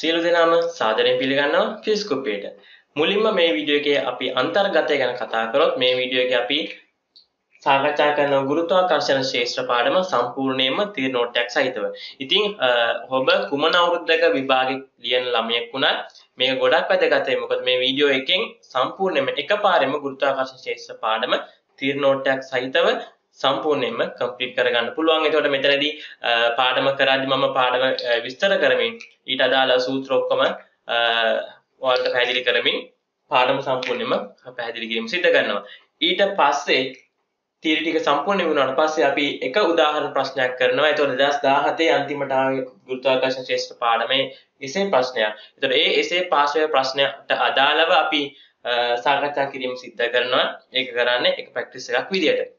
සියලු දෙනාම සාදරයෙන් පිළිගන්නවා ෆිස්කුපේට. මුලින්ම මේ වීඩියෝ එකේ අපි අන්තර්ගතය ගැන කතා කරොත් මේ වීඩියෝ එකේ අපි සාකච්ඡා කරන ගුරුත්වාකර්ෂණ ශේෂ්ත්‍ර පාඩම සම්පූර්ණයෙන්ම තීර නෝට්ටයක් සහිතව. ඉතින් ඔබ කුමන අවුරුද්දක විභාගෙ ලියන ළමයෙක් වුණත් මේක ගොඩක් වැදගතයි. මොකද මේ වීඩියෝ එකෙන් සම්පූර්ණයෙන්ම එකපාරෙම ගුරුත්වාකර්ෂණ ශේෂ්ත්‍ර පාඩම තීර නෝට්ටයක් සහිතව සම්පූර්ණයෙන්ම කම්ප්ලීට් කරගන්න පුළුවන්. එතකොට මෙතනදී පාඩම කරද්දි මම පාඩම විස්තර කරමින් ඊට අදාළ සූත්‍ර ඔක්කොම ඔයාලට පැහැදිලි කරමින් පාඩම සම්පූර්ණයෙන්ම පැහැදිලි කිරීම සිදු කරනවා. ඊට පස්සේ තියරි ටික සම්පූර්ණ වුණාට පස්සේ අපි එක උදාහරණ ප්‍රශ්නයක් කරනවා. එතකොට 2017 අන්තිමට ආවේ ගුරුත්වාකර්ෂණ ශාස්ත්‍ර පාඩමේ එසේ ප්‍රශ්නයක්. එතකොට ඒ එසේ පාස් වෙන ප්‍රශ්නයට අදාළව අපි සාකච්ඡා කිරීම සිද්ධ කරනවා. ඒක කරන්නේ එක ප්‍රැක්ටිස් එකක් විදියට.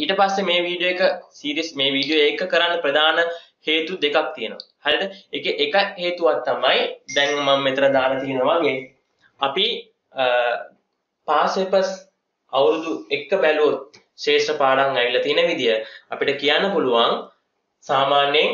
ඊට පස්සේ මේ වීඩියෝ එක සීරීස් මේ වීඩියෝ එක කරන්න ප්‍රධාන හේතු දෙකක් තියෙනවා. හරිද? ඒකේ එක හේතුවක් තමයි දැන් මම මෙතන දාලා තියෙනවා වගේ අපි පාස් පේපර්ස් අවුරුදු 1 බැලුවොත් ශේෂ පාඩම් ඇවිල්ලා තියෙන විදිය අපිට කියන්න පුළුවන් සාමාන්‍යයෙන්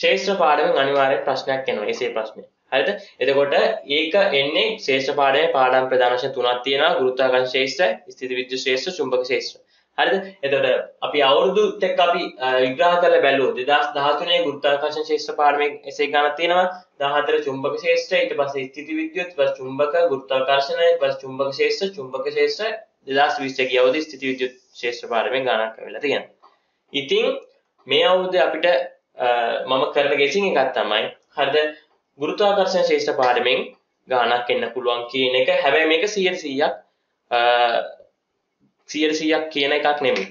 ශේෂ්ඨ පාඩමෙන් අනිවාර්යෙන් ප්‍රශ්නයක් එනවා. ඒසේ ප්‍රශ්නේ. හරිද? එතකොට ඒක එන්නේ ශේෂ්ඨ පාඩමේ පාඩම් ප්‍රධාන වශයෙන් තුනක් තියෙනවා. ගුරුත්වාකර්ෂණ ශේෂ්ඨ, ස්ථිති විද්‍යුත් ශේෂ්ඨ, චුම්බක ශේෂ්ඨ. හරිද එතකොට අපි අවුරුදු එක්ක අපි විග්‍රහ කරලා බැලුවොත් 2013 නේ ගුරුත්වාකර්ෂණ ශේෂ්ත්‍ර පාඩමෙන් එසේ ගණන් තියෙනවා 14 චුම්බක ශේෂ්ත්‍ර ඊට පස්සේ ස්ථිති විද්‍යුත් ඊට පස්සේ චුම්බක ගුරුත්වාකර්ෂණ ඊට පස්සේ චුම්බක ශේෂ්ත්‍ර චුම්බක ශේෂ්ත්‍ර 2020 ගිය අවුරුදු ස්ථිති විද්‍යුත් ශේෂ්ත්‍ර පාඩමෙන් ගණන් කරලා තියෙනවා ඉතින් මේ අවුරුද්දේ අපිට මම කරලා ගෙසින් එකක් තමයි හරිද ගුරුත්වාකර්ෂණ ශේෂ්ත්‍ර පාඩමෙන් ගණනක් එන්න පුළුවන් කියන එක හැබැයි මේක 100 100ක් 100 100ක් කියන එකක් නෙමෙයි.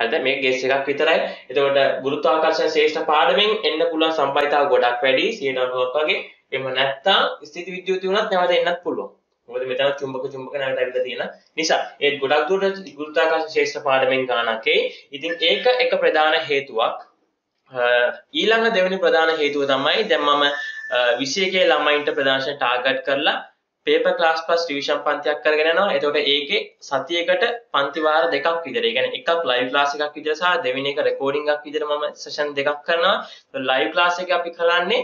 හරිද? මේක ගෙස් එකක් විතරයි. එතකොට ගුරුත්වාකර්ෂණ ශ්‍රේෂ්ඨ පාඩමෙන් එන්න පුළුවන් සම්බන්ධතාව ගොඩක් වැඩි 90ක් වගේ. එහෙම නැත්නම් ස්ථිති විද්‍යුති වුණත් නැවත එන්නත් පුළුවන්. මොකද මෙතන චුම්බක චුම්බක නැවත ඇවිල්ලා තියෙන නිසා ඒ ගොඩක් දුරට ගුරුත්වාකර්ෂණ ශ්‍රේෂ්ඨ පාඩමෙන් ගණනක් එයි. ඉතින් ඒක එක ප්‍රධාන හේතුවක්. ඊළඟ දෙවෙනි ප්‍රධාන හේතුව තමයි දැන් මම 21 ළමයින්ට ප්‍රදර්ශන ටාගට් කරලා පේපර් ක්ලාස් ප්ලස් ටියුෂන් පන්තියක් කරගෙන යනවා. එතකොට ඒකේ සතියකට පන්ති වාර දෙකක් විතර. ඒ කියන්නේ එකක් ලයිව් ක්ලාස් එකක් විතර සහ දෙවෙනි එක රෙකෝඩින් එකක් විතර මම සෙෂන් දෙකක් කරනවා. ඒ ලයිව් ක්ලාස් එකේ අපි කරන්නේ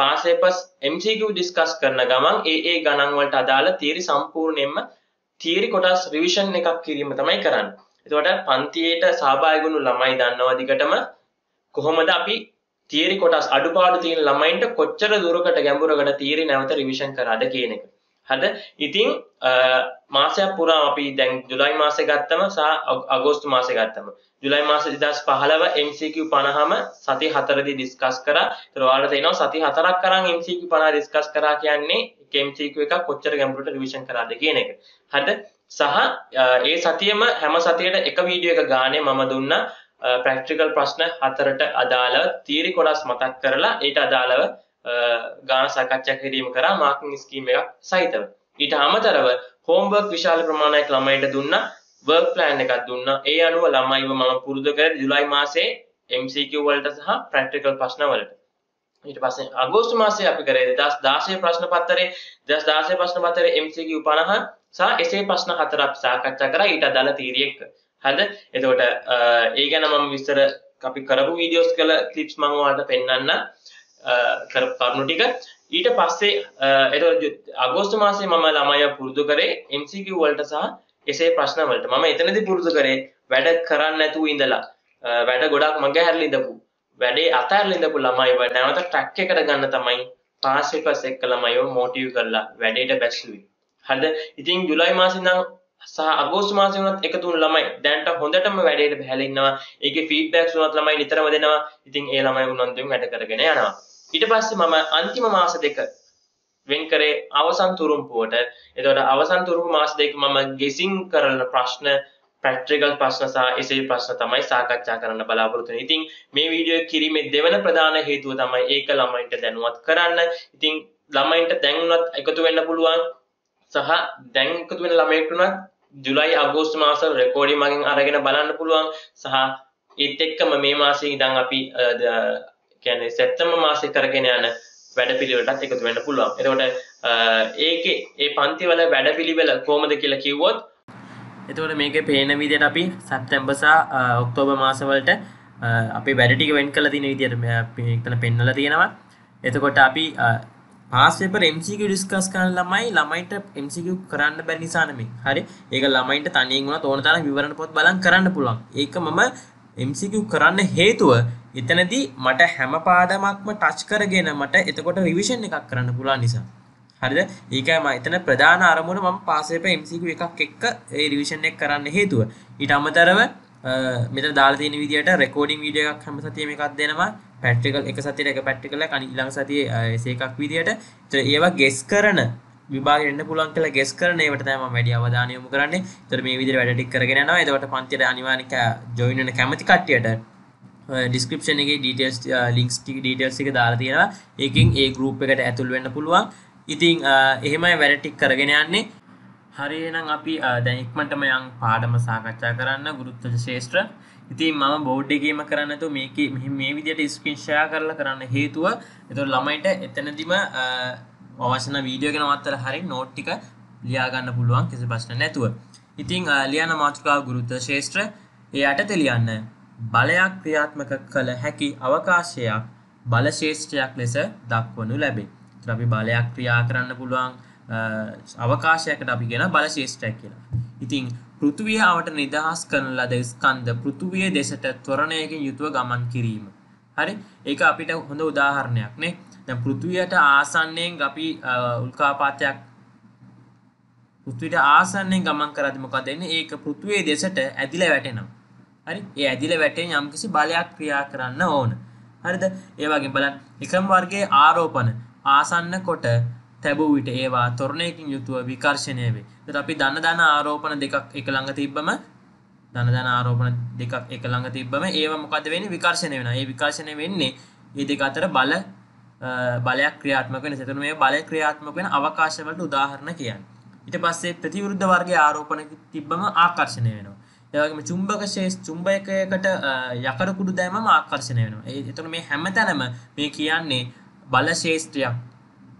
පාසේපස් MCQ ඩිස්කස් කරන ගමන් ඒ ඒ ගණන් වලට අදාළ තීරි සම්පූර්ණයෙන්ම තීරි කොටස් රිවිෂන් එකක් කිරීම තමයි කරන්නේ. එතකොට පන්තියේට සහභාගී වුණු ළමයි දන්නවා දිගටම කොහොමද අපි තියරි කොටස් අඩුපාඩු තියෙන ළමයින්ට කොච්චර දුරකට ගැඹුරකට තියරි නැවත රිවිෂන් කරාද කියන එක. හද ඉතින් මාසයක් පුරා අපි දැන් ජුලයි මාසේ ගත්තම සහ අගෝස්තු මාසේ ගත්තම ජුලයි මාසේ 2015 MCQ 50ම සති 4දී ඩිස්කස් කරා. ඒතර ඔයාලට තේනවා සති 4ක් කරන් MCQ 50 ඩිස්කස් කරා කියන්නේ එක MCQ එකක් කොච්චර ගැඹුරට රිවිෂන් කරාද කියන එක. හද සහ ඒ සතියෙම හැම සතියේට එක වීඩියෝ එක ගානේ මම දුන්නා ප්‍රක්ටිකල් ප්‍රශ්න හතරට අදාළව තීරි කොටස් මතක් කරලා ඊට අදාළව ගාන සාකච්ඡා කිරීම කරා මාකින් ස්කීම් එකක් සහිතව. ඊට අමතරව හෝම්වර්ක් විශාල ප්‍රමාණයක් ළමයින්ට දුන්නා වර්ක් ප්ලෑන් එකක් දුන්නා. ඒ අනුව ළමයිව මම පුරුදු කරේ ජූලයි මාසයේ MCQ වලට සහ ප්‍රැක්ටිකල් ප්‍රශ්න වලට. ඊට පස්සේ අගෝස්තු මාසයේ අපි කරේ 2016 ප්‍රශ්න පත්‍රයේ 2016 ප්‍රශ්න පත්‍රයේ MCQ 50 සහ එසේ ප්‍රශ්න හතරක් සාකච්ඡා කරා ඊට අදාළ තීරිය එක්ක. හද එතකොට ඒ ගැන මම විස්තර අපි කරපු වීඩියෝස් කළ ක්ලිප්ස් මම ඔයාලට පෙන්වන්න කරපු කරුණු ටික ඊට පස්සේ එතකොට අගෝස්තු මාසේ මම ළමයි පුරුදු කරේ MCQ වලට සහ එසේ ප්‍රශ්න වලට මම එතනදී පුරුදු කරේ වැඩ කරන්නේ නැතුව ඉඳලා වැඩ ගොඩක් මගහැරලා ඉඳපු වැඩේ අතහැරලා ඉඳපු ළමයි නැවත ට්‍රැක් එකට ගන්න තමයි පාස් එකස් එක්ක ළමයිව මොටිව් කරලා වැඩේට බැස්ලුවේ හරිද ඉතින් ජූලයි මාසේ නම් සහ අගෝස්තු මාසේ වුණත් එකතු වුණු ළමයි දැනට හොඳටම වැඩේට බහැලා ඉන්නවා. ඒකේ ෆීඩ්බැක්ස් වුණත් ළමයි නිතරම දෙනවා. ඉතින් ඒ ළමයි උනන්දුවෙන් වැඩ කරගෙන යනවා. ඊට පස්සේ මම අන්තිම මාස දෙක වෙන් කරේ අවසන් තුරුම්පුවට. එතකොට අවසන් තුරුම්පු මාස දෙක මම ගෙසින් කරන ප්‍රශ්න ප්‍රැක්ටිකල් ප්‍රශ්න සහ එසේ ප්‍රශ්න තමයි සාකච්ඡා කරන්න බලාපොරොත්තු වෙන්නේ. ඉතින් මේ වීඩියෝ කිරීමේ දෙවන ප්‍රධාන හේතුව තමයි ඒක ළමයින්ට දැනුවත් කරන්න. ඉතින් ළමයින්ට දැන් උනත් එකතු වෙන්න පුළුවන් සහ දැන් එකතු වෙන ළමයෙක් උනත් ජුලයි අගෝස්තු මාසවල රෙකෝඩින් මගෙන් අරගෙන බලන්න පුළුවන් සහ ඒත් එක්කම මේ මාසයේ ඉඳන් අපි කියන්නේ සැප්තැම්බර් මාසේ කරගෙන යන වැඩපිළිවෙලටත් එකතු වෙන්න පුළුවන්. එතකොට ඒකේ ඒ පන්තිවල වැඩපිළිවෙල කොහොමද කියලා කිව්වොත් එතකොට මේකේ පේන විදිහට අපි සැප්තැම්බර් සහ ඔක්තෝබර් මාසවලට අපි වැඩ ටික වෙන් කළ තියෙන විදිහට මෙතන පෙන්වලා තියෙනවා. එතකොට අපි පාස්පේපර් MCQ ඩිස්කස් කරන ළමයි ළමයිට MCQ කරන්න බැරි නිසා නෙමෙයි. හරි. ඒක ළමයින්ට තනියෙන් වුණත් ඕන තරම් විවරණ පොත් බලන් කරන්න පුළුවන්. ඒක මම MCQ කරන්න හේතුව එතනදී මට හැම පාඩමක්ම ටච් කරගෙන මට එතකොට රිවිෂන් එකක් කරන්න පුළුවන් නිසා. හරිද? ඒකයි මම එතන ප්‍රධාන අරමුණ මම පාස්පේපර් MCQ එකක් එක්ක ඒ රිවිෂන් එක කරන්න හේතුව. ඊට අමතරව මෙත දාලතින විදිට රෙකෝඩින් විඩියක් හම සතිය එකක් දෙනවා පැට්‍රිකල් එක සතිර එක පැට්ටිකල කනි ඉලං සතිය ඒසේකක් විදියට ඒවා ගෙස් කරන විභාගන්න පුලන් කළ ගෙස් කරන ඒට තම වැඩිය අවධානයම කරන්නේ තර මේ විදිර වැඩටික් කරගෙනවා එදවට පන්තිර අනිවානික ජොයිනන කැමති කට්ටියට ඩිස්ක්‍රපෂන එක ඩටස් ලිින්ක්ස් ටික් ඩටල්ස් එක දාර තියෙනවා ඒකින් ඒ ගරුප් එකට ඇතුල් වෙන්න පුළුවන් ඉතින් එහෙමයි වැඩටික් කරගෙන යන්නේ හරිනම් අපි දැනික්මටම යං පාඩම සාකච්ඡා කරන්න ගුරුත්තජ ශේෂත්‍ර ඉතින් මම බෝඩ්ඩගේම කරන්නතු මේක මේ විදියට ස්කින්ෂයා කරලා කරන්න හේතුව එතු ළමයිට එතනදිම අවශන වීඩියෝගෙන අත්තර හරි නෝට්ටික ලියාගන්න පුළුවන් කිසි ප්‍රශ්න නැතුව ඉතිං ලියන මාතුකා ගුරුත්ත ශේෂත්‍ර එයට තෙලියන්න බලයක් ක්‍රියාත්මක කළ හැකි අවකාශයක් බලශේෂ්ඨයක් ලෙස දක්වනු ලැබේ ත්‍රබි බලයක් ක්‍රියා කරන්න පුළුවන් අවකාශයකට අපි ගෙන බලශේෂ්ටයක් කියලා. ඉතිං පෘතුවිය අවට නිදහස් කරන ලද ස්කන්ද පෘතුවිය දෙසට තොරණයකින් යුතුව ගමන් කිරීම. හරි ඒක අපිට හොඳ උදාහරණයක් නේ දැ පෘතුවයට ආසන්නයෙන් අපි උල්කාපාතයක් පෘතුවිට ආසන්නයෙන් ගමන් කරදමක දෙන්න ඒක පෘතුවේ දෙසට ඇදිල වැටෙනම්. හරි ඒ ඇදිල වැටෙන් යම්කිසි බලයක් ක්‍රියා කරන්න ඕන. හරිද ඒවගේ බලන් එකම් වර්ගේ ආරෝපන ආසන්න කොට තැබූ විට ඒවා තොරණයකින් යුතුව විකර්ශණය වේ. ඒත් අපි දන්න දන්න ආරෝපණ දෙකක් එක ළඟ තිබ්බම දන්න දන්න ආරෝපණ දෙකක් එක ළඟ තිබ්බම ඒවා මොකද වෙන්නේ විකර්ශණය වෙනවා. ඒ විකර්ශණය වෙන්නේ ඒ දෙක අතර බල බලයක් ක්‍රියාත්මක වෙන සතුන මේ බලය ක්‍රියාත්මක වෙන අවකාශවලට උදාහරණ කියන්න. ඊට පස්සේ ප්‍රතිවිරුද්ධ වර්ගයේ ආරෝපණ තිබ්බම ආකර්ෂණය වෙනවා. ඒ වගේම චුම්බක ශේෂ චුම්බකයකට යකඩ කුඩු දැමම ආකර්ෂණය වෙනවා. ඒ එතන මේ හැමතැනම මේ කියන්නේ බල ශේෂ්ත්‍රයක්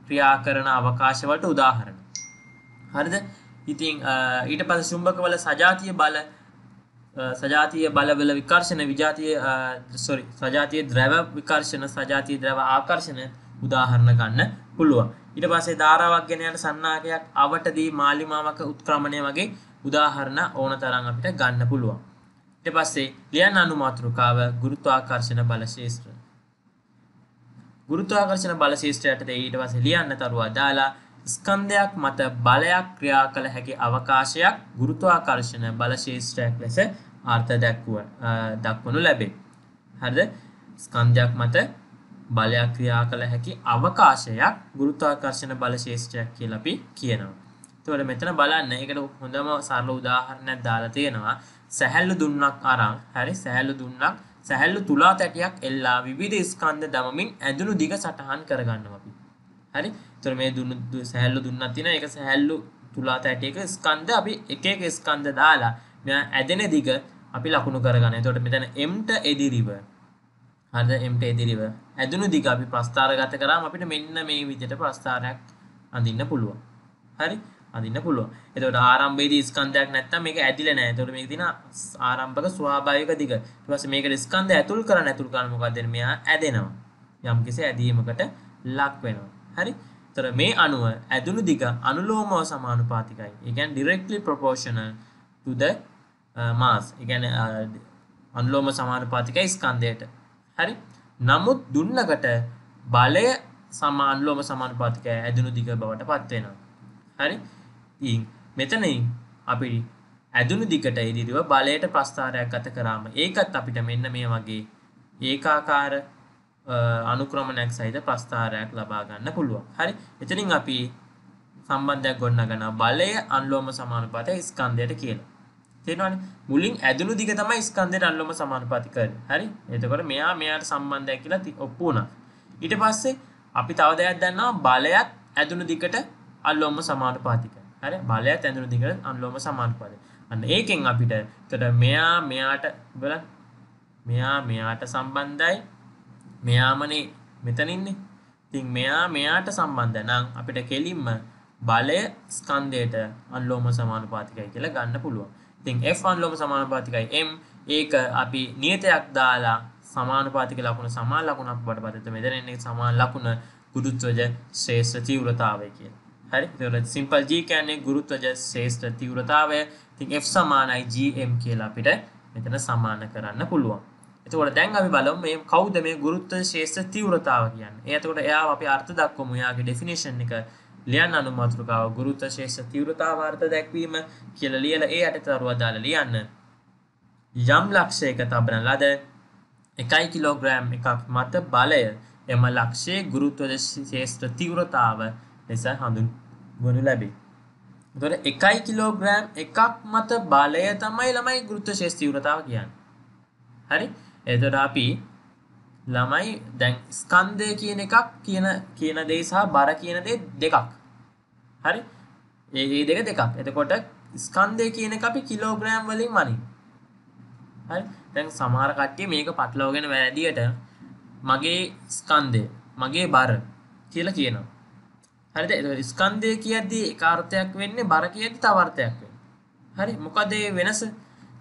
ක්‍රියා කරන අවකාශවලට උදාහරණ. හරිද? ඉතින් ඊට පස්සේ සුම්බකවල සජාතීය බල සජාතීය බලවල විකර්ෂණ විජාතීය sorry සජාතීය ද්‍රව විකර්ෂණ සජාතීය ද්‍රව ආකර්ෂණ උදාහරණ ගන්න පුළුවන්. ඊට පස්සේ ධාරාවක් ගෙන යන සන්නාකයක් අවටදී මාලිමාවක උත්ක්‍රමණය වගේ උදාහරණ ඕන තරම් අපිට ගන්න පුළුවන්. ඊට පස්සේ ලියන්න අනුමාත්‍රකාව ගුරුත්වාකර්ෂණ බල ශේෂ්ත්‍ර ගුරුත්වාකර්ශන බල ශේෂ්ත්‍රයටද ඊට පස්සේ ලියන්න තරුවා දාලා ස්කන්ධයක් මත බලයක් ක්‍රියා කළ හැකි අවකාශයක් ගුරුත්වාකර්ශන බල ශේෂ්ත්‍රයක් ලෙස අර්ථ දැක්ව දක්වනු ලැබේ. හරිද? ස්කන්ධයක් මත බලයක් ක්‍රියා කළ හැකි අවකාශයක් ගුරුත්වාකර්ශන බල ශේෂ්ත්‍රයක් කියලා අපි කියනවා. එතකොට මෙතන බලන්න ඒකට හොඳම සරල උදාහරණයක් දාලා තියෙනවා. සැහැල්ලු දුන්නක් අරන් හරි සැහැල්ලු දුන්නක් සැහැල්ලු තුලා තැටයක් එල්ලා විවිධ ස්කන්ධ දමමින් ඇඳුණු දිග සටහන් කරගන්නවා අපි. හරි? ඒතර මේ දුන්නු සැහැල්ලු දුන්නක් තියෙනවා. ඒක සැහැල්ලු තුලා තැටයක ස්කන්ධ අපි එක එක ස්කන්ධ දාලා මෙයා ඇදෙන දිග අපි ලකුණු කරගන්න. එතකොට මෙතන m ට එදිරිව හරිද m ට එදිරිව ඇදුණු දිග අපි ප්‍රස්ථාරගත කරාම අපිට මෙන්න මේ විදිහට ප්‍රස්ථාරයක් අඳින්න පුළුවන්. හරි? අඳින්න පුළුවන්. එතකොට ආරම්භයේදී ස්කන්ධයක් නැත්නම් මේක ඇදිලා නැහැ. එතකොට මේක දින ආරම්භක ස්වාභාවික දිග. ඊට පස්සේ මේකට ස්කන්ධය ඇතුල් කරන ඇතුල් කරන මොකද මෙයා ඇදෙනවා. යම් කිසි ඇදීමකට ලක් වෙනවා. හරි? එතකොට මේ අණුව ඇදුණු දිග අනුලෝමව සමානුපාතිකයි. ඒ කියන්නේ directly proportional to the uh, mass. ඒ කියන්නේ uh, අනුලෝම සමානුපාතිකයි ස්කන්ධයට. හරි? නමුත් දුන්නකට බලය සමානුලෝම සමානුපාතිකයි ඇදුණු දිග බවට පත් වෙනවා. හරි? මෙතනින් අපි ඇදුණු දිකට ඉදිරිව බලයට ප්‍රස්ථාරයක් ගත කරාම ඒකත් අපිට මෙන්න මේ වගේ ඒකාකාර අනුක්‍රමණයක් සහිත ප්‍රස්ථාරයක් ලබා ගන්න පුළුවන්. හරි. එතනින් අපි සම්බන්ධයක් ගොඩනගන බලය අන්ලෝම සමානුපාතය ස්කන්ධයට කියලා. තේරෙනවනේ? මුලින් ඇදුණු දිග තමයි ස්කන්ධයට අන්ලෝම සමානුපාති කරන්නේ. හරි? එතකොට මෙයා මෙයාට සම්බන්ධයක් කියලා ඔප්පු වුණා. ඊට පස්සේ අපි තව දෙයක් දන්නවා බලයත් ඇදුණු දිකට අල්ලොම්ම සමානුපාතික හර බලය ඇඳුරු දිග අන්ලෝම සමාන්පද අන්න ඒකෙන් අපිට තොට මෙයා මෙයාට බල මෙයා මෙයාට සම්බන්ධයි මෙයාමනේ මෙතනින්නේ තින් මෙයා මෙයාට සම්බන්ධ නම් අපිට කෙලින්ම බලය ස්කන්දයට අන්ලෝම සමානුපාතිකයි කියලා ගන්න පුළුවන් තින් F අන්ලෝම සමානුපාතිකයි M ඒක අපි නියතයක් දාලා සමානුපාතික ලකුණ සමාන ලකුණක් බඩ පතත මෙතන එන්නේ සමාන ලකුණ ගුරුත්වජ ශ්‍රේෂ්ඨ තීව්‍රතාවය කියලා හරි තවල සිම්පල් G කියන්නේ ගුරුත්වජ ශේෂ්ඨ තීව්‍රතාවය. ඉතින් F සමානයි Gm කියලා අපිට මෙතන සමාන කරන්න පුළුවන්. එතකොට දැන් අපි බලමු මේ කවුද මේ ගුරුත්ව ශේෂ්ඨ තීව්‍රතාව කියන්නේ. එතකොට එයාව අපි අර්ථ දක්වමු. එයාගේ ඩෙෆිනිෂන් එක ලියන්න අනුමාතෘකාව ගුරුත්ව ශේෂ්ඨ තීව්‍රතාව අර්ථ දක්වීම කියලා ලියලා ඒ යටතේ අරුව දාලා ලියන්න. යම් ලක්ෂයක තබන ලද 1 කිලෝග්‍රෑම් එකක් මත බලය එම ලක්ෂයේ ගුරුත්ව ශේෂ්ඨ තීව්‍රතාව ලෙස හඳුන්වනු ලැබේ. දොර එකයි කිලෝග්‍රෑම් එකක් මත බලය තමයි ළමයි ගෘත්ත ශේෂතිවරතාව කියන්න. හරි එදොට අපි ළමයි දැන් ස්කන්දය කියන එකක් කියන කියන දේ සහ බර කියන දේ දෙකක්. හරි ඒ දෙක දෙකක් එතකොට ස්කන්දය කියන අපි කිලෝග්‍රෑම් වලින් මනින් හරි දැන් සමහර කට්ටිය මේක පටලෝගෙන වැරදියට මගේ ස්කන්දය මගේ බර කියලා කියනවා හරිද ස්කන්ධය කියද්දී එක අර්ථයක් වෙන්නේ බර කියද්දී තව අර්ථයක් වෙන්නේ හරි මොකද ඒ වෙනස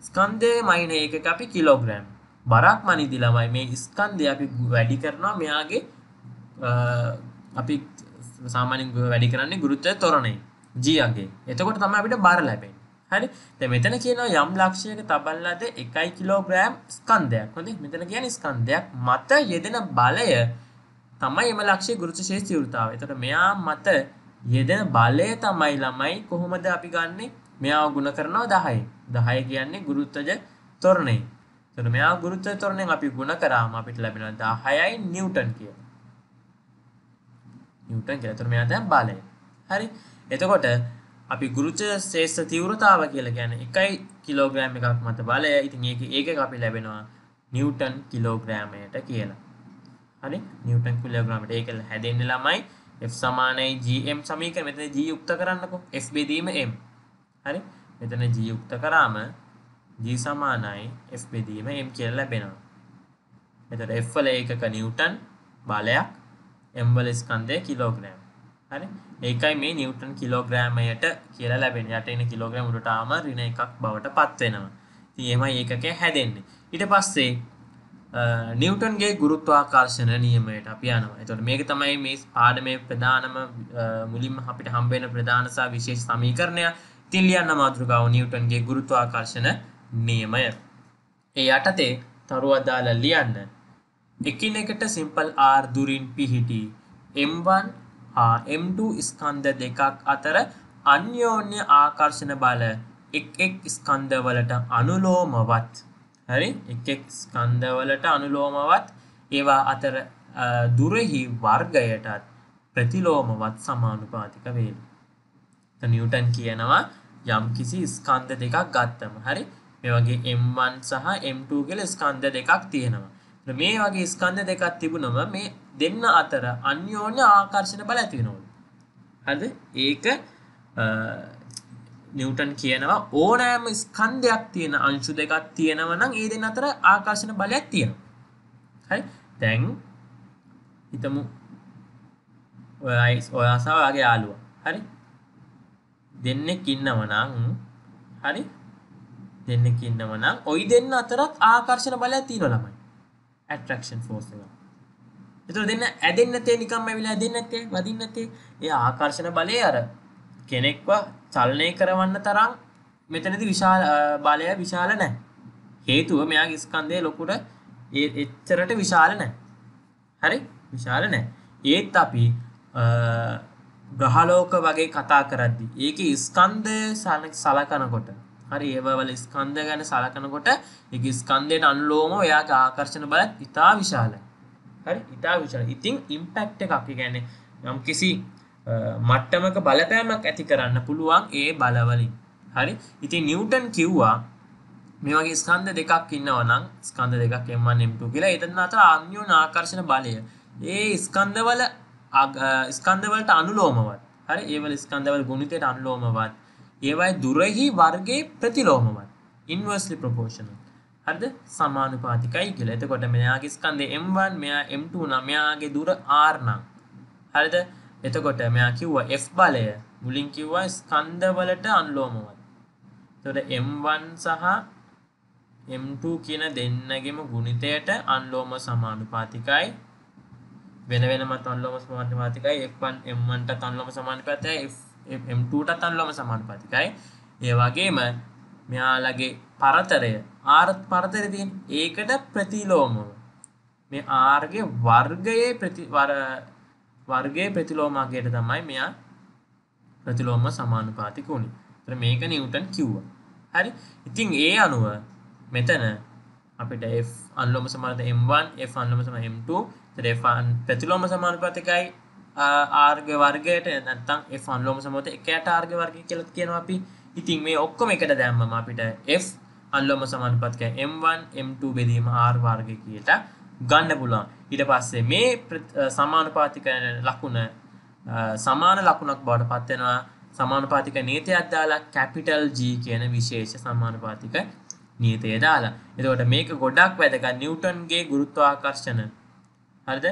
ස්කන්ධයේ මයින එකක අපි කිලෝග්‍රෑම් බරක් මනිදි ළමයි මේ ස්කන්ධය අපි වැඩි කරනවා මෙයාගේ අපි සාමාන්‍යයෙන් වැඩි කරන්නේ ගුරුත්වය තොරණේ G අගේ එතකොට තමයි අපිට බර ලැබෙන්නේ හරි දැන් මෙතන කියනවා යම් ලක්ෂයක තබන්නද 1 කිලෝග්‍රෑම් ස්කන්ධයක් හොඳේ මෙතන කියන්නේ ස්කන්ධයක් මත යෙදෙන බලය තමයි එම ලක්ෂ්‍ය ගුරුත්වශේෂ තීව්‍රතාවය. එතකොට මෙයා මත යෙදෙන බලය තමයි ළමයි කොහොමද අපි ගන්නෙ? මෙයාව ಗುಣ කරනවා 10යි. 10 කියන්නේ ගුරුත්වජ ත්වරණය. එතකොට මෙයා ගුරුත්ව ත්වරණයෙන් අපි ಗುಣ කරාම අපිට ලැබෙනවා 10යි නිව්ටන් කියලා. නිව්ටන් කියලා. එතකොට මෙයා දැන් බලය. හරි. එතකොට අපි ගුරුත්ව ශේෂ තීව්‍රතාව කියලා කියන්නේ 1 කිලෝග්‍රෑම් එකක් මත බලය. ඉතින් ඒක ඒක අපි ලැබෙනවා නිව්ටන් කිලෝග්‍රෑමයට කියලා. හරි නිියටන් කුල්ලග්‍රමට ඒකල හැදෙන්න ළමයි F සමානයි GM සමීක මෙතන G යුක්ත කරන්නකෝ F බෙදීම M හරි මෙතන G යුක්ත කරාම G සමානයි F බෙදීම M කියලා ලැබෙනවා එතට F වල ඒකක නිවටන් බලයක් M වල ස්කන්ධය කිලෝග්‍රෑම් හරි ඒකයි මේ නිවටන් කිලෝග්‍රෑමයට කියලා ලැබෙන යට එන කිලෝග්‍රෑම් උඩට ආම ඍණ එකක් බවට පත් වෙනවා ඉතින් එහෙමයි ඒකකේ හැදෙන්නේ ඊට පස්සේ නිවටන්ගේ ගුරුත්වාකර්ශණ නියමයට අපයනවා එතොට මේක තමයි මේ පාඩමේ ප්‍රධානම මුලින්ම අපිට හම්බෙන ප්‍රධානසා විශේෂ සමීකරණය තිල්ලියන්න මාතෘකාව නිවටන්ගේ ගුරුත්වාකර්ශණ නියමය ඒ අටතේ තරු අදාල ලියන්න එකින එකට සිම්පල් ආර් දුරින් පිහිටි M1 හා M2 ස්කන්ධ දෙකක් අතර අන්‍යෝන්‍ය ආකර්ශණ බල එක් එක් ස්කන්ධවලට අනුලෝමවත් හරි එක් එක් ස්කන්ධවලට අනුලෝමවත් ඒවා අතර දුරෙහි වර්ගයටත් ප්‍රතිලෝමවත් සමානුපාතික වේලු. නිියටන් කියනවා යම් කිසි ස්කන්ධ දෙකක් ගත්තම හරි මේ වගේ M1 සහ M2 කියල ස්කන්ධ දෙකක් තියෙනවා මේ වගේ ස්කන්ධ දෙකක් තිබුණම මේ දෙන්න අතර අන්‍යෝන්‍ය ආකර්ශණ බල ඇතිවෙනවලු හද ඒක නිවටන් කියනවා ඕනෑම ස්කන්ධයක් තියෙන අංශු දෙකක් තියෙනව නම් ඒ දෙන්න අතර ආකර්ශණ බලයක් තියෙනවා හයි තැන් හිතමු ඔයයි ඔයාසාවාගේ යාලුව හරි දෙන්නෙක් ඉන්නව නම් හරි දෙන්නෙක් ඉන්නව නම් ඔයි දෙන්න අතරත් ආකර්ශණ බලයක් තියෙනවා ළමයි ඇට්‍රැක්ෂන් ෆෝස් එක එතකොට දෙන්න ඇදෙන්නේ නැතේ නිකම්ම ඇවිල්ලා ඇදෙන්නේ නැතේ වදින්නේ නැතේ ඒ ආකර්ෂණ බලය අර කෙනෙක්ව චල්නය කරවන්න තරම් මෙතනති විශාල බලය විශාල නෑ හේතුව මෙයා ස්කන්දය ලොකුට එච්චරට විශාල නෑ හරි විශාල නෑ ඒත් අපි ග්‍රහලෝක වගේ කතා කරද්දි ඒක ස්කන්දය සනක් සලකනකොට හරි ඒවල ස්කන්ද ගැන සලකනකොට එක ස්කන්දයට අන්ලෝම ඔයා ආකර්ශණ බල ඉතා විශාල හරි ඉතා විශාල ඉතිං ඉම්පෙක්් එකක් ගැන යම් කිසි මට්ටමක බලපෑමක් ඇති කරන්න පුළුවන් ඒ බලවලින් හරි ඉති නිියවටන් කිව්වා මේවගේ ස්කන්ධ දෙකක් ඉන්නවනම් ස්කන්ධ දෙකක් එම්මන් එම්ටු කියලා එතන අතර අන්‍යෝ නාකර්ශණ බලය ඒ ස්කන්ධවල ස්කන්ධවලට අනුලෝමවත් හරි ඒවල ස්කන්ධවල ගුණිතයට අනුලෝමවත් ඒවයි දුරහි වර්ගේ ප්‍රතිලෝමවත් ඉන්වර්ස්ලි ප්‍රපෝෂණ හරිද සමානුපාතිකයි කියලා එතකොට මෙයාගේ ස්කන්ධය M1 මෙයා M2 නම් මෙයාගේ දුර R නම් හරිද එතකොට මෙයා කිව්වා F බලය මුලින් කිව්වා ස්කන්ධ වලට අනුලෝමවයි. එතකොට M1 සහ M2 කියන දෙන්නගේම ගුණිතයට අනුලෝම සමානුපාතිකයි. වෙන වෙනමත් අනුලෝම සමානුපාතිකයි. F1 M1 ටත් අනුලෝම සමානුපාතිකයි. M2 ටත් අනුලෝම සමානුපාතිකයි. ඒ වගේම මෙයාලගේ පරතරය R පරතරය තියෙන ඒකට ප්‍රතිලෝමව මේ R ගේ වර්ගයේ ප්‍රති වර්ගයේ ප්‍රතිලෝමාකයට තමයි මෙයා ප්‍රතිලෝම සමානුපාතික වුණේ. ඒතර මේක නිව්ටන් කිව්වා. හරි. ඉතින් ඒ අනුව මෙතන අපිට F අනුලෝම සමානද M1 F අනුලෝම සමාන M2 ඒතර F ප්‍රතිලෝම සමානුපාතිකයි R වර්ගයට නැත්නම් F අනුලෝම සමානද 1ට R වර්ගය කියලා කියනවා අපි. ඉතින් මේ ඔක්කොම එකට දැම්මම අපිට F අනුලෝම සමානුපාතිකයි M1 M2 බෙදීම R වර්ගය කියලා ගන්න පුළුවන් ඊට පස්සේ මේ සමානුපාතික ලකුණ සමාන ලකුණක් බවට පත්වෙනවා සමානුපාතික නීතයක් දාලා කැපිටල් G කියන විශේෂ සමානුපාතික නීතය දාලා. එතකොට මේක ගොඩක් වැදගත් නිව්ටන්ගේ ගුරුත්වාකර්ෂණ හරිද?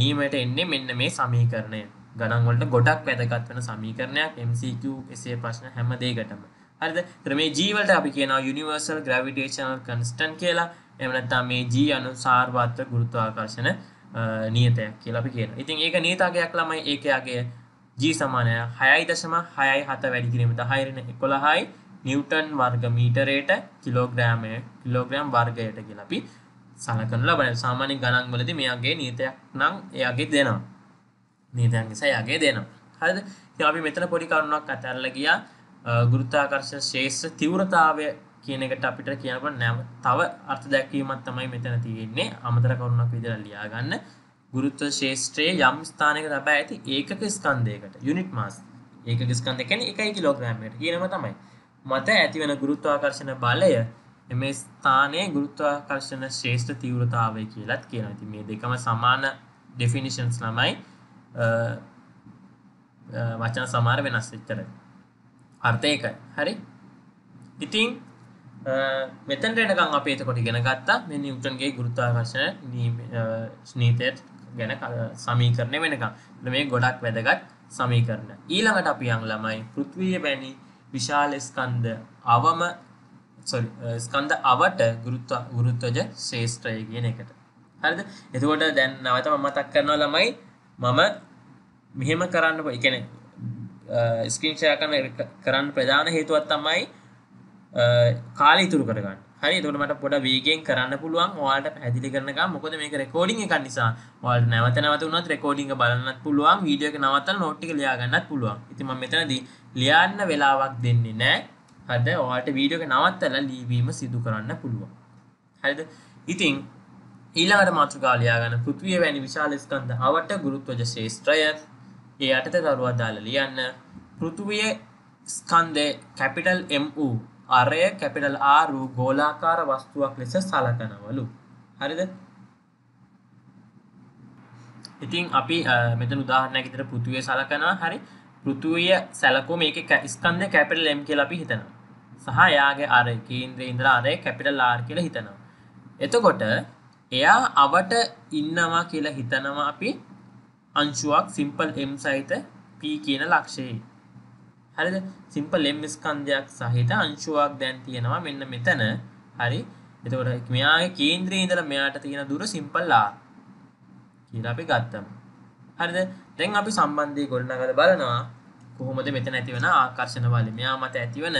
නියමයට එන්නේ මෙන්න මේ සමීකරණය. ගණන් වලට ගොඩක් වැදගත් වෙන සමීකරණයක් MCQ එසේ ප්‍රශ්න හැම දෙයකටම. හරිද? එතකොට මේ G වලට අපි කියනවා universal gravitational constant කියලා. එහෙම නැත්නම් මේ G අනුසාරවත් ගුරුත්වාකර්ෂණ නියතයක් කියලා අපි කියනවා. ඉතින් ඒක නියතකයක් ළමයි ඒකයාගේ G සමානය 6.607 වැඩි කිරීම 10 11යි නිව්ටන් වර්ග මීටරයට කිලෝග්‍රෑමය කිලෝග්‍රෑම් වර්ගයට කියලා අපි සලකන ලබන සාමාන්‍ය ගණන් වලදී මෙයාගේ නියතයක් නම් එයාගේ දෙනවා. නියතයක් නිසා එයාගේ දෙනවා. හරිද? ඉතින් අපි මෙතන පොඩි කරුණක් අතහැරලා ගියා ගුරුත්වාකර්ෂණ ශේෂ තීව්‍රතාවය කියන එකට අපිට කියනට නැම තව අර්ථ දැක්වීමත් තමයි මෙතන තියෙන්නේ අමතර කරුණක් විදිර ලියාගන්න ගුරුත්ව ශේෂත්‍රයේ යම් ස්ථානක තබා ඇති ඒකක ස්කන්දයකට යුනිට් මාස් ඒක ස්කන්ද කැන එකයි කිලෝග්‍රෑම්මයට කියනම තමයි මත ඇති වෙන ගුරුත්වාකර්ශණ බලය එම ස්ථානයේ ගුරුත්වාකර්ශණ ශේෂ්ඨ තීවරතාවය කියලත් කියන ති මේ දෙකම සමාන ඩෙෆිනිෂන්ස් ළමයි වචන සමාර වෙනස් එච්චර අර්ථයකයි හරි ඉතිං මෙතැන් රෙනකං අපේ එතකොට ගෙන ගත්තා මෙ නිියුටන්ගේ ගුරුත්තාකර්ශන ස්නීතයට ගැන සමීකරණය වෙනකම් මේ ගොඩක් වැදගත් සමීකරණ ඊළඟට අපි අං ළමයි පෘථ්විය වැනි විශාල ස්කන්ධ අවම ස්කන්ධ අවට ගුරුත්ව ගුරුත්වජ ශේෂ්ත්‍රය කියන එකට හරිද එතකොට දැන් නවත මම මතක් කරනවා ළමයි මම මෙහෙම කරන්න එකන ස්ක්‍රීන් ෂෙයා කරන්න ප්‍රධාන හේතුවත් තමයි කාල ඉතුරු කරගන්න හරි තුට මට පොඩ වේගෙන් කරන්න පුළුවන් වාට පැදිලි කරනක මොකද මේක රෙකෝඩිං එක නිසා වාට නැවත නවතුනත් රෙකෝඩිං බලන්නත් පුළුවන් වීඩියක නවතල් නොට්ටික ලියාගන්නත් පුළුවන් ඉතිම මෙතනදී ලියන්න වෙලාවක් දෙන්නේ නෑ හද ඔයාට වීඩියක නවත්තල ලීවීම සිදු කරන්න පුළුවන් හරිද ඉතිං ඊළඟට මාතෘකාලයා ගන්න පෘතිය වැනි විශාල ස්කන්ධ අවට ගුරුත්වජ ශේෂ්ත්‍රය ඒ අටත දරුවා දාලා ලියන්න පෘතුවිය ස්කන්ධය කැපිටල් MU අරය කැපිටල් ආරු ගෝලාකාර වස්තුවක් ලෙස සලකනවලු හරිද ඉතින් අපි මෙතන උදාහරණයක් විතර පෘථුවේ සලකනවා හරි පෘථුවිය සැලකුවම මේකේ ස්කන්ධය කැපිටල් M කියලා අපි හිතනවා සහ එයාගේ අරය කේන්ද්‍රයේ ඉඳලා අරය කැපිටල් R කියලා හිතනවා එතකොට එයා අවට ඉන්නවා කියලා හිතනවා අපි අංශුවක් සිම්පල් M සහිත P කියන ලක්ෂයේ හරිද සිම්පල් එම් ස්කන්ධයක් සහිත අංශුවක් දැන් තියෙනවා මෙන්න මෙතන හරි එතකොට මෙයාගේ කේන්ද්‍රයේ ඉඳලා මෙයාට තියෙන දුර සිම්පල් r කියලා අපි ගත්තමු හරිද දැන් අපි සම්බන්ධය ගොඩනගලා බලනවා කොහොමද මෙතන ඇතිවන ආකර්ෂණ බලය මෙයා මත ඇතිවන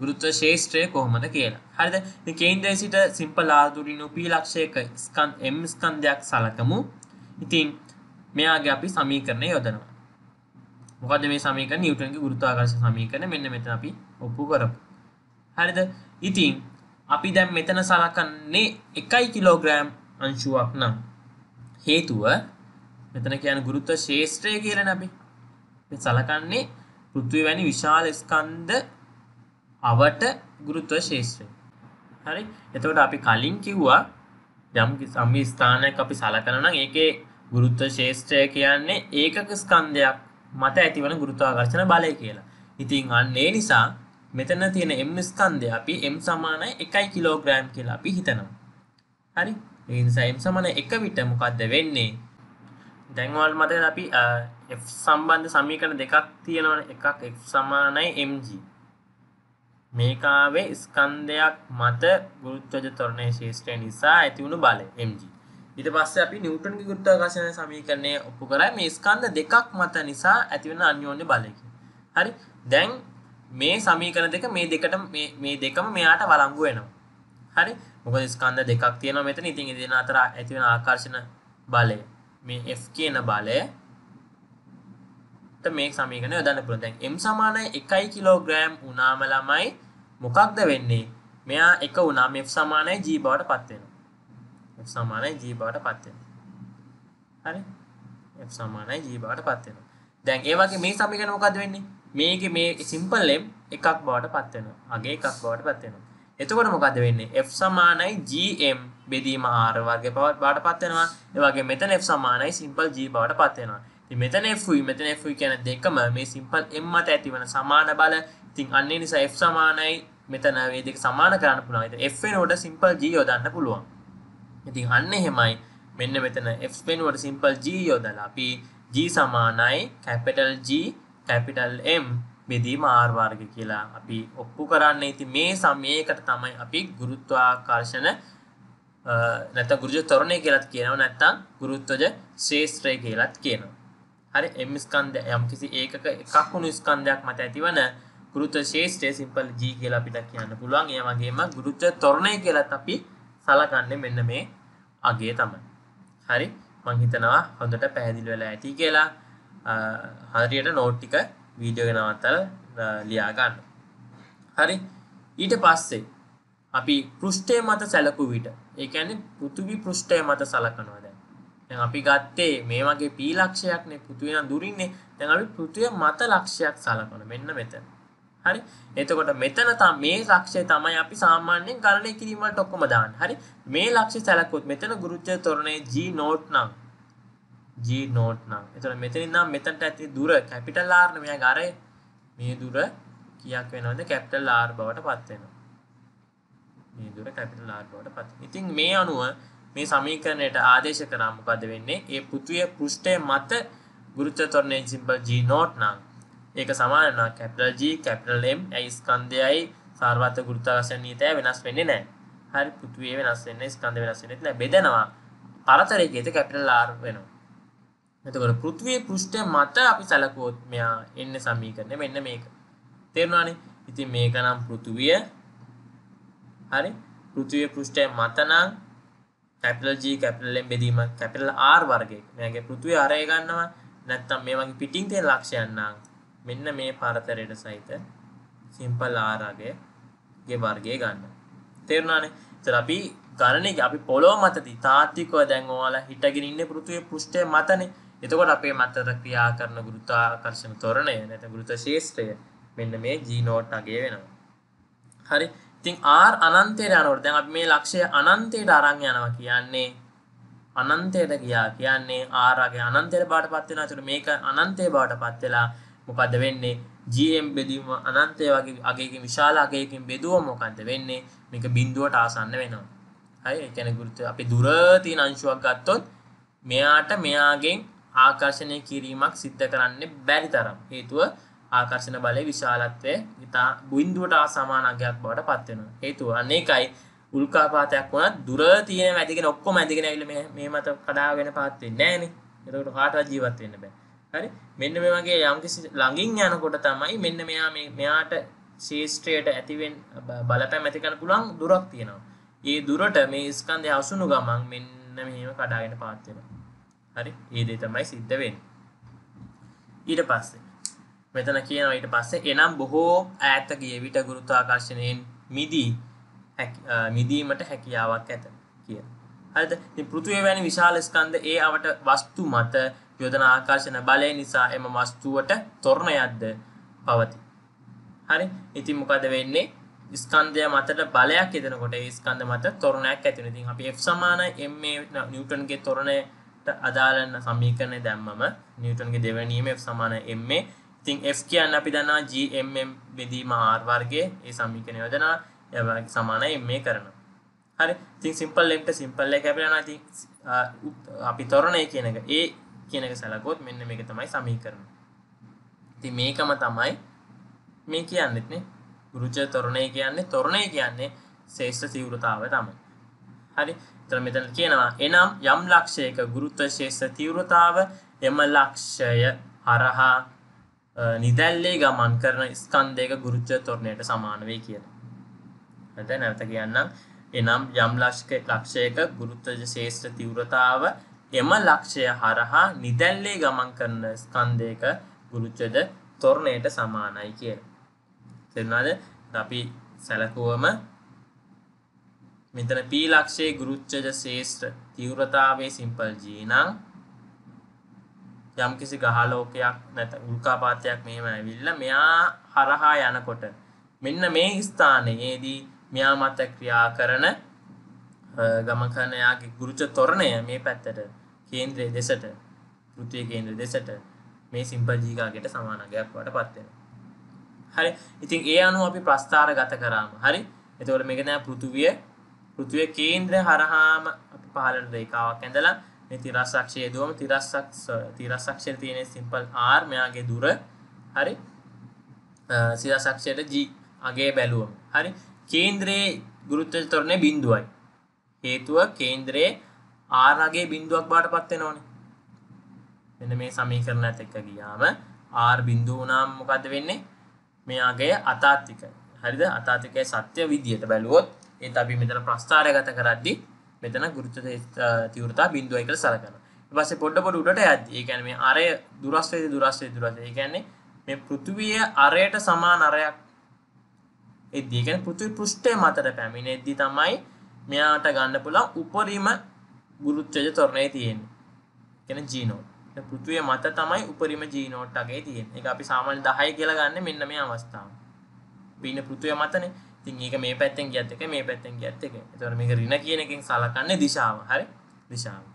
ගුරුත්ව ශේෂ්ත්‍රය කොහොමද කියලා හරිද ඉතින් කේන්ද්‍රයේ සිට සිම්පල් r දුරින් උපී ලක්ෂයක ස්කන්ධ m ස්කන්ධයක් සලකමු ඉතින් මෙයාගේ අපි සමීකරණය යොදනවා මොකද මේ සමීක නිියවටන්ගේ ගුරුත්තාකර්ශ සමීකන මෙන්න මෙත අපි ඔප්පු කරපු. හරිද ඉතින් අපි දැම් මෙතන සලකන්නේ එකයි කිලෝග්‍රෑම් අංශුවක් නම් හේතුව මෙතන කියන ගුරුත්ව ශේෂත්‍රය කියන නැබි සලකන්නේ පෘතුව වැනි විශාල ස්කන්ද අවට ගුරුත්ව ශේෂත්‍රය හරි එතවට අපි කලින් කිව්වා යම් සම්මි ස්ථානයක් අපි සලකනනම් ඒකේ ගුරුත්ව ශේෂත්‍රය කියන්නේ ඒකක ස්කන්ධයක් මත ඇතිවන ගුරුත්වාකර්ශන බලය කියලා. ඉතින් අන්න ඒ නිසා මෙතන තියෙන m ස්කන්ධය අපි m සමානයි 1 කිලෝග්‍රෑම් කියලා අපි හිතනවා. හරි? ඒ නිසා m සමාන 1 විට මොකද්ද වෙන්නේ? දැන් ඔයාලට මතකද අපි f සම්බන්ධ සමීකරණ දෙකක් තියෙනවනේ. එකක් x සමානයි mg. මේකාවේ ස්කන්ධයක් මත ගුරුත්වජ ත්වරණයේ ශේෂ්ඨය නිසා ඇතිවුණු බලය mg. ඉට පස්ස අපි නිියවටන් ගුත්තාකශන සමීකරණය ඔප්පු කරයි මේ ස්කන්ද දෙකක් මත නිසා ඇතිවෙන අන්‍යෝන්‍ය බලයකි හරි දැන් මේ සමීකර දෙක මේ දෙකට මේ දෙකම මෙයාට වලංගු වෙනවා හරි මොක ස්කන්ද දෙකක් තියෙන මෙත ඉතින් දෙෙන අතර ඇතිවෙන ආකර්ශණ බලය මේ F කියන බලය මේ සමීකන යොදන්න පුළුවන් දැන් M සමානයි 1 කිලෝග්‍රෑම් වුණාම ළමයි මොකක්ද වෙන්නේ මෙයා එක වුණාම F සමානයි G බවට පත් වෙනවා සමානයි ජී බවට පත්වෙන හරි සමානයි ජී බවට පත්වෙන දැන් ඒවගේ මේ සමිකන මොකද වෙන්නේ මේක මේ සිම්පල්ලම් එකක් බවට පත්වෙන අගේ එකක් බවට පත්වෙන එතකොට මොකද වෙන්නේ F සමානයි GM බෙදීම R වර්ගය බවට බවට පත්වෙනවා ඒ වගේ මෙතන F සමානයි සිම්පල් G බවට පත්වෙනවා ඉතින් මෙතන F උයි මෙතන F උයි කියන දෙකම මේ සිම්පල් M මත ඇතිවන සමාන බල ඉතින් අන්න ඒ නිසා F සමානයි මෙතන මේ දෙක සමාන කරන්න පුළුවන් ඉතින් F වෙනුවට සිම්පල් G යොදන්න පුළුවන් ඉතින් අන්න එහෙමයි මෙන්න මෙතන f වෙනුවට සිම්පල් g යොදලා අපි g සමානයි කැපිටල් G කැපිටල් M බෙදීම r වර්ග කියලා අපි ඔප්පු කරන්න ඉතින් මේ සමයකට තමයි අපි ගුරුත්වාකර්ෂණ නැත්නම් ගුරුජ ත්වරණය කියලාත් කියනවා නැත්නම් ගුරුත්වජ ශේෂ්ත්‍රය කියලාත් කියනවා. හරි m ස්කන්ධ යම්කිසි ඒකක එකක් වුණු ස්කන්ධයක් මත ඇතිවන ගුරුත්ව ශේෂ්ත්‍රය සිම්පල් g කියලා අපිට කියන්න පුළුවන්. ඒ වගේම ගුරුත්ව ත්වරණය කියලාත් අපි සලකන්නේ මෙන්න මේ අගේ තමයි. හරි මං හිතනවා හොඳට පැහැදිලි වෙලා ඇති කියලා හරියට නෝට් ටික වීඩියෝ එක නවත්තලා ලියා ගන්න. හරි ඊට පස්සේ අපි පෘෂ්ඨය මත සැලකු විට ඒ කියන්නේ පෘථිවි පෘෂ්ඨය මත සලකනවා දැන්. දැන් අපි ගත්තේ මේ වගේ p ලක්ෂයක්නේ පෘථිවිය නම් දුරින්නේ. දැන් අපි පෘථිවිය මත ලක්ෂයක් සලකනවා. මෙන්න මෙතන. හරි එතකොට මෙතන තම මේ ලක්ෂ්‍ය තමයි අපි සාමාන්‍යයෙන් ගණනය කිරීම වලට ඔක්කොම දාන්නේ. හරි මේ ලක්ෂ්‍ය සැලකුවොත් මෙතන ගුරුත්වය ත්වරණය G note නම් G note නම්. එතකොට මෙතනින් නම් මෙතනට ඇති දුර capital R නේ මෙයා අර මේ දුර කීයක් වෙනවද capital R බවට පත් වෙනවා. මේ දුර capital R බවට පත්. ඉතින් මේ අනුව මේ සමීකරණයට ආදේශ කරා මොකද වෙන්නේ? ඒ පෘථුවේ පෘෂ්ඨය මත ගුරුත්ව ත්වරණය symbol G note නම් ඒක සමාන වෙනවා කැපිටල් G කැපිටල් M ඇයි ස්කන්ධයයි සාරවත් ගුරුත්වාකර්ෂණ නීතය වෙනස් වෙන්නේ නැහැ. හරි පෘථිවිය වෙනස් වෙන්නේ ස්කන්ධ වෙනස් වෙන්නේ නැහැ. බෙදෙනවා. පරතරයේද කැපිටල් R වෙනවා. එතකොට පෘථිවිය පෘෂ්ඨය මත අපි සැලකුවොත් මෙයා එන්නේ සමීකරණය මෙන්න මේක. තේරුණානේ? ඉතින් මේක නම් පෘථිවිය හරි පෘථිවිය පෘෂ්ඨය මත නම් capital G capital M බෙදීම capital R වර්ගයක. මෙයාගේ පෘථිවිය ආරය ගන්නවා. නැත්තම් මේ වගේ පිටින් තියෙන ලක්ෂයන් නම් මෙන්න මේ පරතරයට සහිත සිම්පල් ආරාගේ ගේ වර්ගය ගන්න. තේරුණානේ. ඉතින් අපි ගණනේ අපි පොළොව මතදී තාත්විකව දැන් ඔයාලා හිටගෙන ඉන්නේ පෘථිවියේ පෘෂ්ඨයේ මතනේ. එතකොට අපේ මතර ක්‍රියා කරන ගුරුත්වාකර්ෂණ තොරණය නැත්නම් ගුරුත්ව ශේෂ්ත්‍රය මෙන්න මේ G නෝට් අගය වෙනවා. හරි. ඉතින් R අනන්තයට යනකොට දැන් අපි මේ ලක්ෂය අනන්තයට අරන් යනවා කියන්නේ අනන්තයට ගියා කියන්නේ R අගේ අනන්තයට බාටපත් වෙනවා. ඒතකොට මේක අනන්තයේ බාටපත් වෙලා මොකද වෙන්නේ ජම් බෙදීම අනන්තය වගේ අගේකින් විශාල අගයකින් බෙදුව මොකන්ද වෙන්නේ මේක බින්දුවට ආසන්න වෙනවා හරි එකැන ගුරුත අපි දුරතිී අංශුවක් ගත්තොත් මෙයාට මෙයාගෙන් ආකර්ශණය කිරීමක් සිද්ධ කරන්න බැරි තරම් හේතුව ආකර්ශණ බලය විශාලත්වය ඉතා බුින්දුවට ආසාමානගයක් බවට පත්වෙනවා හේතුව අන්නේකයි උල්කාපාතයක් වුණ දුරතිය මැතික ඔක්කො මැතිගෙන ඇවිල මේ මත කඩාගෙන පාත්වෙන්නේ නෑන එතකට හට ජීවත්වන්න බෑ හරි මෙන්න මේ වගේ යම්කිසි ළඟින් යනකොට තමයි මෙන්න මෙයා මේ මෙයාට ශේෂ්ත්‍රයට ඇතිවෙන් බලපෑම් ඇති කරන්න පුළුවන් දුරක් තියෙනවා. ඒ දුරට මේ ස්කන්ධය අසුණු ගමන් මෙන්න මෙහෙම කඩාගෙන පාත් වෙනවා. හරි? ඒ දේ තමයි සිද්ධ වෙන්නේ. ඊට පස්සේ මෙතන කියනවා ඊට පස්සේ එනම් බොහෝ ඈත ගිය විට ගුරුත්වාකර්ෂණයෙන් මිදී මිදීමට හැකියාවක් ඇත කියලා. හරිද? ඉතින් පෘථිවිය වැනි විශාල ස්කන්ධ ඒ අවට වස්තු මත යොදන ආකර්ෂණ බලය නිසා එම වස්තුවට තොරණයක්ද පවතී. හරි. ඉතින් මොකද වෙන්නේ? ස්කන්ධය මතට බලයක් යදෙනකොට ඒ ස්කන්ධ මත තොරණයක් ඇති වෙනවා. ඉතින් අපි F ma නිව්ටන්ගේ තොරණයට අදාළ සමීකරණය දැම්මම නිව්ටන්ගේ දෙවැනිම F ma. ඉතින් F කියන්නේ අපි දන්නවා GMM බෙදීම R වර්ගයේ ඒ සමීකරණය යොදනවා. ඒ වගේ සමානයි ma කරනවා. හරි. ඉතින් සිම්පල් ලෙන්ට සිම්පල් එක අපිට යනවා. ඉතින් අපි තොරණය කියන එක ඒ කියනක සැලකොත් මෙන්න මේක තමයි සමීකරණ ති මේකම තමයි මේ කියන්නෙත්නෙ ගුරුච තොරණය කියන්නේ තොරණය කියන්නේ ශේෂ්ඨ තීවරතාව තමයි හරි තර මෙතන කියනවා එනම් යම් ලක්ෂයක ගුරුත්ව ශේෂ්ඨ තීවරතාව එම ලක්ෂය හරහා නිදැල්ලේ ගමන් කරන ස්කන්ධයක ගුරුච්ච තොරණයට සමාන වෙයි කියලා. නැත නැවත කියන්නම් එනම් යම් ලක්ෂයක ගුරුත්ව ශේෂ්ඨ තීව්‍රතාව එම ලක්ෂය හරහා නිදැල්ලේ ගමන් කරන ස්කන්ධයක ගුරුච්ඡද තොරණයට සමානයි කියලා. තේරුණාද? අපි සැලකුවම මෙතන P ලක්ෂයේ ගුරුච්ඡද ශේෂ්ඨ තීව්‍රතාවයේ සිම්පල් G නම් යම්කිසි ගහලෝකයක් නැත උල්කාපාතයක් මෙහෙම ඇවිල්ලා මෙයා හරහා යනකොට මෙන්න මේ ස්ථානයේදී මෙයා මත ක්‍රියා කරන ගමකනයාගේ ගුරුච තොරණය මේ පැත්තට කේන්ද්‍රය දෙසට පෘථිවිය කේන්ද්‍රය දෙසට මේ සිම්පල් ජීකාගෙට සමානගයක් වට පත් වෙනවා හරි ඉතින් ඒ අනුව අපි ප්‍රස්ථාර ගත කරාම හරි එතකොට මේක නෑ පෘථිවිය පෘථිවිය කේන්ද්‍රය හරහාම අපි පහළට රේඛාවක් ඇඳලා මේ තිරස් අක්ෂයේ දුවම තිරස් අක්ෂ තිරස් අක්ෂයේ තියෙන සිම්පල් r මෙයාගේ දුර හරි සිරස් අක්ෂයට g අගේ බැලුවම හරි කේන්ද්‍රයේ ගුරුත්ව ත්වරණය බිඳුවයි හේතුව කේන්ද්‍රයේ ආරගේ බින්දුවක් බාට පත්වෙන ඕන මෙන්න මේ සමීකරණ ඇත එක්ක ගියාම ආර් බින්දුව නම් මොකද වෙන්නේ මෙයාගේ අතාත්තික හරිද අතාතිකය සත්‍ය විදිහයට බැලුවොත් ඒත් අපි මෙතන ප්‍රස්ථාරය ගත කරද්දි මෙතන ගුරුත්ත තිවරතා බින්දුව එකල සලකන පස්සේ පොඩ්ඩ පොඩ උඩට ඇත් ඒකැන මේ අරය දුරස්වේද දුරස්වේ දුරස ඒකැන්නේ මේ පෘතිවිය අරයට සමාන අරයක් එදදිගැන පෘති පෘෂ්ටය මතට පැමිණෙද්දි තමයි මෙයාට ගන්න පුළා උපරීම ගුරුත්‍රජ තොරණය තියෙන්නේ කෙන ජීනෝට් පෘතුවය මත තමයි උපරිම ජීනෝට් අගේ තියෙන් එක අපි සාමාන්‍ය දහය කියලා ගන්න මෙන්න මේ අවස්ථාව පින්න පෘතුවය මතන තින් ඒක මේ පැත්තෙන් ගැත් එක මේ පැත්තෙන් ගැත් එක තොර මේක රින කියන එකින් සලකන්නේ දිශාව හරි දිශාව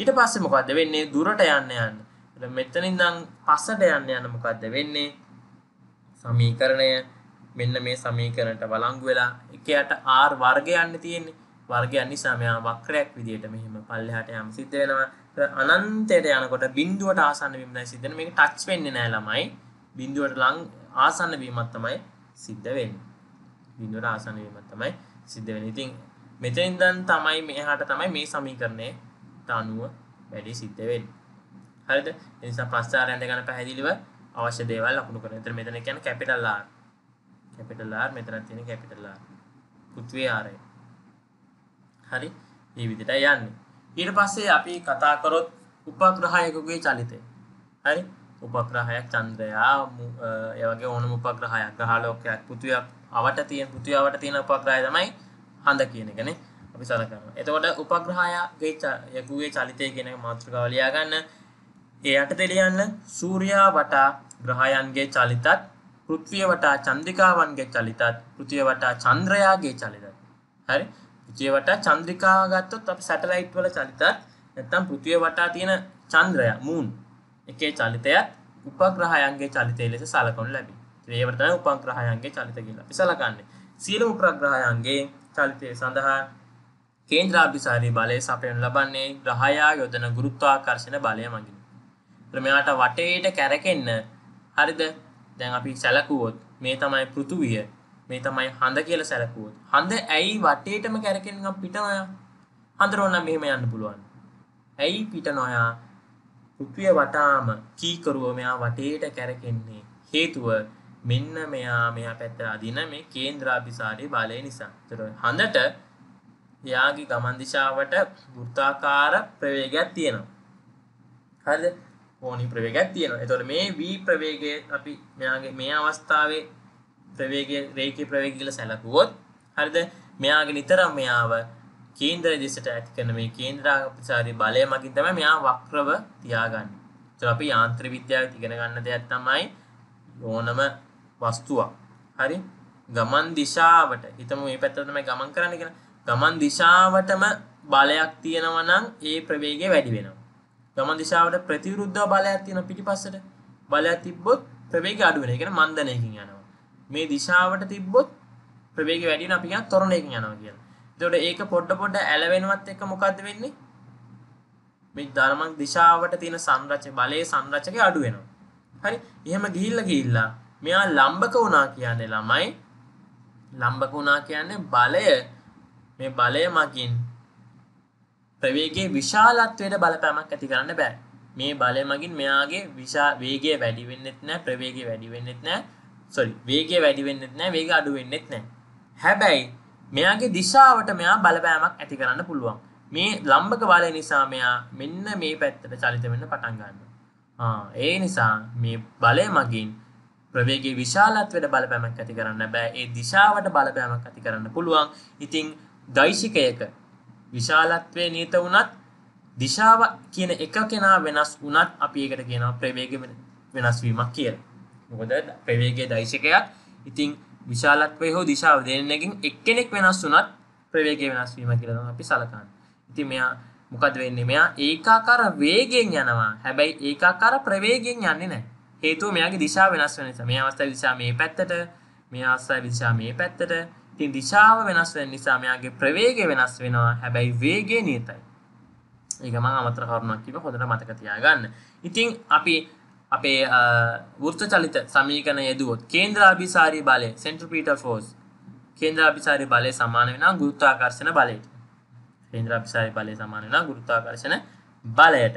ඊට පස්සේ මොකක්ද වෙන්නේ දුරට යන්න යන්න මෙතනින් දං පස්සට යන්න යන්න මොකක්ද වෙන්නේ සමීකරණය මෙන්න මේ සමීකරණට වලංගු වෙලා එක යට ආර් වර්ග යන්න තියෙන්නේ වර්ගයන් නිසා මෙයා වක්‍රයක් විදියට මෙහෙම පල්ලෙහාට යම් සිද්ධ වෙනවා අනන්තයට යනකොට බිඳුවට ආසන්න වීමයි සිද්ධ වෙන්නේ මේක ටච් වෙන්නේ නැහැ ළමයි බිඳුවට ලං ආසන්න වීමක් තමයි සිද්ධ වෙන්නේ බිඳුවට ආසන්න වීමක් තමයි සිද්ධ වෙන්නේ ඉතින් මෙතෙන් දැන් තමයි මෙහාට තමයි මේ සමීකරණය අනුව වැඩි සිද්ධ වෙන්නේ හරිද ඒ නිසා ප්‍රස්ථාරයන් ගැන පැහැදිලිව අවශ්‍ය දේවල් ලකුණු කරන. එතන මෙතන කියන්නේ කැපිටල් R. කැපිටල් R මෙතන තියෙන කැපිටල් R. පෘථ්වි R. හරි ඒ විදිට යන්නේ ඊට පස්සේ අපි කතා කරොත් උපග්‍රහයකගේ චලිතය හරි උපග්‍රහයක් චන්ද්‍රයා ඒවගේ ඕනම උපග්‍රහයක් ගහලෝකයක් පුතුයක් අවට තියෙන් පුතුයාවට තියෙන උපග්‍රහය තමයි හඳ කියන එකනේ අපි සලකනවා එතකොට උපග්‍රහයාගේ යකුගේ චලිතය කියන මාත්‍රකාවලයා ගන්න එයට දෙලියන්න සූරයා වටා ග්‍රහයන්ගේ චලිතත් පෘත්විය වටා චන්දිකාවන්ගේ චලිතත් පෘතිය වටා චන්ද්‍රයාගේ චලිතත් හරි පෘතිය වටා චන්ද්‍රිකා ගත්තොත් අප සැටලයිට් වල චලිතත් නැත්තම් පෘතිය වටා තියෙන චන්ද්‍රය මූන් එකේ චලිතයත් උපග්‍රහයන්ගේ චලිතය ලෙස සලකනු ලැබේ. ඒවට තමයි උපග්‍රහයන්ගේ චලිත කියලා අපි සලකන්නේ. සියලු උපග්‍රහයන්ගේ චලිතය සඳහා කේන්ද්‍රාභිසාරී බලය සපයනු ලබන්නේ ග්‍රහයා යොදන ගුරුත්වාකර්ෂණ බලය මගින්. මෙයාට වටේට කැරකෙන්න හරිද? දැන් අපි සැලකුවොත් මේ තමයි පෘථුවිය මේ තමයි හඳ කියල සැලකුවත් හඳ ඇයි වටේටම කැරකෙන් පිටනය හඳරෝන්න මෙහෙම යන්න පුළුවන් ඇයි පිටනොයා උපිය වටාම කීකරුව මෙයා වටේට කැරකෙන්නේ හේතුව මෙන්න මෙයා මෙයා පැත්ත අදින මේ කේන්ද්‍රාභිසාරය බලය නිසා තර හඳට යාගේ ගමන්දිශාවට ගෘතාකාර ප්‍රවේගයක් තියෙනවා හද ඕනි ප්‍රවේගයක් තියෙනවා එතොට මේ වී ප්‍රවේගය අපි මෙයාගේ මේ අවස්ථාවේ ප්‍රවේගය රේඛී ප්‍රවේගය කියලා සැලකුවොත් හරිද මෙයාගේ නිතරම මෙයාව කේන්ද්‍ර දිශට ඇති කරන මේ කේන්ද්‍රාකපචාරී බලය මගින් තමයි මෙයා වක්‍රව තියාගන්නේ. ඒතර අපි යාන්ත්‍රික විද්‍යාවේ ඉගෙන ගන්න දෙයක් තමයි ඕනම වස්තුවක්. හරි ගමන් දිශාවට හිතමු මේ පැත්තට තමයි ගමන් කරන්න කියලා. ගමන් දිශාවටම බලයක් තියෙනවා නම් ඒ ප්‍රවේගය වැඩි වෙනවා. ගමන් දිශාවට ප්‍රතිවිරුද්ධව බලයක් තියෙන පිටිපස්සට බලයක් තිබ්බොත් ප්‍රවේගය අඩු වෙනවා. ඒ කියන්නේ මන්දනයකින් යනවා. මේ දිශාවට තිබ්බොත් ප්‍රවේග වැඩින අපි කියන ත්වරණයකින් යනවා කියලා. එතකොට ඒක පොඩ පොඩ ඇලවෙනවත් එක්ක මොකද්ද වෙන්නේ? මේ ධර්මං දිශාවට තියෙන සංරචක බලයේ සංරචකය අඩු වෙනවා. හරි? එහෙම ගිහිල්ලා ගිහිල්ලා මෙයා ලම්බක වුණා කියන්නේ ළමයි ලම්බක වුණා කියන්නේ බලය මේ බලය මගින් ප්‍රවේගයේ විශාලත්වයට බලපෑමක් ඇති කරන්න බෑ. මේ බලය මගින් මෙයාගේ විශා වේගය වැඩි වෙන්නෙත් නැහැ ප්‍රවේගය වැඩි වෙන්නෙත් නැහැ සොරි වේගේ වැඩිවෙන්නෙත් නෑ වේග අඩුවෙන්නෙත් නෑ හැබැයි මෙයාගේ දිශාවට මෙයා බලපෑමක් ඇති කරන්න පුළුවන් මේ ලම්බක බලය නිසා මෙයා මෙන්න මේ පැත්තට චලිත වෙන්න පටන් ගන්න ඒ නිසා මේ බලය මගින් ප්‍රවේගේ විශාලත්වයට බලපෑමක් ඇති කරන්න බෑ ඒ දිශාවට බලපෑමක් ඇති කරන්න පුළුවන් ඉතිං දයිශිකයක විශාලත්වය නීත වනත් දිශාව කියන එක කෙනා වෙනස් වනත් අපි ඒකට කියනවා ප්‍රවේග වෙනස්වීමක් කියලා මොකද ප්‍රවේගේ දයිශකයත් ඉතිං විශාලත්වය හෝ දිශාව දෙන්නකින් එක්කෙනෙක් වෙනස් වනත් ප්‍රවේගේ වෙනස්වීම කියලම අපි සලකන්න ඉති මෙයා මොකද වෙන්න මෙයා ඒකාකාර වේගෙන් යනවා හැබැයි ඒකාකාර ප්‍රවේගෙන් යන්නේ නෑ හේතු මෙයාගේ දිශා වෙනස් වෙනස මේ අවස්ථ දිශා මේ පැත්තට මේ අස්සයි දිශා මේ පැත්තට තින් දිශාව වෙනස් වෙන නිසා මෙයාගේ ප්‍රවේගය වෙනස් වෙනවා හැබැයි වේගේ නියතයි ඒක මම අමතර කරුණක් කිව්ව හොඳට මතක තියාගන්න ඉතින් අපි අපේ වෘත්ත චලිත සමීකන යෙදුවොත් කේන්ද්‍රාභිසාරී බලය සෙන්ට්‍රපීටර් ෆෝස් කේන්ද්‍රාභිසාරී බලය සමාන වෙනවා ගුරුත්වාකර්ෂණ බලයට කේන්ද්‍රාභිසාරී බලය සමාන වෙනවා ගුරුත්වාකර්ෂණ බලයට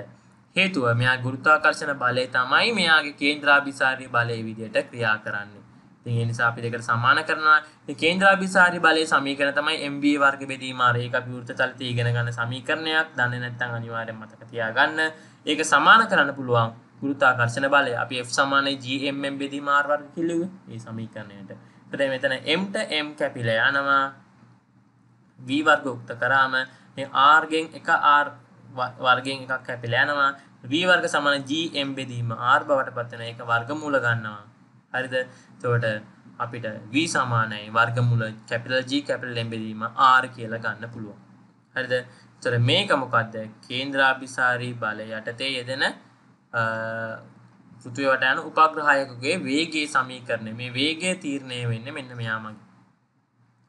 හේතුව මෙයා ගුරුත්වාකර්ෂණ බලය තමයි මෙයාගේ කේන්ද්‍රාභිසාරී බලය විදිහට ක්‍රියා කරන්නේ. ඉතින් ඒ නිසා අපි දෙකට සමාන කරනවා. ඉතින් කේන්ද්‍රාභිසාරී බලයේ සමීකරණ තමයි mv වර්ග බෙදීම ආර ඒක අපි වෘත්ත චලිතය ඉගෙන ගන්න සමීකරණයක්. දන්නේ නැත්නම් අනිවාර්යෙන් මතක තියාගන්න. ඒක සමාන කරන්න පුළුවන් ගුරුතාකර්ශණ බලය අපි F සමානයි GMM බෙදීම R වර්ග කිලිව්වේ මේ සමීකරණයට. එතකොට මෙතන M ට M කැපිලා යනවා V වර්ග උක්ත කරාම මේ R ගෙන් එක R වර්ගයෙන් එකක් කැපිලා යනවා V වර්ග සමාන GM බෙදීම R බවට පත් වෙන එක වර්ගමූල ගන්නවා. හරිද? එතකොට අපිට V සමානයි වර්ගමූල capital G capital M බෙදීම R කියලා ගන්න පුළුවන්. හරිද? එතකොට මේක මොකද්ද? කේන්ද්‍රාභිසාරී බලය යටතේ යෙදෙන පෘතුවට යන උපග්‍රහයකගේ වේගේ සමීකරණය මේ වේගය තීරණය වෙන්න මෙන්න මෙයාමගේ.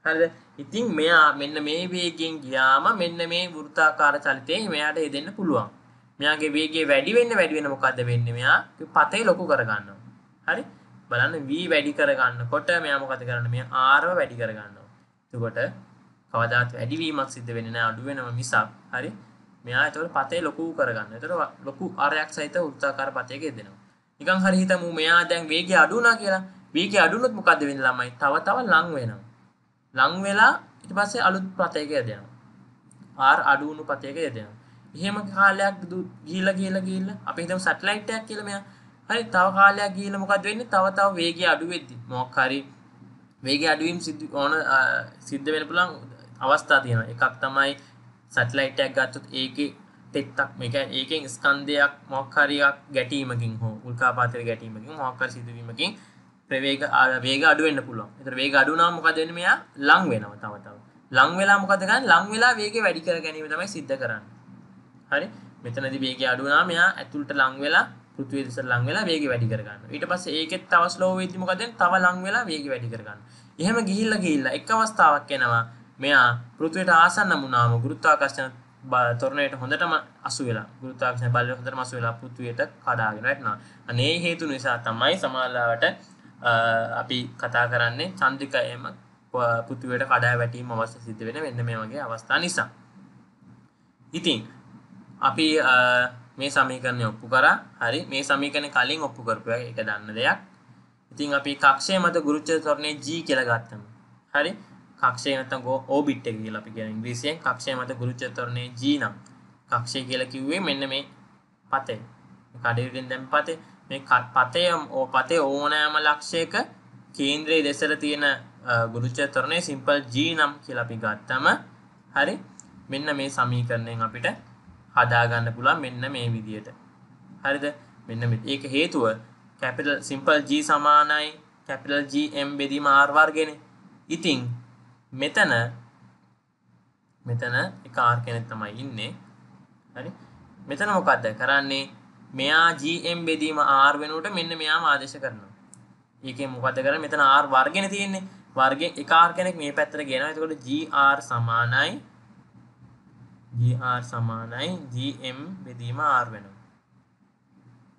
හරිද? ඉතින් මෙයා මෙන්න මේ වේගෙන් ගියාම මෙන්න මේ වෘත්තාකාර චලිතේ මෙයාට යෙදෙන්න පුළුවන්. මෙයාගේ වේගය වැඩි වෙන්න වැඩි වෙන මොකද්ද වෙන්නේ? මෙයා පතේ ලොකු කරගන්නවා. හරි? බලන්න v වැඩි කරගන්නකොට මෙයා මොකද කරන්නේ? මෙයා r වැඩි කරගන්නවා. එතකොට කවදාත් වැඩිවීමක් සිද්ධ වෙන්නේ නැහැ අඩු වෙනම මිසක්. හරි? මෙයා එතකොට පතේ ලොකු කරගන්න. එතකොට ලොකු ආරයක් සහිත වෘත්තාකාර පතයක යෙදෙනවා. නිකන් හරි හිතමු මෙයා දැන් වේගය අඩු වුණා කියලා. වේගය අඩු වුණොත් මොකද වෙන්නේ ළමයි? තව තව ලං වෙනවා. ලං වෙලා ඊට පස්සේ අලුත් පතයක යෙදෙනවා. ආර් අඩු වුණු පතයක යෙදෙනවා. එහෙම කාලයක් ගිහිල්ලා ගිහිල්ලා ගිහිල්ලා අපි හිතමු සැටලයිට් එකක් කියලා මෙයා හරි තව කාලයක් ගිහිල්ලා මොකද වෙන්නේ? තව තව වේගය අඩු වෙද්දි මොකක් හරි වේගය අඩුවීම සිද්ධ ඕන සිද්ධ වෙන්න පුළුවන් අවස්ථා තියෙනවා. එකක් තමයි සැටලයිට් එකක් ගත්තොත් ඒකේ තෙත්තක් මේක ඒකෙන් ස්කන්ධයක් මොක්හරයක් ගැටීමකින් හෝ උල්කාපාතය ගැටීමකින් මොක්කර සිදුවීමකින් ප්‍රවේග වේග අඩුවෙන්න්න පුළුවන් එතර වේග අඩුනාම මොකදන මෙයා ලං වෙනව තවතාව ලං වෙලා මොකදගන්න ලං වෙලා වේග වැඩි කර ගැනීම තමයි සිද්ධ කරන්න හරි මෙතනද වේග අඩුනා මෙයා ඇතුළට ලං වෙලා පෘතිවේදස ලං වෙලා වේග වැඩි කරගන්න ඊට පස්සේ ඒකෙත් තව ස්ලෝ වේදි මොකදෙන් තව ලං වෙලා වේග වැඩි කරගන්න එහෙම ගිහිල්ලා ගිහිල්ලා එක් අවස්ථාවක් එනවා මෙයා පෘථිවියට ආසන්න වුණාම ගුරුත්වාකර්ෂණ තොරණයට හොඳටම අසු වෙලා ගුරුත්වාකර්ෂණ බලය හොඳටම අසු වෙලා පෘථිවියට කඩාගෙන වැටෙනවා. අනේ හේතු නිසා තමයි සමාජලාවට අපි කතා කරන්නේ චන්ද්‍රිකයම පෘථිවියට කඩා වැටීම අවශ්‍ය සිද්ධ වෙන මෙන්න මේ වගේ අවස්ථා නිසා. ඉතින් අපි මේ සමීකරණය ඔප්පු කරා. හරි මේ සමීකරණය කලින් ඔප්පු කරපුවා ඒක දන්න දෙයක්. ඉතින් අපි කක්ෂය මත ගුරුත්ව තොරණේ G කියලා ගත්තමු. හරි කක්ෂය නැත්තම් ඕබිට් එක කියලා අපි කියන ඉංග්‍රීසියෙන් කක්ෂය මත ගුරුත්ව ත්වරණය G නම් කක්ෂය කියලා කිව්වේ මෙන්න මේ පතේ කඩියෙන් දැන් පතේ මේ පතය ඕ පතේ ඕනෑම ලක්ෂයක කේන්ද්‍රයේ දෙසට තියෙන ගුරුත්ව ත්වරණය සිම්පල් G නම් කියලා අපි ගත්තම හරි මෙන්න මේ සමීකරණයෙන් අපිට හදාගන්න පුළුවන් මෙන්න මේ විදියට හරිද මෙන්න ඒක හේතුව කැපිටල් සිම්පල් G සමානයි කැපිටල් G M බෙදීම R වර්ගයනේ ඉතින් මෙතන මෙතන එක R කෙනෙක් තමයි ඉන්නේ. හරි? මෙතන මොකද්ද කරන්නේ? මෙයා GM බෙදීම R වෙනුවට මෙන්න මෙයාම ආදේශ කරනවා. ඒකේ මොකද්ද කරන්නේ? මෙතන R වර්ගෙනේ තියෙන්නේ. වර්ගයේ එක R කෙනෙක් මේ පැත්තට ගේනවා. එතකොට GR සමානයි GR සමානයි GM බෙදීම R වෙනවා.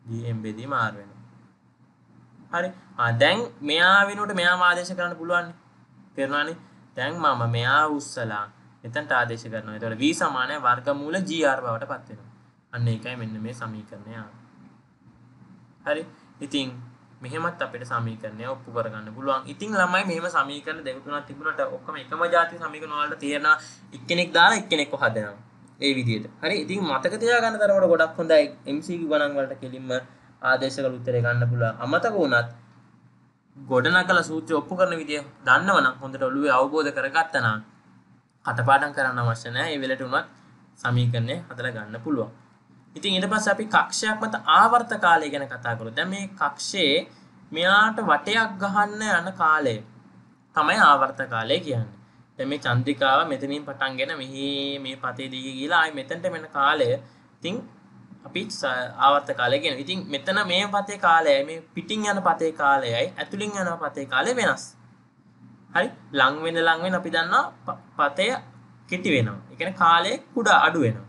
GM බෙදීම R වෙනවා. හරි. ආ දැන් මෙයා වෙනුවට මෙයාම ආදේශ කරන්න පුළුවන්. තේරුණානේ? දැන් මම මෙයා උස්සලා එතනට ආදේශ කරනවා. එතකොට v සමානයි වර්ගමූල gr බවට පත් වෙනවා. අන්න ඒකයි මෙන්න මේ සමීකරණය හරි. ඉතින් මෙහෙමත් අපිට සමීකරණය ඔප්පු කරගන්න පුළුවන්. ඉතින් ළමයි මෙහෙම සමීකරණ දෙක තුනක් තිබුණාට ඔක්කොම එකම જાති සමීකරණ වලට තියෙන එක්කෙනෙක් දාලා එක්කෙනෙක්ව හදනවා. ඒ විදිහට. හරි. ඉතින් මතක තියාගන්න තරමට ගොඩක් හොඳයි MCQ ගණන් වලට කෙලින්ම ආදේශ කළ උත්තරේ ගන්න පුළුවන්. අමතක වුණත් ගොඩනකල සූත්‍ර ඔප්පු කරන විදිය දන්නවනම් හොඳට ඔළුවේ අවබෝධ කරගත්තනම් කටපාඩම් කරන්න අවශ්‍ය නැහැ. ඒ වෙලට උනත් සමීකරණය හදලා ගන්න පුළුවන්. ඉතින් ඊට පස්සේ අපි කක්ෂයක් මත ආවර්ත කාලය ගැන කතා කරමු. දැන් මේ කක්ෂයේ මෙයාට වටයක් ගහන්න යන කාලය තමයි ආවර්ත කාලය කියන්නේ. දැන් මේ චන්ද්‍රිකාව මෙතනින් පටන්ගෙන මෙහි මේ පතේ දිගේ ගිහලා ආයි මෙතනට මෙන කාලය. ඉතින් අපි ආවර්ත කාලය කියන. ඉතින් මෙතන මේ පතේ කාලයයි මේ පිටින් යන පතේ කාලයයි ඇතුලින් යන පතේ කාලය වෙනස්. හරි? ලඟ වෙන ලඟ වෙන අපි දන්නවා පතය කෙටි වෙනවා. ඒ කියන්නේ කාලය කුඩා අඩු වෙනවා.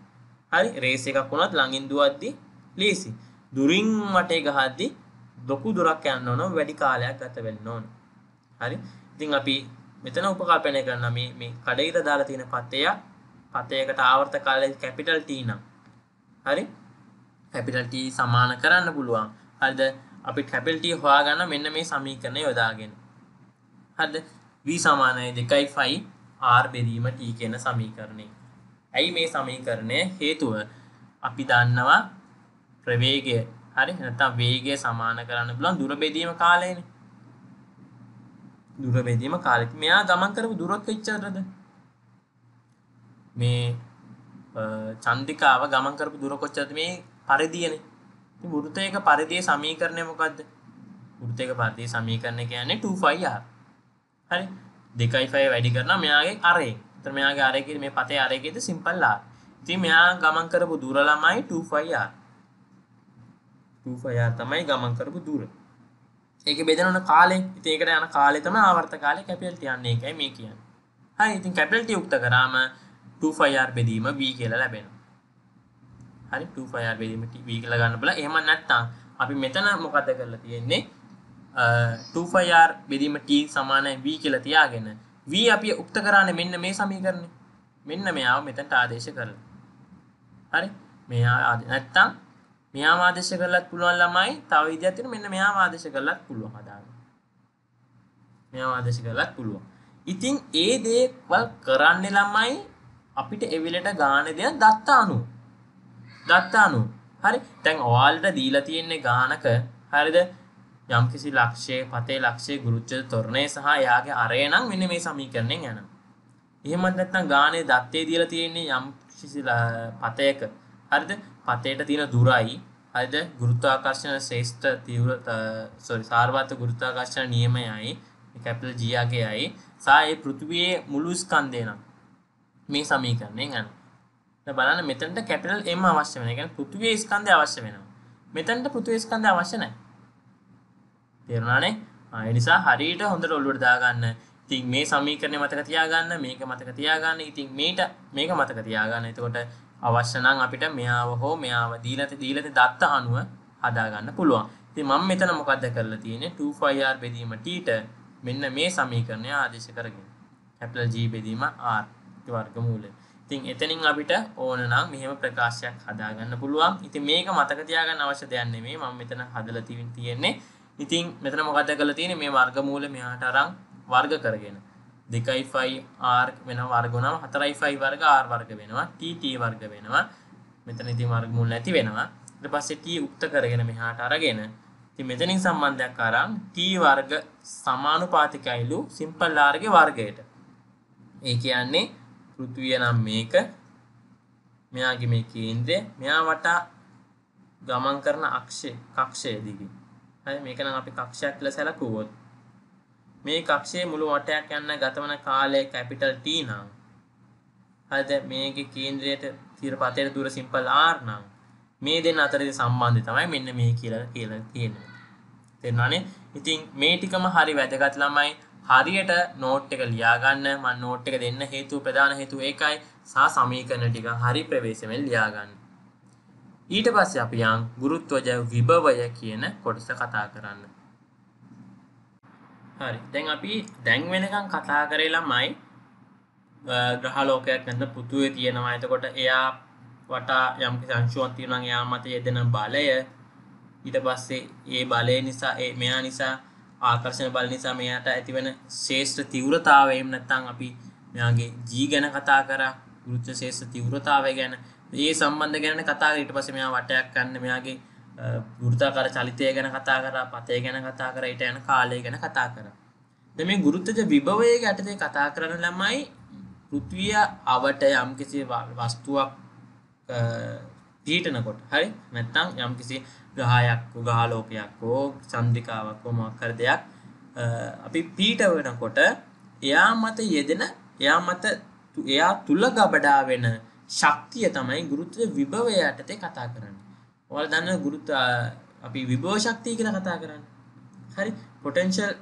හරි? රේස් එකක් වුණත් ළඟින් දුවද්දී ලීසි. දුරින් වටේ ගහද්දී ලොකු දුරක් යන්න ඕන වැඩි කාලයක් ගත වෙන්න ඕන. හරි? ඉතින් අපි මෙතන උපකල්පනය කරන මේ මේ කඩේට දාලා තියෙන පතය පතයකට ආවර්ත කාලය කැපිටල් T නම් හරි කැපිටල්ට සමාන කරන්න පුළුවන් හරිද අපි කැපිල්ට හොයාගන්න මෙන්න මේ සමීකරණය යොදාගෙන හරිද v සමානයි 2යි 5r බෙදීම t කියන සමීකරණය ඇයි මේ සමීකරණය හේතුව අපි දන්නවා ප්‍රවේගය හරි නැත්නම් වේගය සමාන කරන්න පුළුවන් දුර බෙදීම කාලයනේ දුර බෙදීම කාලෙත් මෙයා ගමන් කරපු දුරක් කොච්චරද මේ චන්දිකාව ගමන් කරපු දුර කොච්චරද මේ පරිදියනේ වෘතයක පරිදිය සමීකරණය මොකක්ද වෘතයක පරිදි සමීකරණය කියන්නේ 2ෆයි r හරි 2යි වැඩි කරලා මෙයාගේ array එතන මෙයාගේ array කී මේ පතේ array කීද simple r ඉතින් මෙයා ගමන් කරපු දුර ළමයි 2ෆයි r 2ෆයි r තමයි ගමන් කරපු දුර ඒක බෙදෙන ඔන කාලේ ඉතින් ඒකට යන කාලේ තමයි ආවර්ත කාලේ capital t යන්නේ ඒකයි මේ කියන්නේ හරි ඉතින් capital t යුක්ත කරාම 2ෆයි r බෙදීම b කියලා ලැබෙනවා හරි 2ෆයර් වීමට වී කියලා ගන්න බල එහෙම නැත්තම් අපි මෙතන මොකද කරලා තියෙන්නේ 2ෆයර් බෙදීම t සමානයි v කියලා තියාගෙන v අපි උක්ත කරන්නේ මෙන්න මේ සමීකරණය මෙන්න මෙයාව මෙතනට ආදේශ කරලා හරි මෙයා නැත්තම් මෙයා ආදේශ කරලත් පුළුවන් ළමයි තව විදිහක් තියෙන මෙන්න මෙයා ආදේශ කරලත් පුළුවන් හදාගන්න මෙයා ආදේශ කරලත් පුළුවන් ඉතින් ඒ දේවල් කරන්නේ ළමයි අපිට එවිලට ගාන දෙයක් දත්තා අනුව දත්තානු හරි තැන් ඔයාල්ට දීලා තියෙන්නේ ගානක හරිද යම්කිසි ලක්ෂය පතේ ලක්ෂය ගුරුච්ච තොරණය සහ යාගේ අරයනම් මෙන්න මේ සමීකරණය යන එහෙමත් නැත්නම් ගානේ දත්තේ දීලා තියෙන්නේ යම් කිසි පතයක හරිද පතේට තියෙන දුරයි හරිද ගුරුත්වාකර්ෂණ ශ්‍රේෂ්ඨ තීව්‍ර සෝරි සාරවත් ගුරුත්වාකර්ෂණ නියමයයි කැපිටල් G යයි සා ඒ පෘථිවියේ මුළු ස්කන්ධය නම් මේ සමීකරණයෙන් යනවා බලන්න මෙතනට කැපිටල් M අවශ්‍ය වෙන. ඒ කියන්නේ පෘථිවිය ස්කන්ධය අවශ්‍ය වෙනවා. මෙතනට පෘථිවිය ස්කන්ධය අවශ්‍ය නැහැ. තේරුණානේ? ඒ නිසා හරියට හොඳට ඔළුවට දාගන්න. ඉතින් මේ සමීකරණය මතක තියාගන්න, මේක මතක තියාගන්න. ඉතින් මේට මේක මතක තියාගන්න. එතකොට අවශ්‍ය නම් අපිට මෙයාව හෝ මෙයාව දීලා දීලා දත්ත අනුව හදාගන්න පුළුවන්. ඉතින් මම මෙතන මොකද්ද කරලා තියෙන්නේ? 2πr බෙදීම t ට මෙන්න මේ සමීකරණය ආදේශ කරගෙන. G බෙදීම r වර්ගමූලය. ඉතින් එතනින් අපිට ඕන නම් මෙහෙම ප්‍රකාශයක් හදාගන්න පුළුවන්. ඉතින් මේක මතක තියාගන්න අවශ්‍ය දෙයක් නෙමෙයි. මම මෙතන හදලා තිවින් තියෙන්නේ. ඉතින් මෙතන මොකද කරලා තියෙන්නේ? මේ වර්ගමූල මෙහාට අරන් වර්ග කරගෙන 2යි r වෙන වර්ග වුණාම 4යි වර්ග r වර්ග වෙනවා. t t වර්ග වෙනවා. මෙතන ඉතින් වර්ගමූල නැති වෙනවා. ඊට පස්සේ t උක්ත කරගෙන මෙහාට අරගෙන ඉතින් මෙතනින් සම්බන්ධයක් අරන් t වර්ග සමානුපාතිකයිලු සිම්පල් r ගේ වර්ගයට. ඒ කියන්නේ පෘතිවිය නම් මේක මෙයාගේ මේ කේන්ද්‍රය මෙයා වටා ගමන් කරන අක්ෂය කක්ෂය දිගේ හරි මේක නම් අපි කක්ෂයක් කියලා සැලකුවොත් මේ කක්ෂයේ මුළු වටයක් යන්න ගතවන කාලය කැපිටල් T නම් හරිද මේකේ කේන්ද්‍රයට තීරපතේ දුර සිම්පල් R නම් මේ දෙන්න අතරේ සම්බන්ධය තමයි මෙන්න මේ කියලා කියලා තියෙන්නේ තේරුණානේ ඉතින් මේ ටිකම හරි වැදගත් ළමයි හරියට නෝට් එක ලියාගන්න මන් නෝට් එක දෙන්න හේතු ප්‍රධාන හේතු ඒකයි සා සමීකරණ ටික හරි ප්‍රවේශමෙන් ලියාගන්න. ඊට පස්සේ අපි යම් ගුරුත්වජ විභවය කියන කොටස කතා කරන්න. හරි දැන් අපි දැන් වෙනකම් කතා කරේ ළමයි ග්‍රහලෝකයක් නැත්නම් පුතුවේ තියෙනවා. එතකොට එයා වටා යම් කිසි අංශුවක් තියෙනවා නම් එයා මත යෙදෙන බලය ඊට පස්සේ ඒ බලය නිසා ඒ මෙයා නිසා ආකර්ශණ බල නිසා මෙයාට ඇතිවන ශේෂ්ඨ තීව්‍රතාවයෙන් නැත්නම් අපි මෙයාගේ ජී ගැන කතා කරා වෘත්ත ශේෂ්ඨ තීව්‍රතාවය ගැන මේ සම්බන්ධ ගැන කතා කරා ඊට පස්සේ මෙයා වටයක් ගන්න මෙයාගේ වෘත්තාකාර චලිතය ගැන කතා කරා පතේ ගැන කතා කරා ඊට යන කාලය ගැන කතා කරා දැන් මේ ගුරුත්වජ විභවයේ යටතේ කතා කරන ළමයි පෘථිවිය අවට යම්කිසි වස්තුවක් පීටනකොට හරි නැත්තං යම් කිසි ග්‍රහයක් ගාලෝකයක් හෝ සන්දිකාවක් හොමක්කර දෙයක් අපි පීට වෙනකොට එයා මත යෙදෙන එයා මත එයා තුළ ගබඩා වෙන ශක්තිය තමයි ගුරුත්ව විභවය යටතේ කතා කරන්න ඔල් දන්න ගුරුත් අපි විභෝ ශක්තිය කියලා කතා කරන්න හරි පොටන්ශල්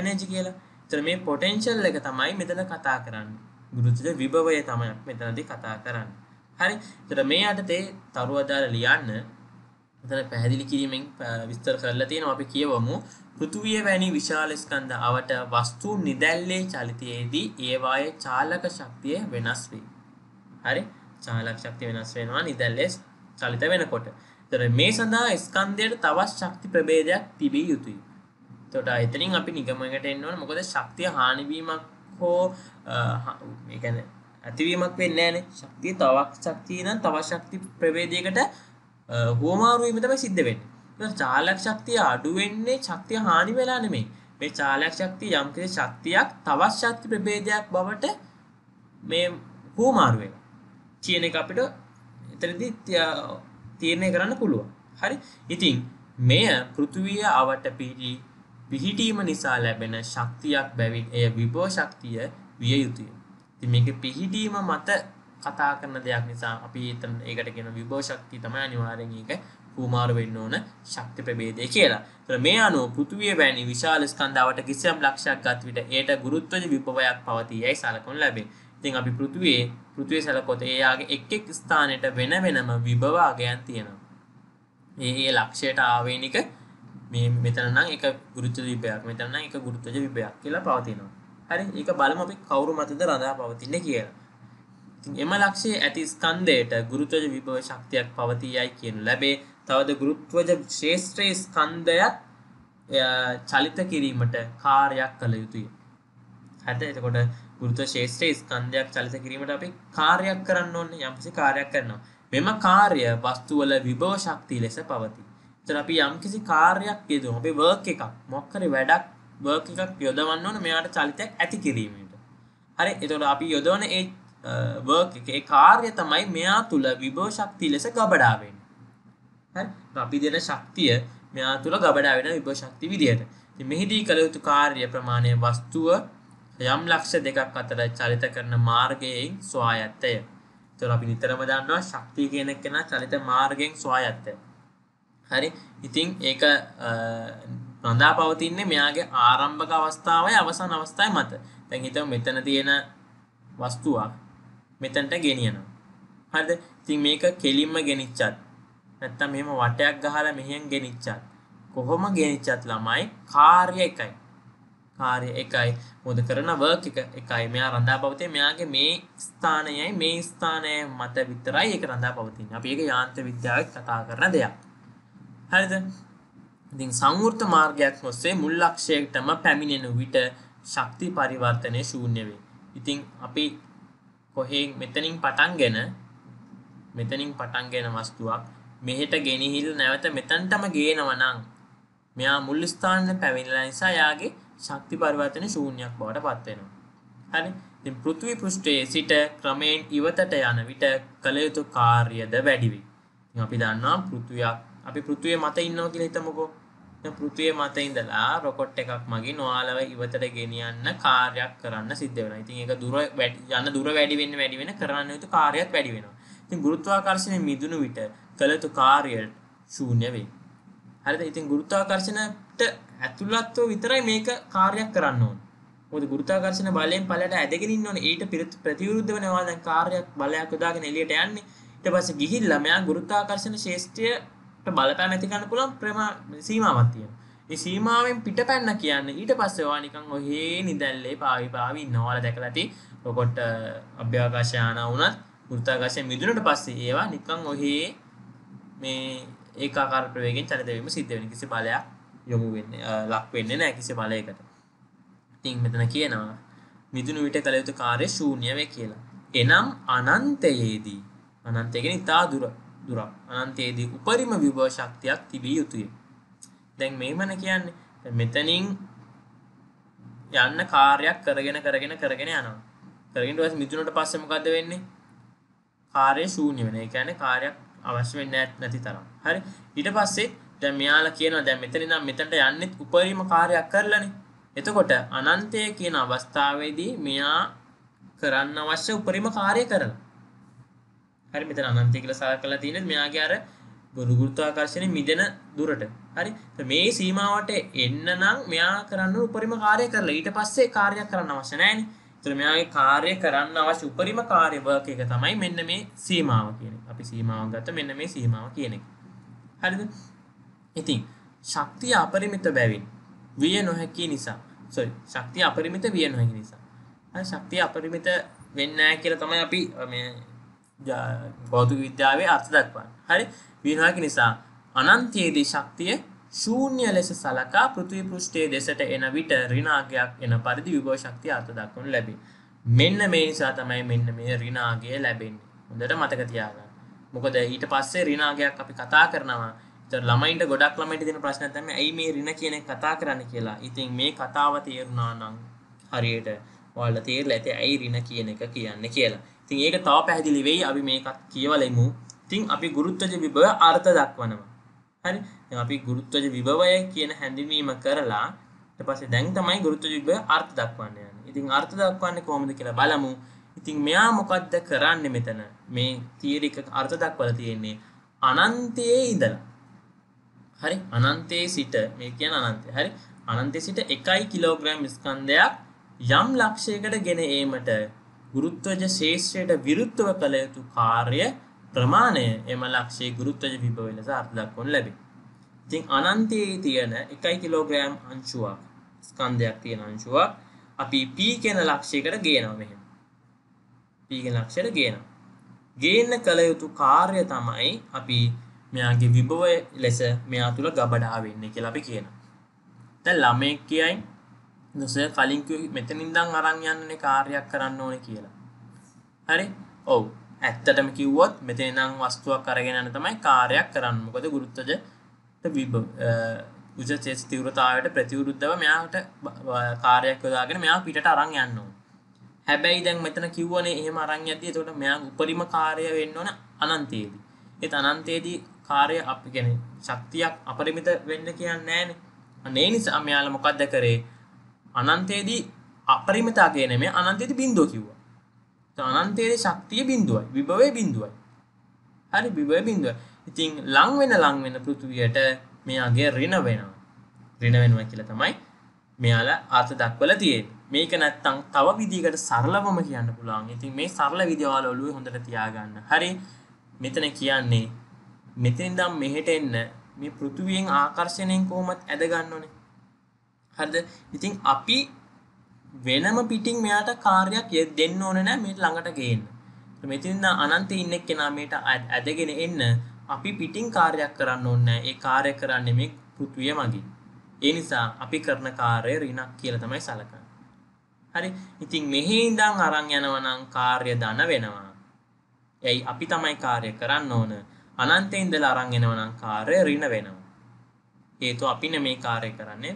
එනජි කියලා තර මේ පොටෙන්ශල් එක තමයි මෙතන කතා කරන්න ගුරුත්ව විභවය තමයි මෙතනදි කතා කරන්න හරි තර මේ අටතේ තරුවදාර ලියන්න තන පැහැදිලි කිරීමෙන් විස්තර කරලා තියෙන අපි කියවමු පෘතුවිය වැනි විශාල ස්කන්ධ අවට වස්තු නිදැල්ලේ චලිතයේදී ඒවායේ චාලක ශක්තිය වෙනස් වේ. හරි චාලක ශක්තිය වෙනස් වෙනවා නිදැල්ලේ චලිත වෙනකොට. ඒතර මේ සඳහා ස්කන්ධයට තවත් ශක්ති ප්‍රභේදයක් තිබිය යුතුයි. එතකොට එතනින් අපි නිගමනකට එන්න ඕන මොකද ශක්තිය හානි වීමක් හෝ ඒ කියන්නේ ඇතිවීමක් වෙන්න ෑන ශක්තිය තවක් ශක්තිය නම් තව ශක්ති ප්‍රවේදයකට හෝමාරුවීම තමයි සිද්ධ වෙන්න චාලක් ශක්තිය අඩුවෙන්නේ ශක්තිය හානි වෙලා නෙමේ මේ චාලක් ශක්තිය යම්කිසි ශක්තියක් තවත් ශක්ති ප්‍රභේදයක් බවට මේ හෝමාරුවෙන කියන එක අපිට එතනදි තීරණය කරන්න පුළුවන් හරි ඉතින් මෙය පෘථුවිය අවට පිහිටි පිහිටීම නිසා ලැබෙන ශක්තියක් බැවින් එය විභෝ ශක්තිය විය යුතුය මේක පිහිටීම මත කතා කරන දෙයක් නිසා අපි එතන ඒකට කියන විභව ශක්තිය තමයි අනිවාර්යෙන් ඒක කුමාරු වෙන්න ඕන ශක්ති ප්‍රභේදය කියලා. එතකොට මේ අනුව පෘථුවිය වැනි විශාල ස්කන්ධාවට කිසියම් ලක්ෂයක් ගත විට ඒට ගුරුත්වජ විභවයක් පවතී යයි සලකනු ලැබේ. ඉතින් අපි පෘථුවියේ පෘථුවිය සලකොත් එයාගේ එක් එක් ස්ථානයට වෙන වෙනම විභව අගයන් තියෙනවා. මේ ඒ ලක්ෂයට ආවේනික මේ මෙතන නම් එක ගුරුත්වජ විභවයක්, මෙතන නම් එක ගුරුත්වජ විභවයක් කියලා පවතිනවා. හරි ඒක බලම අපි කවුරු මතද රඳා පවතින්න කියලා. එම ලක්ෂයේ ඇති ස්කන්ධයට ගුරුත්වජ විභව ශක්තියක් පවතී යයි කියනු ලැබේ. තවද ගුරුත්වජ ශේෂ්ත්‍රයේ ස්කන්ධයත් චලිත කිරීමට කාර්යයක් කළ යුතුය. හරිද? එතකොට ගුරුත්ව ශේෂ්ත්‍රයේ ස්කන්ධයක් චලිත කිරීමට අපි කාර්යයක් කරන්න ඕනේ යම්කිසි කාර්යයක් කරනවා. මෙම කාර්ය වස්තුවල විභව ශක්තිය ලෙස පවතී. එතන අපි යම්කිසි කාර්යයක් යෙදුවම අපි වර්ක් එකක් මොකක් හරි වැඩක් බර්ක් එකක් යොදවන්න ඕන මෙයාට චලිතයක් ඇති කිරීමට හරි එතොට අපි යොදවන ඒ වර්ක් එක කාර්ය තමයි මෙයා තුළ විභෝ ශක්ති ලෙස ගබඩාවෙන් අපි දෙන ශක්තිය මෙයා තුළ ගබඩා වෙන විභෝ ශක්ති විදියට මෙහිදී කළ යුතු කාර්ය ප්‍රමාණය වස්තුව යම් ලක්ෂ දෙකක් අතර චලිත කරන මාර්ගයෙන් ස්වායත්තය තොර අපි නිතරම දන්නවා ශක්තිය කියනක් කෙන චලිත මාර්ගයෙන් ස්වායත්තය හරි ඉතිං ඒක රඳා පවතින්නේ මෙයාගේ ආරම්භක අවස්ථාවයි අවසන් අවස්ථාවයි මත. දැන් හිතමු මෙතන තියෙන වස්තුවක් මෙතනට ගෙනියනවා. හරිද? ඉතින් මේක කෙලින්ම ගෙනිච්චත් නැත්තම් මෙහෙම වටයක් ගහලා මෙහෙන් ගෙනිච්චත් කොහොම ගෙනිච්චත් ළමයි කාර්ය එකයි. කාර්ය එකයි මොද කරන වර්ක් එක එකයි මෙයා රඳා පවතින මෙයාගේ මේ ස්ථානයයි මේ ස්ථානය මත විතරයි ඒක රඳා පවතින්නේ. අපි ඒක යාන්ත්‍ර විද්‍යාවෙන් කතා කරන දෙයක්. හරිද? ඉතින් සංවෘත මාර්ගයක් ඔස්සේ මුල් ලක්ෂයටම පැමිණෙන විට ශක්ති පරිවර්තනය ශූන්‍ය වේ. ඉතින් අපි කොහේ මෙතනින් පටන්ගෙන මෙතනින් පටන්ගෙන වස්තුවක් මෙහෙට ගෙනහිල් නැවත මෙතන්ටම ගේනවනම් මෙයා මුල් ස්ථානයේ පැමිණලා නිසා යාගේ ශක්ති පරිවර්තන ශූන්‍යයක් බවට පත් වෙනවා. හරි. ඉතින් පෘථිවි පෘෂ්ඨයේ සිට ක්‍රමයෙන් ඉවතට යන විට කල යුතු කාර්යද වැඩි වේ. ඉතින් අපි දන්නවා පෘථිවියක් අපි පෘථිවිය මත ඉන්නවා කියලා හිතමුකෝ. පෘතිය මත ඉඳලා රොකොට් එකක් මගින් ඔයාලව ඉවතට ගෙනියන්න කාර්යයක් කරන්න සිද්ධ වෙනවා. ඉතින් ඒක දුර යන දුර වැඩි වෙන්න වැඩි වෙන කරන්න යුතු කාර්යයක් වැඩි වෙනවා. ඉතින් ගුරුත්වාකර්ෂණය මිදුණු විට කළ යුතු කාර්ය ශූන්‍ය වෙයි. හරිද? ඉතින් ගුරුත්වාකර්ෂණයට ඇතුළත් විතරයි මේක කාර්යයක් කරන්න ඕනේ. මොකද ගුරුත්වාකර්ෂණ බලයෙන් පළයට ඇදගෙන ඉන්න ඕනේ. ඊට ප්‍රතිවිරුද්ධව නේ ඔයාලා දැන් කාර්යයක් බලයක් යොදාගෙන එළියට යන්නේ. ඊට පස්සේ ගිහිල්ලා මෙයා ගුරුත්වාකර්ෂණ ශේෂ්ත්‍රය බලපෑම ඇතිකන්න පුළන් ප්‍රම සීමාවත්තිය ඒ සීමාවෙන් පිට පැන්න කියන්න ඊට පස්සවා නිකං ඔහේ නිදැල්ලේ පාවිපාවි නොවල දැකලති ඔකොට අභ්‍යාකාශයාන වනත් ෘතාකාශය මිදුනට පස්සේ ඒවා නිකං ඔහේ මේ ඒකාකාර ප්‍රවේගෙන් චරිතවීම සිද්ධවෙන කිසි බලයක් යොමු වෙන්න ලක් වෙන්න නෑ කිසි බලයකට තිං මෙතන කියනවා මිදුණු විට කළ යුතු කාර්ය ශූන්‍ය වේ කියලා එනම් අනන්තයේදී අනන්තයගෙන ඉතා දුර දුරක් අනන්තයේදී උපරිම විභව ශක්තියක් තිබිය යුතුය. දැන් මේමන කියන්නේ මෙතනින් යන්න කාර්යයක් කරගෙන කරගෙන කරගෙන යනවා. කරගෙන ඊට පස්සේ මිදුනට පස්සේ මොකද වෙන්නේ? කාර්යය ශූන්‍ය වෙනවා. ඒ කියන්නේ කාර්යයක් අවශ්‍ය වෙන්නේ නැති තරම්. හරි. ඊට පස්සේ දැන් මෙයාලා කියනවා දැන් මෙතන ඉඳන් මෙතනට යන්නෙත් උපරිම කාර්යයක් කරලානේ. එතකොට අනන්තය කියන අවස්ථාවේදී මෙයා කරන්න අවශ්‍ය උපරිම කාර්යය කරලා හරි මෙතන අනන්තය කියලා සලකලා තියෙන්නේ මෙයාගේ අර ගුරුගුරුත්වාකර්ෂණය මිදෙන දුරට. හරි මේ සීමාවට එන්න නම් මෙයා කරන්න උපරිම කාර්යය කරලා ඊට පස්සේ කාර්යයක් කරන්න අවශ්‍ය නැහැ නේ. මෙයාගේ කාර්යය කරන්න අවශ්‍ය උපරිම කාර්ය වර්ක් එක තමයි මෙන්න මේ සීමාව කියන එක. අපි සීමාව ගත්ත මෙන්න මේ සීමාව කියන එක. හරිද? ඉතින් ශක්තිය අපරිමිත බැවින් විය නොහැකි නිසා සොරි ශක්තිය අපරිමිත විය නොහැකි නිසා. හරි ශක්තිය අපරිමිත වෙන්නේ නැහැ කියලා තමයි අපි මේ බෞතික විද්‍යාවේ අර්ථ දක්වන්න. හරි විනාග නිසා අනන්තයේදී ශක්තිය ශූන්‍ය ලෙස සලකා පෘථිවි පෘෂ්ඨයේ දෙසට එන විට ඍණාගයක් එන පරිදි විභව ශක්තිය අර්ථ දක්වනු ලැබේ. මෙන්න මේ නිසා තමයි මෙන්න මේ ඍණාගය ලැබෙන්නේ. හොඳට මතක තියාගන්න. මොකද ඊට පස්සේ ඍණාගයක් අපි කතා කරනවා. ඉතින් ළමයින්ට ගොඩක් ළමයින්ට දෙන ප්‍රශ්නයක් තමයි ඇයි මේ ඍණ කියන එක කතා කරන්න කියලා. ඉතින් මේ කතාව තේරුණා නම් හරියට ඔයාලා තේරලා ඇති ඇයි ඍණ කියන එක කියන්නේ කියලා. ඉතින් ඒක තව පැහැදිලි වෙයි අපි මේකත් කියවලෙමු. ඉතින් අපි ගුරුත්වජ විභව අර්ථ දක්වනවා. හරි? දැන් අපි ගුරුත්වජ විභවය කියන හැඳින්වීම කරලා ඊට පස්සේ දැන් තමයි ගුරුත්වජ විභව අර්ථ දක්වන්න යන්නේ. ඉතින් අර්ථ දක්වන්නේ කොහොමද කියලා බලමු. ඉතින් මෙයා මොකද්ද කරන්නේ මෙතන? මේ තියරික අර්ථ දක්වලා තියෙන්නේ අනන්තයේ ඉඳලා. හරි? අනන්තයේ සිට මේ කියන්නේ අනන්තය. හරි? අනන්තයේ සිට 1 කිලෝග්‍රෑම් ස්කන්ධයක් යම් ලක්ෂයකට ගෙන ඒමට ගුරුත්වජ ශේෂ්‍රයට විරුද්ධව කළ යුතු කාර්ය ප්‍රමාණය එම ලක්ෂයේ ගුරුත්වජ විභව ලෙස අර්ථ දක්වනු ලැබේ. ඉතින් අනන්තයේ තියෙන 1 කිලෝග්‍රෑම් අංශුවක් ස්කන්ධයක් තියෙන අංශුවක් අපි p කියන ලක්ෂයකට ගේනවා මෙහෙම. p කියන ලක්ෂයට ගේනවා. ගේන්න කළ යුතු කාර්ය තමයි අපි මෙයාගේ විභවය ලෙස මෙයා තුල ගබඩා වෙන්නේ කියලා අපි කියනවා. දැන් ළමෙක් කියයි දොසය කලින් මෙතනින්දං අරන් යන්නේ කාර්යයක් කරන්න ඕන කියලා හරි ඔව් ඇත්තටම කිව්වොත් මෙතනනම් වස්තුවක් අරගෙන යන තමයි කාර්යයක් කරන්න මොකද ගුරුත්වජ විභ උජ චේස් තීව්‍රතාවයට ප්‍රතිවිරුද්ධව මෙයාට කාර්යයක් යොදාගෙන මෙයා පිටට අරන් යන්න ඕන. හැබැයි දැන් මෙතන කිව්වනේ එහෙම අරන් යද්දී එතකොට මෙයා උපරිම කාර්ය වෙන්න ඕන අනන්තයේදී. ඒත් අනන්තයේදී කාර්ය අපි කියන්නේ ශක්තියක් අපරිමිත වෙන්න කියන්නේ නැහැ නේ. අනේ නිසා මෙයාලා මොකද්ද කරේ? අනන්තයේදී අපරිමිතා කියන මේ අනන්තයේදී බිඳුව කිව්වා. දැන් අනන්තයේදී ශක්තිය බිඳුවයි, විභවය බිඳුවයි. හරි විභවය බිඳුවයි. ඉතින් ලං වෙන ලං වෙන පෘථුවියට මෙයාගේ ඍණ වෙනවා. ඍණ වෙනවා කියලා තමයි මෙයාලා අර්ථ දක්වලා තියෙන්නේ. මේක නැත්තම් තව විදිහකට සරලවම කියන්න පුළුවන්. ඉතින් මේ සරල විදිහවල ඔළුවේ හොඳට තියාගන්න. හරි. මෙතන කියන්නේ මෙතෙන්දම් මෙහෙට එන්න මේ පෘථුවියෙන් ආකර්ෂණයෙන් කොහොමද ඇද ගන්න ඕනේ? හරිද ඉතින් අපි වෙනම පිටිං මෙයාට කාර්යක් ය දෙන්න ඕන නෑ මේට ළඟට ගේන්න මෙතින්න අනන්ත ඉන්නෙක් කෙනා මේට ඇදගෙන එන්න අපි පිටිං කාර්යක් කරන්න ඕන්න ඒ කාරය කරන්න මේ පෘතුවිය මගින් ඒ නිසා අපි කරන කාරය රිනක් කියල තමයි සලක හරි ඉතින් මෙහි ඉඳං අරං යනවනං කාර්ය දන වෙනවා ඇයි අපි තමයි කාරය කරන්න ඕන අනන්තයින්දල අරංගෙනවනං කාරය රින වෙනවා ඒතු අපින මේ කාරය කරන්නේ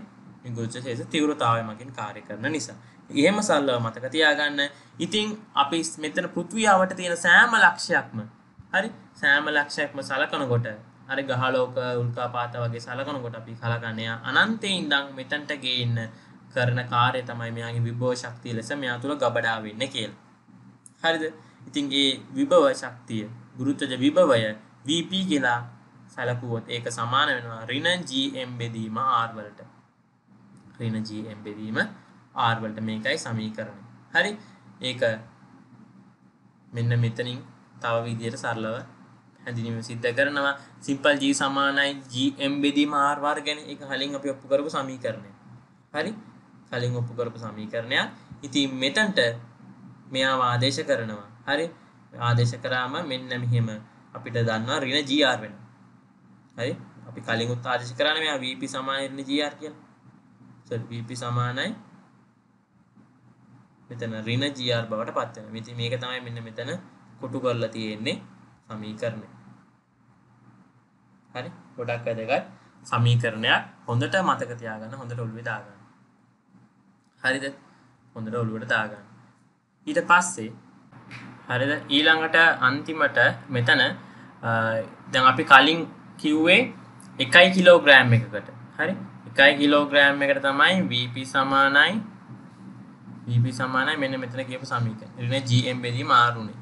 ගුරුජශේෂ තිවරතාවය මගින් කාර්ය කරන නිසා. එහෙම සල්ලව මතක තියාගන්න. ඉතින් අපි මෙතන පෘථිවියාවට තියෙන සෑම ලක්ෂයක්ම හරි සෑම ලක්ෂයක්ම සලකනකොට හරි ගහලෝක උල්කාපාත වගේ සලකනකොට අපි කලකන්න එයා අනන්තේ ඉඳන් මෙතනට ගේන්න කරන කාර්යය තමයි මෙයාගේ විභව ශක්තිය ලෙස මෙයා තුල ගබඩා වෙන්නේ කියලා. හරිද? ඉතින් ඒ විභව ශක්තිය ගුරුත්වජ විභවය VP කියලා සැලකුවොත් ඒක සමාන වෙනවා ඍණ GM බෙදීම R වලට. ඍණ gm බෙදීම r වලට මේකයි සමීකරණය. හරි. ඒක මෙන්න මෙතනින් තව විදියට සරලව හැඳිනීම සිද්ධ කරනවා. සිම්පල් g සමානයි gm බෙදීම r වර්ගයන ඒක කලින් අපි ඔප්පු කරපු සමීකරණය. හරි. කලින් ඔප්පු කරපු සමීකරණයක්. ඉතින් මෙතනට මෙයා ආදේශ කරනවා. හරි. ආදේශ කරාම මෙන්න මෙහෙම අපිට දන්නවා ඍණ gr වෙනවා. හරි අපි කලින් උත් ආදේශ කරන්නේ මෙයා vp සමාන ඍණ gr කියලා. බප සමානයි මෙතන රින ජR බවට පත්වෙන මෙති මේක තමයි මෙන්න මෙතන කොටු කරලා තියෙන්නේ සමීකරණය හරි ගොඩක් වැදගත් සමීකරණයක් හොඳට මතක තියාගන්න හොඳට ඔළුවේ දාගන්න හරිද හොඳට ඔළුවට දාගන්න ඊට පස්සේ හරිද ඊළඟට අන්තිමට මෙතන දැන් අපි කලින් කිව්වේ එකයි කිලෝග්‍රෑම් එකකට හරි එකයි කිලෝග්‍රෑම් එකට තමයි VP සමානයි VP සමානයි මෙන්න මෙතන කියපු සමීකරණය. ඍණ GM බෙදීම R උනේ.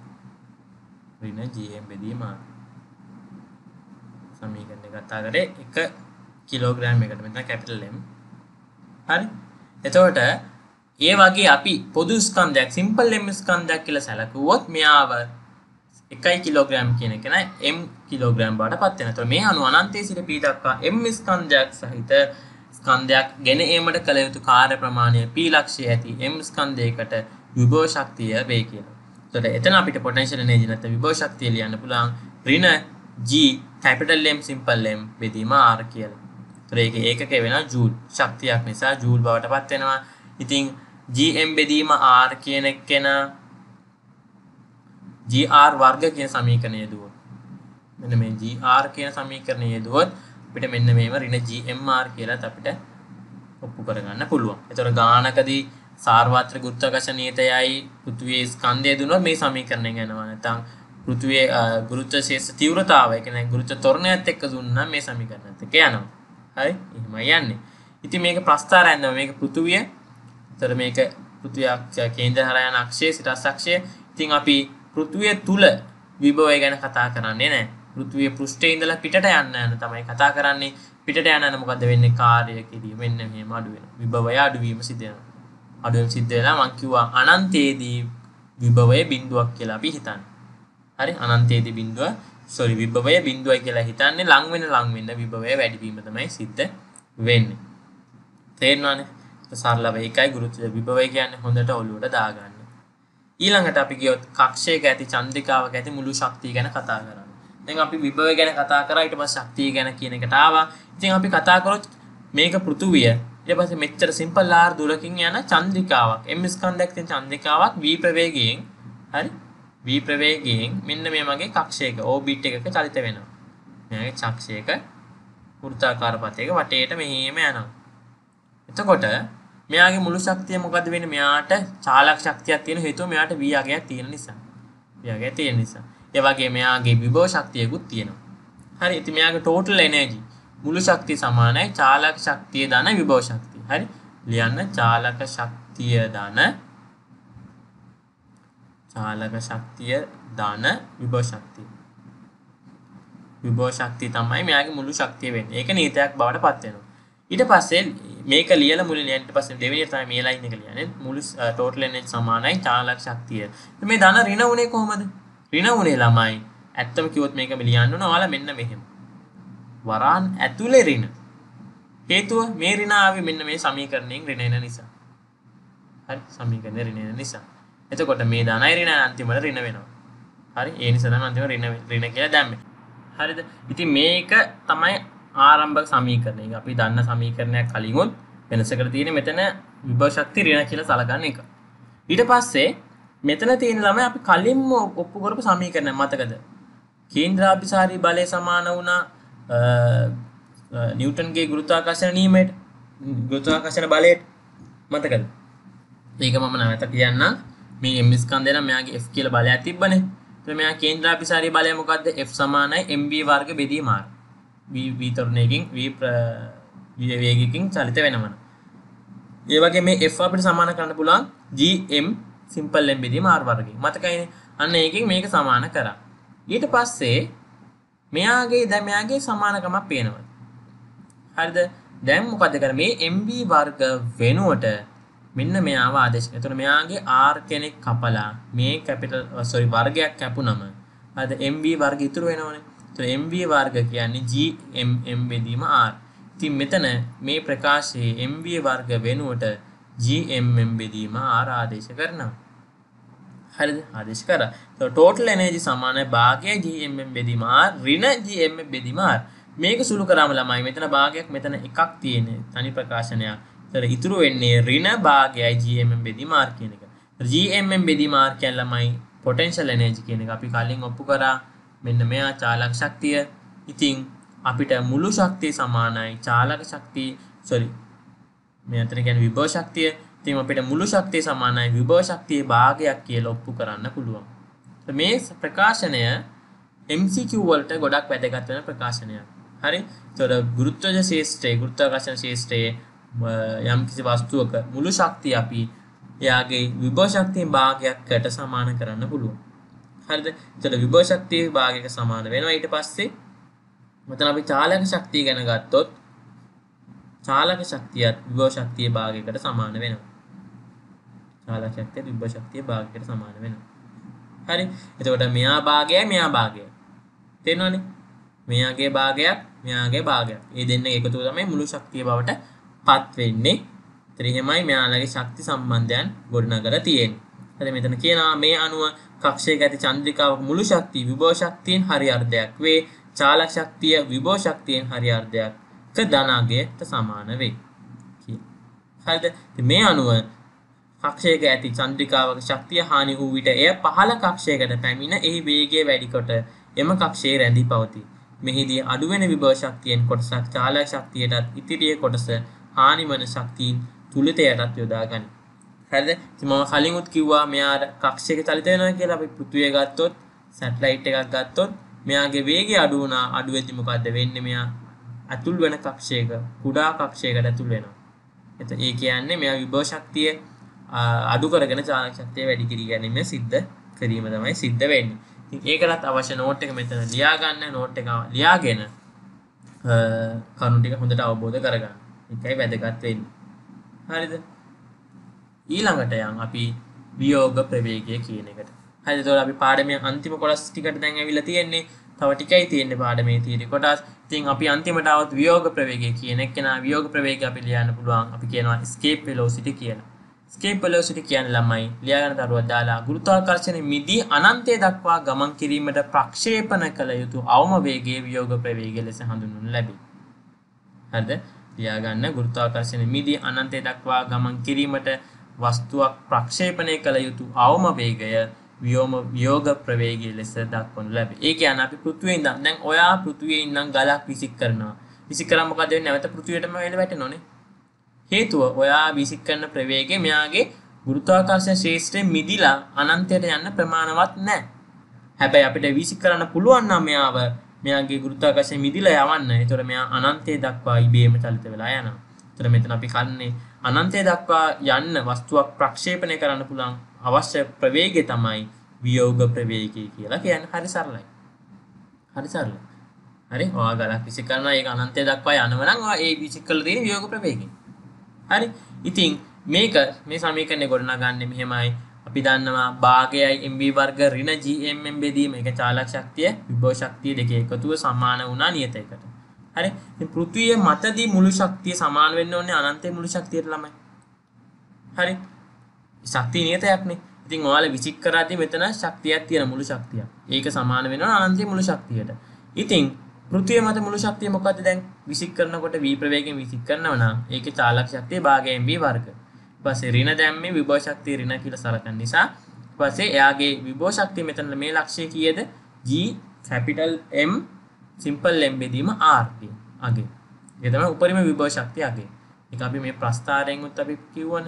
ඍණ GM බෙදීම R. සමීකරණය කතා කරේ 1 කිලෝග්‍රෑම් එකට මෙතන කැපිටල් M. හරි. එතකොට ඒ වගේ අපි පොදු ස්කන්ධයක් සිම්පල් M ස්කන්ධයක් කියලා සැලකුවොත් මෙයාව 1 කිලෝග්‍රෑම් කියන එක නයි M කිලෝග්‍රෑම් බවට පත් වෙනවා. මේ අනු අනන්තයේ සිට P දක්වා M ස්කන්ධයක් සහිත ස්කන්ධයක් ගෙන ඒමට කළ යුතු කාර්ය ප්‍රමාණය p ලක්ෂය ඇති m ස්කන්ධයකට විභව ශක්තිය වේ කියලා. එතකොට එතන අපිට පොටෙන්ෂියල් එනර්ජි නැත්නම් විභව ශක්තිය ලියන්න පුළුවන් ඍණ g capital M simple m බෙදීම r කියලා. එතකොට ඒක ඒකක වෙන ජූල් ශක්තියක් නිසා ජූල් බවට පත් වෙනවා. ඉතින් gm බෙදීම r කියන එකන gr වර්ග කියන සමීකරණය දුවොත් මෙන්න මේ gr කියන සමීකරණය දුවොත් අපිට මෙන්න මේම රින GMR කියලත් අපිට ඔප්පු කරගන්න පුළුවන්. එතොර ගානකදී සාර්වාත්‍ර ගුරුත්වාකර්ෂ නීතයයි පෘථිවියේ ස්කන්ධය දුනොත් මේ සමීකරණය යනවා නැත්නම් පෘථිවියේ ගුරුත්ව ශේෂ තීව්‍රතාවය කියන්නේ ගුරුත්ව ත්වරණයත් එක්ක දුන්නා මේ සමීකරණත් එක්ක යනවා. හරි? එහෙමයි යන්නේ. ඉතින් මේක ප්‍රස්ථාරය යනවා මේක පෘථිවිය. එතකොට මේක පෘථිවිය අක්ෂය කේන්ද්‍ර හරය යන අක්ෂය සිටස් අක්ෂය. ඉතින් අපි පෘථිවිය තුල විභවය ගැන කතා කරන්නේ නැහැ. පෘතුවේ පෘෂ්ටේ ඉඳලා පිටට යන්න යන තමයි කතා කරන්නේ පිටට යන යන මොකද වෙන්නේ කාර්ය කිරීම මෙන්න මෙහෙම අඩු වෙන විභවය අඩුවීම සිද්ධ වෙනවා අඩුවීම සිද්ධ වෙලා මම කිව්වා අනන්තයේදී විභවය බිඳුවක් කියලා අපි හිතන්නේ හරි අනන්තයේදී බිඳුව සොරි විභවය බිඳුවයි කියලා හිතන්නේ ලං වෙන ලං වෙන විභවය වැඩි වීම තමයි සිද්ධ වෙන්නේ තේරෙනවනේ සරලව ඒකයි ගුරුත්ව විභවය කියන්නේ හොඳට ඔළුවට දාගන්න ඊළඟට අපි ගියොත් කක්ෂයක ඇති චන්ද්‍රිකාවක ඇති මුළු ශක්තිය ගැන කතා කරා දැන් අපි විභව ගැන කතා කරා ඊට පස්සේ ශක්තිය ගැන කියන එකට ආවා. ඉතින් අපි කතා කරොත් මේක පෘථුවිය. ඊට පස්සේ මෙච්චර සිම්පල් ආර් දුරකින් යන චන්ද්‍රිකාවක්. M ස්කන්ධයක් තියෙන චන්ද්‍රිකාවක් V ප්‍රවේගයෙන් හරි V ප්‍රවේගයෙන් මෙන්න මේ මගේ කක්ෂයක orbit එකක චලිත වෙනවා. මේගේ චක්ෂයක වෘත්තාකාර පතයක වටේට මෙහෙම යනවා. එතකොට මෙයාගේ මුළු ශක්තිය මොකද වෙන්නේ? මෙයාට චාලක ශක්තියක් තියෙන හේතුව මෙයාට V අගයක් තියෙන නිසා. V අගයක් තියෙන නිසා. ඒවගේ මෙයාගේ විභව ශක්තියකුත් තියෙනවා හරි ඉතින් මෙයාගේ ටෝටල් එනර්ජි මුළු ශක්තිය සමානයි චාලක ශක්තිය ධන විභව ශක්තිය හරි ලියන්න චාලක ශක්තිය ධන චාලක ශක්තිය ධන විභව ශක්තිය විභව ශක්තිය තමයි මෙයාගේ මුළු ශක්තිය වෙන්නේ ඒක නීතයක් බවට පත් වෙනවා ඊට පස්සේ මේක ලියලා මුලින් ඊට පස්සේ දෙවෙනි තමයි මේ ලයින් එක ලියන්නේ මුළු ටෝටල් එනර්ජි සමානයි චාලක ශක්තිය මේ ධන ඍණ උනේ කොහොමද රිනවුනේ ළමයි ඇත්තම කිවොත් මේක මිලියන්න නොවාල මෙන්න මෙහෙම. වරාන් ඇතුලෙ රින. හේතුව මේ රිනාව මෙන්න මේ සමීකරණයෙන් රිනෙන නිසා. හරි සමීකරණය රිනෙන නිසා. එතකොට මේ ධනයි රින අන්තිමට රින වෙනවා. හරි ඒ නිසා තමයි අන්තිම රින රින කියලා දැම්මේ. හරිද? ඉතින් මේක තමයි ආරම්භක සමීකරණය. අපි දන්න සමීකරණයක් කලින් උත් වෙනසකට තියෙන්නේ මෙතන විභව ශක්තිය ඍණ කියලා සලකන එක. ඊට පස්සේ මෙතන තියෙන ළමයි අපි කලින්ම ඔප්පු කරපු සමීකරණ මතකද? කේන්ද්‍රාභිසාරී බලය සමාන වුණා නිව්ටන්ගේ ගුරුත්වාකර්ෂණ නියමයට ගුරුත්වාකර්ෂණ බලයට මතකද? ඒක මම නැවත කියන්නම්. මේ m ස්කන්ධය නම් මෙයාගේ f කියලා බලයක් තිබ්බනේ. එතකොට මෙයා කේන්ද්‍රාභිසාරී බලය මොකද්ද? f සමානයි mv වර්ග බෙදීම r. v v තරණයකින් v v වේගයකින් චලිත වෙනවනේ. ඒ වගේ මේ f අපිට සමාන කරන්න පුළුවන් gm සිම්පල් ලැබෙදීම R වර්ගය. මතකයිනේ. අන්න ඒකෙන් මේක සමාන කරා. ඊට පස්සේ මෙයාගේ දැන් මෙයාගේ සමානකමක් පේනවා. හරිද? දැන් මොකද කරන්නේ? මේ MB වර්ග වෙනුවට මෙන්න මෙයාව ආදේශ. එතකොට මෙයාගේ R කෙනෙක් කපලා මේ කැපිටල් uh, sorry වර්ගයක් කැපුනම අද MB වර්ග ඉතුරු වෙනවනේ. එතකොට MB වර්ග කියන්නේ GMM බෙදීම R. ඉතින් මෙතන මේ ප්‍රකාශයේ MB වර්ග වෙනුවට GMM බෙදීම ආරාදේශ කරනවා. හරිද ආදේශ කරා. તો total energy සමාන භාගය GMM බෙදීම R ඍණ GMM බෙදීම R. මේක සුළු කරාම ළමයි මෙතන භාගයක් මෙතන එකක් තියෙන තනි ප්‍රකාශනයක්. ඒතර ඉතුරු වෙන්නේ ඍණ භාගයයි GMM බෙදීම R කියන එක. GMM බෙදීම R කියන ළමයි potential energy කියන එක අපි කලින් ඔප්පු කරා. මෙන්න මෙයා චාලක ශක්තිය. ඉතින් අපිට මුළු ශක්තිය සමානයි චාලක ශක්තිය sorry මෙතන කියන්නේ විභව ශක්තිය. ඉතින් අපිට මුළු ශක්තිය සමානයි විභව ශක්තියේ භාගයක් කියලා ඔප්පු කරන්න පුළුවන්. මේ ප්‍රකාශනය MCQ වලට ගොඩක් වැදගත් වෙන ප්‍රකාශනයක්. හරි? ඒතොර ගුරුත්වජ ශේෂ්ත්‍රයේ ගුරුත්වාකර්ෂණ ශේෂ්ත්‍රයේ යම් කිසි වස්තුවක මුළු ශක්තිය අපි එයාගේ විභව ශක්තියේ භාගයක්කට සමාන කරන්න පුළුවන්. හරිද? ඒතොර විභව ශක්තියේ භාගයක සමාන වෙනවා. ඊට පස්සේ මෙතන අපි චාලක ශක්තිය ගැන ගත්තොත් චාලක ශක්තියත් විභව ශක්තිය භාගයකට සමාන වෙනවා. චාලක ශක්තියත් විභව ශක්තිය භාගයකට සමාන වෙනවා. හරි. එතකොට මෙයා භාගයයි මෙයා භාගයයි. තේරෙනවනේ? මෙයාගේ භාගයක් මෙයාගේ භාගයක්. මේ දෙන්න එකතු තමයි මුළු ශක්තිය බවට පත් වෙන්නේ. ත්‍රිහෙමයි මෙයාලගේ ශක්ති සම්බන්ධයන් ගොඩනගලා තියෙන්නේ. හරි මෙතන කියනවා මේ අණුව කක්ෂයක ඇති චන්ද්‍රිකාවක මුළු ශක්තිය විභව ශක්තියෙන් හරි අර්ධයක් වේ. චාලක ශක්තිය විභව ශක්තියෙන් හරි අර්ධයක් ධනාගයට සමාන වෙයි. හරිද? මේ අනුව කක්ෂයක ඇති චන්ද්‍රිකාවක ශක්තිය හානි වූ විට එය පහළ කක්ෂයකට පැමිණ එහි වේගය වැඩි කොට එම කක්ෂයේ රැඳී පවතී. මෙහිදී අඩුවෙන විභව ශක්තියෙන් කොටසක් චාලක ශක්තියටත් ඉතිරිය කොටස හානි වන ශක්තියින් තුලිතයටත් යොදා ගනී. හරිද? ඉතින් මම කලින් උත් කිව්වා මෙයා කක්ෂයක චලිත වෙනවා කියලා අපි පෘථුවේ ගත්තොත් සැටලයිට් එකක් ගත්තොත් මෙයාගේ වේගය අඩු වුණා අඩු වෙද්දි මොකද්ද වෙන්නේ මෙයා ඇතුල් වෙන කක්ෂයක කුඩා කක්ෂයකට ඇතුල් වෙනවා. එත ඒ කියන්නේ මෙයා විභව ශක්තිය අඩු කරගෙන චාලක ශක්තිය වැඩි කර ගැනීම සිද්ධ කිරීම තමයි සිද්ධ වෙන්නේ. ඉතින් ඒකටත් අවශ්‍ය නෝට් එක මෙතන ලියා ගන්න නෝට් එක ලියාගෙන කරුණු ටික හොඳට අවබෝධ කරගන්න. ඒකයි වැදගත් වෙන්නේ. හරිද? ඊළඟට යන් අපි වියෝග ප්‍රවේගය කියන එකට. හරිද? ඒතකොට අපි පාඩමේ අන්තිම කොටස් ටිකට දැන් ඇවිල්ලා තියෙන්නේ. තව ටිකයි තියෙන්නේ පාඩමේ තියෙන කොටස්. ඉතින් අපි අන්තිමටාවත් වියෝග ප්‍රවේගය කියනෙක් කෙන වියෝග ප්‍රවේග අපි ලියන්න පුළුවන් අපි කියනවා ස්කේප් වෙලෝසිටි කියන ස්කේප් වෙලෝසිටි කියන ළමයි ලියාගන්න දරුවා දාලා ගුරුත්වාකර්ෂණය මිදී අනන්තය දක්වා ගමන් කිරීමට ප්‍රක්ෂේපණ කළ යුතු අවම වේගයේ වියෝග ප්‍රවේගය ලෙස හඳුන්වනු ලැබේ. හරිද? ලියාගන්න ගුරුත්වාකර්ෂණය මිදී අනන්තය දක්වා ගමන් කිරීමට වස්තුවක් ප්‍රක්ෂේපණය කළ යුතු අවම වේගය වියෝම වියෝග ප්‍රවේගය ලෙස දක්වනු ලැබේ. ඒ කියන්නේ අපි පෘථුවේ ඉඳන් දැන් ඔයා පෘථුවේ ඉඳන් ගලක් විසික් කරනවා. විසික් කරාම මොකද වෙන්නේ? නැවත පෘථුවේටම එළ වැටෙනෝනේ. හේතුව ඔයා විසික් කරන ප්‍රවේගය මෙයාගේ ගුරුත්වාකර්ෂණ ශේෂ්ත්‍රයෙන් මිදිලා අනන්තයට යන්න ප්‍රමාණවත් නැහැ. හැබැයි අපිට විසික් කරන්න පුළුවන් නම් මෙයාව මෙයාගේ ගුරුත්වාකර්ෂණය මිදිලා යවන්න. ඒතොර මෙයා අනන්තය දක්වා ඉබේම චලිත වෙලා යනවා. ඒතොර මෙතන අපි කන්නේ අනන්තය දක්වා යන්න වස්තුවක් ප්‍රක්ෂේපණය කරන්න පුළුවන් අවශ්‍ය ප්‍රවේගය තමයි වියෝග ප්‍රවේගය කියලා කියන්නේ හරි සරලයි. හරි සරලයි. හරි ඔයා ගලක් විසි කරන ඒ අනන්තය දක්වා යනවනම් ඔයා ඒ විසිකල් දේ වියෝග ප්‍රවේගය. හරි ඉතින් මේක මේ සමීකරණය ගොඩනගන්නේ මෙහෙමයි අපි දන්නවා භාගයයි MB වර්ග ඍණ GM බෙදීම එක චාලක ශක්තිය විභව ශක්තිය දෙක එකතුව සමාන වුණා නියත එකට හරි මේ පෘථිවිය මතදී මුළු ශක්තිය සමාන වෙන්න ඕනේ අනන්තයේ මුළු ශක්තියට ළමයි. හරි. ශක්තිය නියතයක්නේ. ඉතින් ඔයාලා විසික් කරාදී මෙතන ශක්තියක් තියෙන මුළු ශක්තියක්. ඒක සමාන වෙනවා අනන්තයේ මුළු ශක්තියට. ඉතින් පෘථිවිය මත මුළු ශක්තිය මොකද්ද දැන්? විසික් කරනකොට v ප්‍රවේගයෙන් විසික් කරනවා නම් ඒකේ චාලක ශක්තිය භාගයෙන් v වර්ග. ඊපස්සේ ඍණ දැම්මේ විභව ශක්තිය ඍණ කියලා සලකන නිසා ඊපස්සේ එයාගේ විභව ශක්තිය මෙතන මේ ලක්ෂය කීයද? g capital M සිම්පල් ලැම්බෙදීම ආර්ප අගේ එතම උපරිම විභව ශක්තියගේ එක අපි මේ ප්‍රස්ථාරයෙන්ුත් අපි කිව්වන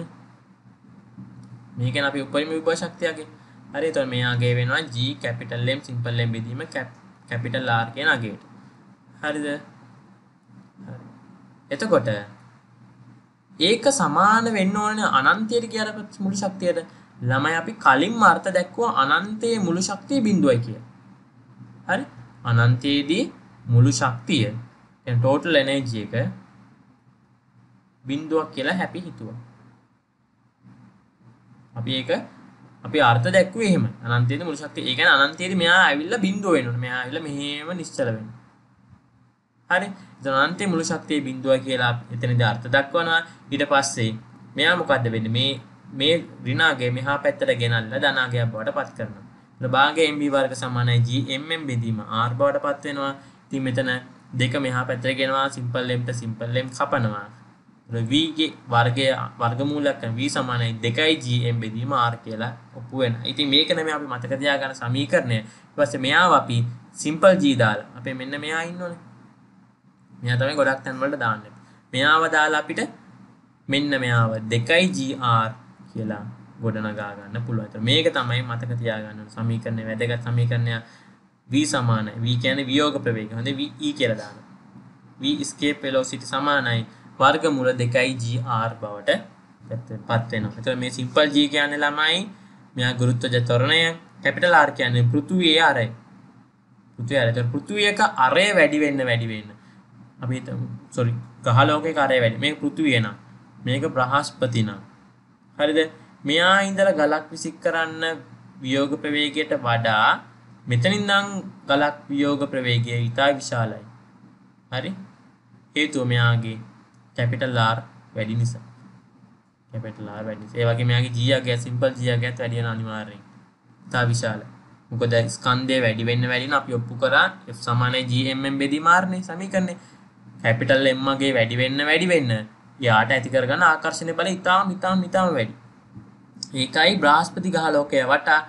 මේක අපි උපරිම විභව ශක්තියගේ හරි තොන් මේයාගේ වෙනවා ජී කැපිටල් ලෙම් සිම්පල් ලැම්බෙදීම කැපිටල් ලාර් කියෙනගේට හරිද එතකොට ඒක සමාන වෙන්න ඕන අනන්තයට කියර මුළු ශක්තියට ළමයි අපි කලින් මර්ථ දැක්වුව අනන්තයේ මුළු ශක්තිය බිඳුවයි කිය හරි අනන්තයේදී මුළු ශක්තිය ටෝටල් එනර්ජී එක බින්දුවක් කියලා හැපි හිතුවා. අපි ඒක අපි අර්ථ දැක්වේ එහෙම අනන්තයේ මුළු ශක්තිය. ඒ කියන්නේ අනන්තයේදී මෙයා ඇවිල්ලා බින්දුව වෙනවනේ. මෙයා ඇවිල්ලා මෙහෙම නිශ්චල වෙනවා. හරි. එතන අනන්තයේ මුළු ශක්තිය බින්දුව කියලා එතනදී අර්ථ දක්වනවා. ඊට පස්සේ මෙයා මොකද්ද වෙන්නේ? මේ මේ ඍණාගය මෙහා පැත්තට ගෙනල්ලා ධනාගයක් බවට පත් කරනවා. ළභාගය mb වර්ග සමානයි gmm බෙදීම r බවට පත් වෙනවා. ති මෙතන දෙක මෙහා පැත්‍රගෙනවා සිම්පල්ලෙම්ට සිම්පල්ලෙම් කපනවා වීගේ වර්ගය වර්ගමූලක් වී සමානයි දෙකයි ජම් බෙදීම ආර් කියලා ඔප්පු වෙන ඉතින් මේක නම අපි මතකතියා ගන්න සමීකරණය පස්සේ මෙයාව අපි සිම්පල් ජීදාල අපේ මෙන්න මෙයා ඉන්නවනේ මෙයා තමයි ගොඩක් තැන්වලට දාන්න මෙයාව දාලා අපිට මෙන්න මෙයාව දෙකයි ජR කියලා ගොඩනගා ගන්න පුළුවන්. මේක තමයි මතක තියාගන්න සමීකරණය වැදගත් සමීකරණයක් v සමානයි v කියන්නේ වියෝග ප්‍රවේගය හොඳේ v e කියලා දාන්න v escape velocity සමානයි වර්ගමූල 2යි gr බවට පත් වෙනවා. එතකොට මේ සිම්පල් g කියන්නේ ළමයි මෙයා ගුරුත්වජ ත්වරණය කැපිටල් r කියන්නේ පෘථුවියේ අරය. පෘථුවිය අරය. එතකොට පෘථුවියක අරය වැඩි වෙන්න වැඩි වෙන්න. අපි හිතමු sorry ගහලෝකයක අරය වැඩි. මේක පෘථුවිය නං. මේක බ්‍රහස්පති නං. හරිද? මෙයා ඉඳලා ගලක් විසික් කරන්න වියෝග ප්‍රවේගයට වඩා මෙතනින් නම් ගලක් වියෝග ප්‍රවේගය ඉතා විශාලයි. හරි? හේතුව මෙයාගේ capital R වැඩි නිසා. capital R වැඩි නිසා. ඒ වගේ මෙයාගේ G අගය simple G අගයත් වැඩි වෙන අනිවාර්යෙන්. ඉතා විශාලයි. මොකද ස්කන්ධය වැඩි වෙන්න වැඩි නම් අපි ඔප්පු කරා F G mm බෙදීම R නේ සමීකරණේ. capital M ගේ වැඩි වෙන්න වැඩි වෙන්න යාට ඇති කරගන්න ආකර්ෂණ බලය ඉතාම ඉතාම ඉතාම වැඩි. ඒකයි බ්‍රහස්පති ගහ ලෝකය වටා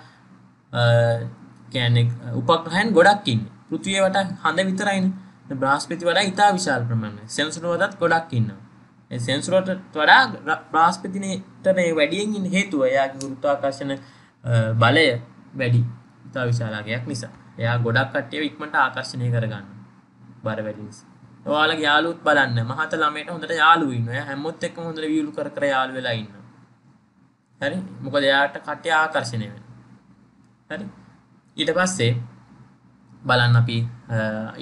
කැනෙ උපක්‍රහයන් ගොඩක්කින් පෘතිය වට හඳ විතරයින බ්‍රාස්පති වඩා ඉතා විශාල් ප්‍රමණ සෙන්සුරුවදත් ගොඩක් ඉන්නවා සෙන්සුරට වඩා බ්‍රාස්පතිනටන වැඩියෙන් හේතුව එයාගේ ගුරුත්වාකර්ශන බලය වැඩි ඉතා විශාලාගයක් නිසා එයා ගොඩක් කට්ටය ඉක්මට ආකර්ශණය කරගන්න බර වැඩිනිස වාල යාලුත් බලන්න මහත ළමයට හොඳට යාලුවන්න හැමොත් එක් හොඳට වියලු කර යාල් වෙලා ඉන්න හරි මොකද එයාට කට්ටය ආකර්ශණය වෙන හරි ඊට පස්සේ බලන්න අපි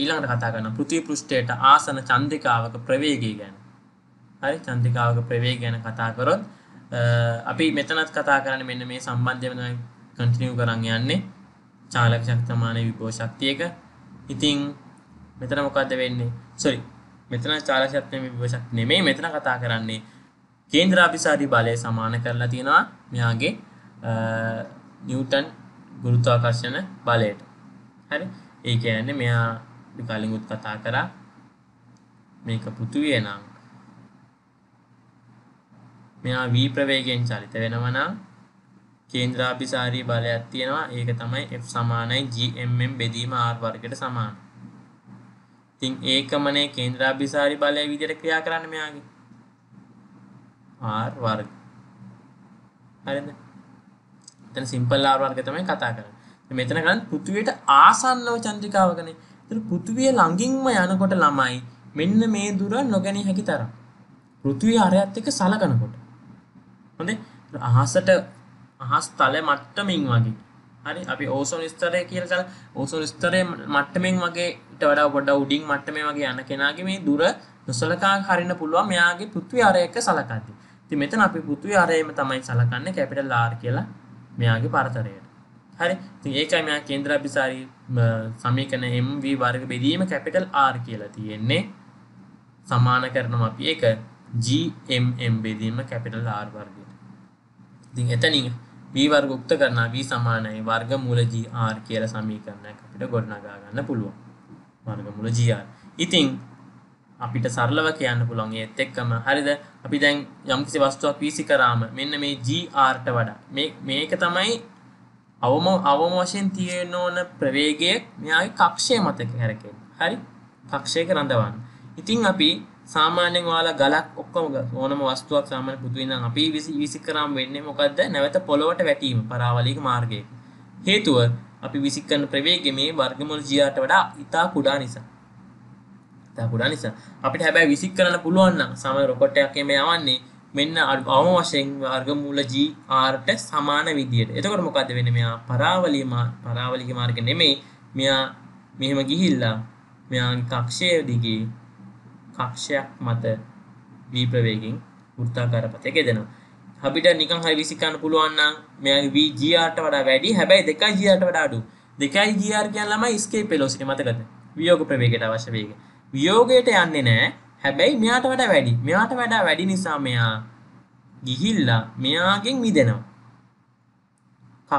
ඊළඟට කතා කරන පෘතිවි පෘෂ්ඨයට ආසන චන්ද්‍රිකාවක ප්‍රවේගය ගැන හරි චන්ද්‍රිකාවක ප්‍රවේග ගැන කතා කරොත් අපි මෙතනත් කතා කරන්න මෙන්න මේ සම්බන්ධය වෙන කන්ටිනියු කරන් යන්නේ චාලක ශක්තමාන විභව ශක්තියක ඉතින් මෙතන මොකක්ද වෙන්නේ සොරි මෙතන චාලක ශක්තිය විභව ශක්තිය නෙමෙයි මෙතන කතා කරන්නේ කේන්ද්‍රාපිසාරි බලය සමාන කරලා තියෙනවා මෙයාගේ නිව්ටන් ගුරුත්වාකර්ෂණ බලයට. හරි. ඒ කියන්නේ මෙයා කලින්ුත් කතා කරා මේක පෘථිවිය නම් මෙයා v ප්‍රවේගයෙන් චලිත වෙනවා නම් කේන්ද්‍රාභිසාරී බලයක් තියෙනවා. ඒක තමයි F සමානයි GMM බෙදීම R වර්ගයට සමාන. ඉතින් ඒකමනේ කේන්ද්‍රාභිසාරී බලය විදිහට ක්‍රියා කරන්න මෙයාගේ R වර්ග. හරිද? එතන සිම්පල් ආර්වර්ග තමයි කතා කරන්නේ මෙතන කරන්නේ පෘථිවියට ආසන්නව චන්ද්‍රිකාව ගැන ඒතර පෘථිවිය ළඟින්ම යනකොට ළමයි මෙන්න මේ දුර නොගැනී හැකි තරම් පෘථිවිය අරයත් එක්ක සලකනකොට හොඳේ අහසට අහස් තල මට්ටමින් වගේ හරි අපි ඕසෝන් ස්තරය කියලා ඕසෝන් ස්තරය මට්ටමෙන් වගේ ඊට වඩා පොඩ උඩින් මට්ටමේ වගේ යන කෙනාගේ මේ දුර නොසලකා හරින්න පුළුවන් මෙයාගේ පෘථිවි අරය එක්ක සලකද්දී. ඉතින් මෙතන අපි පෘථිවි අරයම තමයි සලකන්නේ කැපිටල් R කියලා මෙයාගේ පරතරයට හරි ති ඒකයි මෙයා කේන්ද්‍ර අභිසාරී සමීකන එම්ව වර්ග බෙදීම කැපිටල් ආර් කියලා තියෙන්නේ සමාන කරනවා අපි එක GMM බෙදීම කැපිටල් ආර් වර්ගයට ඉතින් එතනින් B වර්ග උක්ත කරන V සමානයි වර්ගමූල GR කියලා සමීකරණයක් අපිට ගොඩනගා ගන්න පුළුවන් වර්ගමූල GR ඉතින් අපිට සරලව කියන්න පුළුවන් ඒත් එක්කම හරිද අපි දැන් යම්කිසි වස්තුවක් වීසි කරාම මෙන්න මේ GRට වඩා මේ මේක තමයි අවම අවම වශයෙන් තියෙන ඕන ප්‍රවේගය මෙයාගේ කක්ෂය මත හැරකෙන්න. හරි? කක්ෂයක රඳවන්න. ඉතින් අපි සාමාන්‍යයෙන් ඔයාලා ගලක් ඔක්කොම ඕනම වස්තුවක් සාමාන්‍ය පුදු ඉඳන් අපි විසි විසි කරාම වෙන්නේ මොකද්ද? නැවත පොළොවට වැටීම පරාවලික මාර්ගයේ. හේතුව අපි විසි කරන ප්‍රවේගය මේ වර්ගමූල GRට වඩා ඉතා කුඩා නිසා. පුඩා නිසා අපිට හැබැයි විසික් කරන්න පුළුවන්න සම රොකොට්ටයක්ම යවන්නේ මෙන්න අවම වශයෙන් වර්ගමූල ජීආර්ට සමාන විදියට එතකොට මොකක්ද වෙන මෙයා පරාවලිම පරාවලික මාර්ග නෙමේ මෙයා මෙහෙම ගිහිල්ලා මෙයාගේ කක්ෂය දිගේ කක්ෂයක් මත වී ප්‍රවේගෙන් වෘත්තාකාරපතේ ගෙදෙනවා අපිට නිකන් හරි විසිකන්න පුළුවන් නම් මෙයාගේ v gr වඩා වැඩි හැබැයි 2 gr වඩා අඩු 2 gr කියන ළමයි escape velocity මතකද වියෝග ප්‍රවේගයට අවශ්‍ය වේගය වියෝගයට යන්නේ නෑ හැබැයි මෙයාට වඩා වැඩි මෙයාට වඩා වැඩි නිසා මෙයා ගිහිල්ලා මෙයාගෙන් මිදෙනවා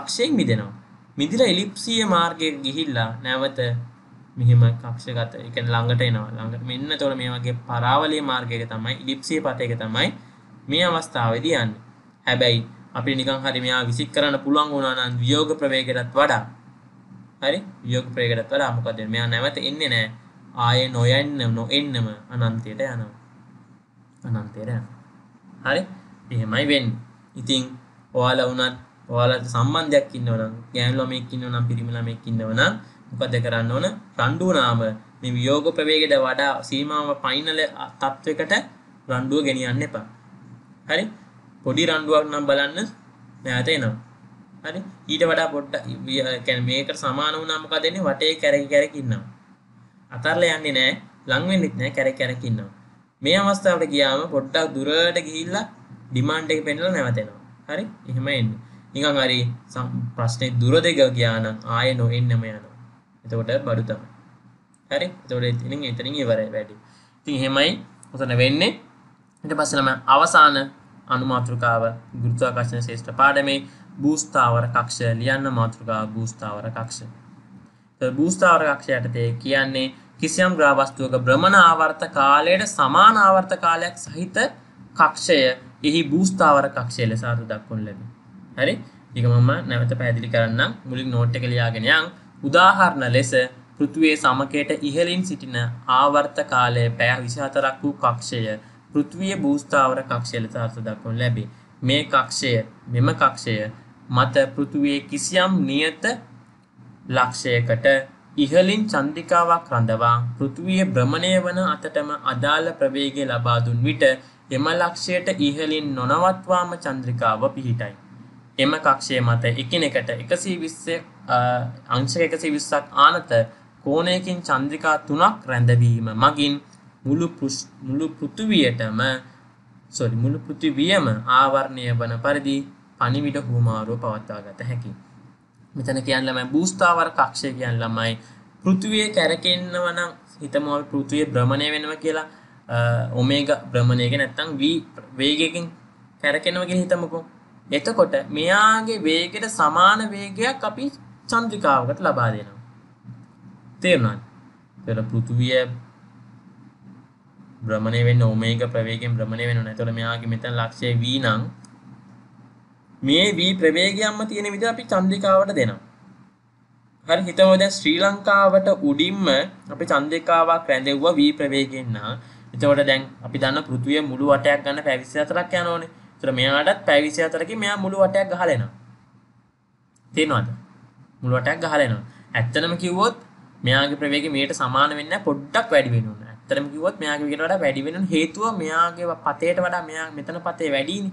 කක්ෂයෙන් මිදෙනවා මිදිලා එලිප්සිය මාර්ගයට ගිහිල්ලා නැවත මෙහෙම කක්ෂගත ඒ කියන්නේ ළඟට එනවා ළඟට මෙන්න එතකොට මේ වගේ පරාවලීය මාර්ගයක තමයි ඉලිප්සිය පතේක තමයි මේ අවස්ථාවේදී යන්නේ හැබැයි අපිට නිකන් හරි මෙයා විසික් කරන්න පුළුවන් වුණා නම් වියෝග ප්‍රවේගයටත් වඩා හරි වියෝග ප්‍රවේගයටත් වඩා මොකද මෙයා නැවත එන්නේ නැහැ ආය නොයන්න නො එන්නම අනන්තයට යනවා අනන්තයට යන හරි එහෙමයි වෙන් ඉතිං ඔයාල වනත් ඔයාලට සම්බන්ධයක් ඉන්නවනම් ගෑන්ලොමෙක් ඉන්නවනම් පිරිමිලමෙක් ඉන්නවනම් මොකද කරන්න ඕන රණ්ඩුනාම මේ වියෝග ප්‍රවේගයට වඩා සීමාව පයිනල තත්ත්වකට රණ්ඩුව ගෙනියන්න එපා හරි පොඩි රණ්ඩුවක් නම් බලන්න නැත එනවා හරි ඊට වඩා පොට්ට කැන මේකට සමාන වනාමකදන්නේ වටේ කැරකි කැරකින්නවා අතරලා යන්නේ නැහැ ලං වෙන්නෙත් නැහැ කැරේ කැරක ඉන්නවා මේ අවස්ථාවට ගියාම පොඩ්ඩක් දුරට ගිහිල්ලා ඩිමාන්ඩ් එක පෙන්නලා නැවතෙනවා හරි එහෙම එන්නේ නිකන් හරි ප්‍රශ්නේ දුර දෙක ගියා නම් ආයෙ නොඑන්නම යනවා එතකොට බඩු තමයි හරි එතකොට ඉතින් එතනින් ඉවරයි වැඩි ඉතින් එහෙමයි ඔතන වෙන්නේ ඊට පස්සේ ළම අවසාන අනුමාත්‍රකාව ගුරුත්වාකර්ෂණ ශේෂ්ඨ පාඩමේ බූස්ථාවර කක්ෂය ලියන්න මාත්‍රකාව බූස්ථාවර කක්ෂය භූස්ථාවරකක්ෂයටතය කියන්නේ කිසියම් ග්‍රාවස්තුවක භ්‍රමණ ආවර්ත කාලයට සමාන ආවර්ත කාලයක් සහිත කක්ෂය එහි භූස්ථාවර කක්ෂය ලෙස අර්ථ දක්වනු ලැබේ. හරි? ඒක මම නැවත පැහැදිලි කරන්නම්. මුලින් නෝට් එක ලියාගෙන යන්. උදාහරණ ලෙස පෘථුවේ සමකයට ඉහළින් සිටින ආවර්ත කාලය පැය 24ක් වූ කක්ෂය පෘථුවිය භූස්ථාවර කක්ෂය ලෙස අර්ථ දක්වනු ලැබේ. මේ කක්ෂය මෙම කක්ෂය මත පෘථුවේ කිසියම් නියත ලක්ෂයකට ඉහලින් චන්ද්‍රිකාවක් රඳවා පෘථුවිය භ්‍රමණය වන අතටම අදාළ ප්‍රවේගය ලබා දුන් විට එම ලක්ෂයට ඉහලින් නොනවත්වාම චන්ද්‍රිකාව පිහිටයි. එම කක්ෂය මත එකිනෙකට 120 අංශක 120ක් ආනත කෝණයකින් චන්ද්‍රිකා තුනක් රැඳවීම මගින් මුළු මුළු පෘථුවියටම සොරි මුළු පෘථිවියම ආවරණය වන පරිදි පණිවිඩ හුමාරුව පවත්වා ගත හැකියි. මෙතන කියන්න ළමයි බූස්ථාවර කක්ෂය කියන්න ළමයි පෘතිවිය කැරකෙන්න්නවනම් හිතම පෘතිය බ්‍රමණය වෙනව කියලා ඔමේග බ්‍රමණයක නැත්තං වී වේගකින් කැරකෙනවගෙන හිතමකෝ එතකොට මෙයාගේ වේගෙට සමාන වේගයක් අපි චන්ද්‍රිකාවකට ලබා දෙනවා තේරුණාද පෙර පෘථුවිය භ්‍රමණය වෙන්න ඔමේග ප්‍රවේගෙන් භ්‍රමණය වෙනවා එතකොට මෙයාගේ මෙතන ලක්ෂය v නම් මේ වී ප්‍රවේගයක්ම තියෙන විදිහ අපි චන්ද්‍රිකාවට දෙනවා. හරි හිතමු දැන් ශ්‍රී ලංකාවට උඩින්ම අපි චන්ද්‍රිකාවක් රැඳෙව්වා වී ප්‍රවේගයෙන් නා. එතකොට දැන් අපි දන්න පෘථිවිය මුළු වටයක් ගන්න පැය 24ක් යනෝනේ. ඒතර මෙයාටත් පැය 24කින් මෙයා මුළු වටයක් ගහලා එනවා. තේනවද? මුළු වටයක් ගහලා එනවා. ඇත්තටම කිව්වොත් මෙයාගේ ප්‍රවේගය මෙයට සමාන වෙන්නේ නැහැ පොඩ්ඩක් වැඩි වෙන්න ඕන. ඇත්තටම කිව්වොත් මෙයාගේ විකට වඩා වැඩි වෙන්න හේතුව මෙයාගේ පතේට වඩා මෙයා මෙතන පතේ වැඩිනේ.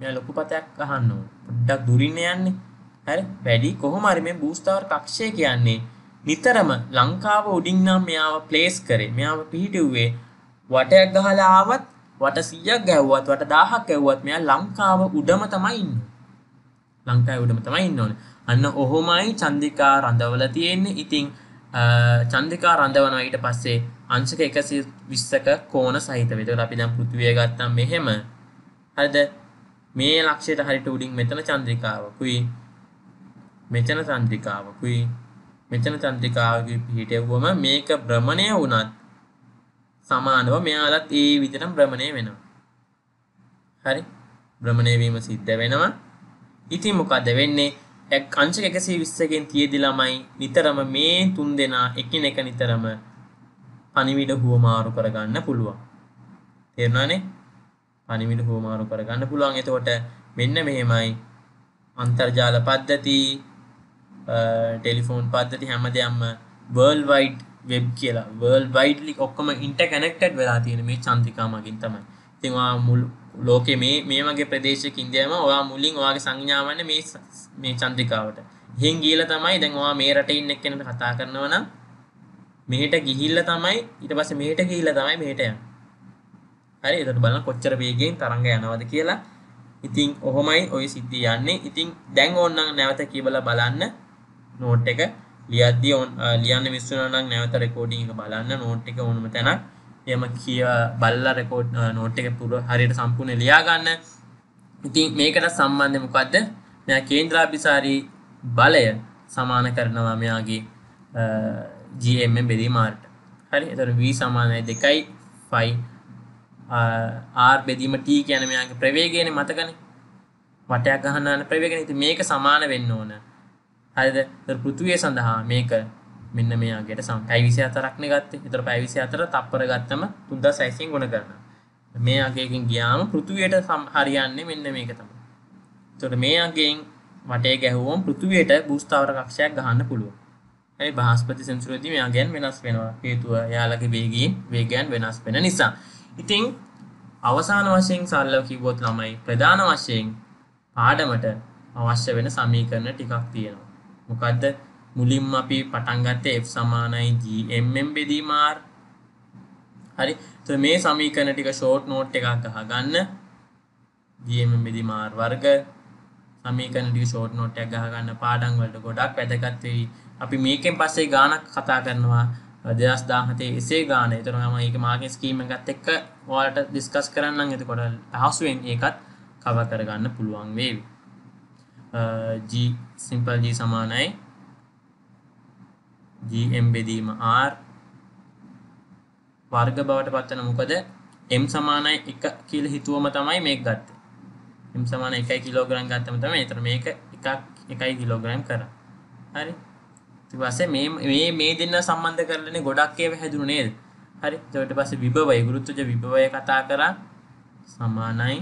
මෙයා ලොකු පතයක් අහන්න ඕන. පොඩ්ඩක් දුරින් යන්නේ. හරි වැඩි කොහොම හරි මේ බූස්ටර් කක්ෂය කියන්නේ නිතරම ලංකාව උඩින් නම් මෙයාව ප්ලේස් කරේ. මෙයාව පිහිටුවේ වටයක් ගහලා ආවත් වට 100ක් ගැහුවත් වට 1000ක් ගැහුවත් මෙයා ලංකාව උඩම තමයි ඉන්නේ. ලංකාවේ උඩම තමයි ඉන්න ඕනේ. අන්න ඔහොමයි චන්දිකා රඳවලා තියෙන්නේ. ඉතින් චන්දිකා රඳවනවා ඊට පස්සේ අංශක 120ක කෝණ සහිතව. ඒකට අපි දැන් පෘථිවිය ගත්තාම මෙහෙම. හරිද? මේ ලක්ෂයට හරියට උඩින් මෙතන චන්ද්‍රිකාවකුයි මෙතන චන්ද්‍රිකාවකුයි මෙතන චන්ද්‍රිකාවකුයි පිහිටෙව්වම මේක භ්‍රමණය වුණත් සමානව මෙයාලත් ඒ විදිහටම භ්‍රමණය වෙනවා. හරි? භ්‍රමණය වීම සිද්ධ වෙනවා. ඉතින් මොකද වෙන්නේ? එක් අංශක 120 කින් තියෙදි ළමයි නිතරම මේ තුන් දෙනා එකිනෙක නිතරම පණිවිඩ හුවමාරු කරගන්න පුළුවන්. තේරුණානේ? පණිවිඩ හුවමාරු කරගන්න පුළුවන්. එතකොට මෙන්න මෙහෙමයි අන්තර්ජාල පද්ධති ටෙලිෆෝන් පද්ධති හැමදයම්ම වර්ල් වයිඩ් වෙබ් කියලා වර්ල් වයිඩ්ලි ඔක්කොම ඉන්ට කනෙක්ටඩ් වෙලා තියෙන මේ චන්තිකා මගින් තමයි තිවා මුල් ලෝකෙ මේ මේ මගේ ප්‍රදේශක ඉන්දයම ඔයා මුලින් ඔයාගේ සංඥාවන්න මේ මේ චන්තිකාවට හෙන් ගීල තමයි දැන්වා මේ රට ඉන්න එක්කෙනට කතා කරනවනම් මෙහට ගිහිල්ල තමයි ඉට පස මේට ගිහිල්ල තමයි මේටයන් හරි එතට බලන්න කොච්චර වේගෙන් තරංග යනවද කියලා ඉතින් ඔහොමයි ඔය සිද්ධිය යන්නේ ඉතින් දැන් ඕන්න නැවත කියබල බලන්න නෝට් එක ලියද්දී ඔන් ලියන්න මිස්සුනනම් නැවත රෙකෝඩින් එක බලන්න නෝට් එක ඕනම තැනක් එම කිය බල්ලා රෙකෝඩ් නෝට් එක පුර හරියට සම්පූර්ණ ලියා ගන්න ඉතින් මේකට සම්බන්ධ මොකද්ද මෙයා කේන්ද්‍රාභිසාරී බලය සමාන කරනවා මෙයාගේ GM බෙදීමාට හරි එතකොට V සමානයි 2යි 5 ආර් බෙදීම ටී කියන මෙයාගේ ප්‍රවේගයනේ මතකනේ වටයක් ගහන්න ප්‍රවේගනේ ඉතින් මේක සමාන වෙන්න ඕන හරිද පෘථුවිය සඳහා මේක මෙන්න මෙයාගේට සම 524ක් නේ ගත්තේ. ඒතර 524 තප්පර ගත්තම 3600 න් ගුණ කරනවා. මේ අගයෙන් ගියාම පෘථුවියට හරියන්නේ මෙන්න මේක තමයි. ඒතර මේ අගයෙන් වටේ ගැහුවම පෘථුවියට භූස්ථාවර කක්ෂයක් ගහන්න පුළුවන්. ඒ බ්‍රහස්පති සෙන්සුරේදී මෙයාගෙන් වෙනස් වෙනවා. හේතුව එයාලගේ වේගයෙන් වේගයන් වෙනස් වෙන නිසා. ඉතින් අවසාන වශයෙන් සරලව කිව්වොත් ළමයි ප්‍රධාන වශයෙන් පාඩමට අවශ්‍ය වෙන සමීකරණ ටිකක් තියෙනවා. මොකද්ද? මුලින්ම අපි පටන් ගත්තේ F සමානයි GMM බෙදීම R. හරි. එතකොට මේ සමීකරණ ටික ෂෝට් නෝට් එකක් ගහගන්න. GMM බෙදීම R වර්ග සමීකරණ ටික ෂෝට් නෝට් එකක් ගහගන්න පාඩම් වලට ගොඩක් වැදගත් වෙයි. අපි මේකෙන් පස්සේ ගානක් කතා කරනවා අදස් දාහතේ එසේ ගාන තර ම ඒක මාගේ ස්කීම ගත් එක්ක වාලට දිස්කස් කරන්න එතකොට පහසුවෙන් ඒකත් කව කරගන්න පුළුවන් වේවි ජී සිම්පල් ජී සමානයි ජම් බෙදීම R වර්ග බවට පත්වන මොකද එම් සමානයි එක කියල හිතුවම තමයි මේ ගත්ත එම් සමාන එකයි කිලෝග්‍රම් ගත්තම තම එතර මේක එකක් එකයි කිලෝග්‍රම් කර හරි තිවස මේ මේ මේ දෙන්න සම්බන්ධ කරලනේ ගොඩක් ඒව හැදුරු නේද හරි තොට පස විභවය ගුරුත්තුජ විභවය කතා කරා සමානයි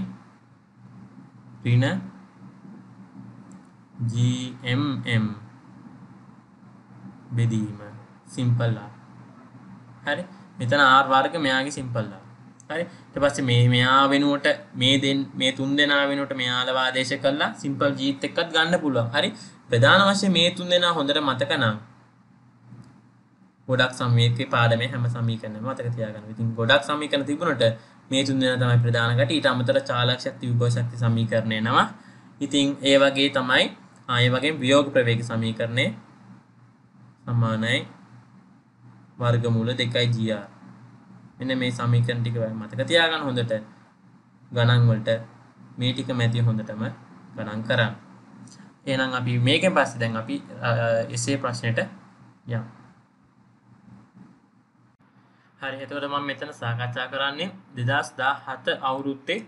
ඍණ GMM බෙදීම සිම්පල් ආ හරි මෙතන R වර්ග මෙයාගේ සිම්පල් ආ හරි ඊට පස්සේ මේ මෙයා වෙනුවට මේ දෙන් මේ තුන් දෙනා වෙනුවට මෙයාලා වාදේශ කළා සිම්පල් G ත් එක්කත් ගන්න පුළුවන් හරි ප්‍රධාන වශයෙන් මේ තුන් දෙනා හොඳට මතක නම් ගොඩක් සමීකේ පාඩමේ හැම සමීකරණයක්ම මතක තියාගන්න. ඉතින් ගොඩක් සමීකරණ තිබුණට මේ තුන් දෙනා තමයි ප්‍රධාන ගැට. ඊට අමතරව චාලකශක්ති විභව ශක්ති සමීකරණ එනවා. ඉතින් ඒ වගේ තමයි ආය වගේ වියෝග ප්‍රවේග සමීකරණය සමානයි වර්ගමූල 2යි GR. මෙන්න මේ සමීකරණ ටික මතක තියාගන්න හොඳට ගණන් වලට මේ ටික මැදිය හොඳටම ගණන් කරන්න. එනම් අපි මේකෙන් පස්ස දැන් අපි එසේ ප්‍රශ්නයට ය හරි හතවට මම මෙතන සාකච්ඡා කරන්නේ දෙදස් දා හත අවුරුත්තේ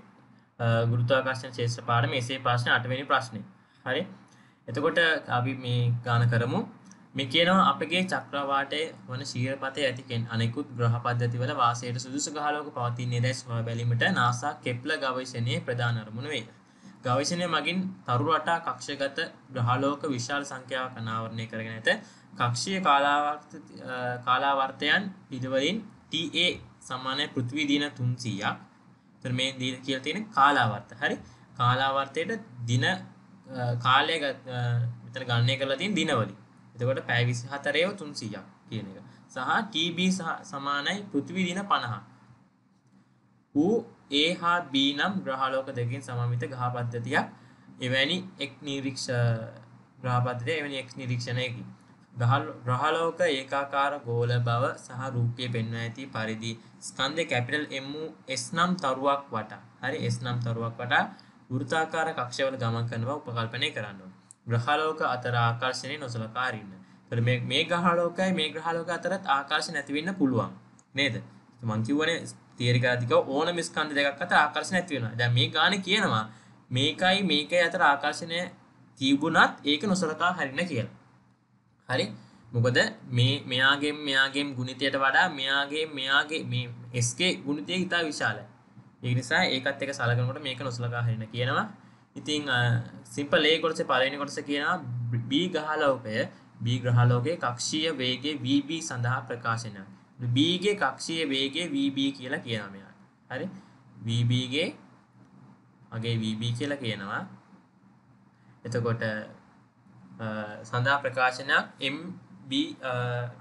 ගුරුතාකර්ශන ශේෂ පාඩම එසේ ප්‍රශ්න අටවැනි ප්‍රශ්නය හරි එතකොට අපි මේ ගාන කරමු මේ කියනවා අපගේ චක්‍රවාටය වන ශීරපතය ඇතිකෙන් අනෙකුත් ග්‍රහපද්ධතිවල වාසයට සුදුසු ගහලෝක පවතින්නේ දැස් හොය බැලීමට නාසා කෙප්ල ගවේෂණයේ ප්‍රධානරමුණ වේ ගවේෂණය මගින් තරු රටා කක්ෂගත ග්‍රහලෝක විශාල සංඛ්‍යාවක් අනාවරණය කරගෙන ඇත. කක්ෂීය කාලාවර්තයන් පිටවලින් TA සමානයි පෘථිවි දින 300ක්. එතන මේ දින කියලා තියෙන කාලාවර්ත. හරි. කාලාවර්තයට දින කාලය මෙතන ගණනය කරලා තියෙන දිනවලින්. එතකොට පැය 24ව 300ක් කියන එක. සහ TB සමානයි පෘථිවි දින 50. ඌ ඒ හා බී නම් ග්‍රහලෝක දෙකින් සමමිත ගහ පද්ධතියක් එවැනි එක් නිරීක්ෂ ග්‍රාපත්‍රය එවැනි එක් නිරීක්ෂණයකි ග්‍රහලෝක ඒකාකාර ගෝල බව සහ රූපය පෙන්වා ඇති පරිදි ස්කන්ධය කැපිටල් එස් නම් තරුවක් වටා හරි එස් නම් තරුවක් වටා වෘතාකාර කක්ෂවල ගමන් කරනවා උපකල්පනය කරන්න ග්‍රහලෝක අතර ආකර්ශණය නොසලකාරන්න මේ ගහලෝකයි මේ ග්‍රහලෝක අතරත් ආකාශ නැතිවෙන්න පුළුවන් නේද මංකිවනේ තේරිකාතික ඕන මිස්කන්ද දෙකක් අත ආකර්ශන ඇතිවෙන දැ මේ ගාන කියනවා මේකයි මේක අතර ආකර්ශණය තිබුණත් ඒක නොසරකා හරින්න කියලා හරි මොකද මේ මෙයාගේ මෙයාගේ ගුණිතයට වඩා මෙයාගේ මෙයාගේ මේ එස්කේ ගුණිතය ඉතා විශාල ඒනිසා ඒකත් එක සලකනකොට මේක නොසලකා හරින කියනවා ඉතිං සිම්පල් ඒකොටස පලනි කොටස කියනවා බී ගහලෝකය බී ග්‍රහලෝකයේ කක්ෂීය වේගේ වීබී සඳහා ප්‍රකාශනයක් බගේ කක්ෂය වේගේ වB කියලා කියනම හරි වBගේ අගේ වB කියලා කියනවා එතකොට සඳහා ප්‍රකාශනයක් MB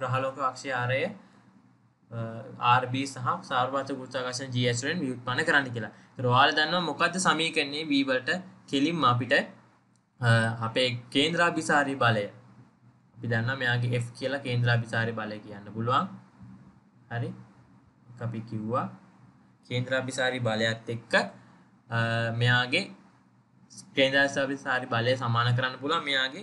ග්‍රහලෝක අක්ෂයාරය RB සහ සාර්වාත ගෘතාකාශන GSෙන් වියුත්පන කරන්න කියලා රවාල දන්නවා මොකක්ද සමීකරන්නේ වීවලට කෙලින්ම අපිට අපේ කේන්ද්‍රාභිසාරී බලය අපි දන්න මෙයාගේ F කියලා කේන්ද්‍රාභිසාරී බලය කියන්න පුළුවන් හරි අපි කිව්වා කේන්ද්‍රාභිසාරි බලයත් එක්ක මෙයාගේ කේන්ද්‍රාභිසාරි බලය සමාන කරන්න පුළුවන් මෙයාගේ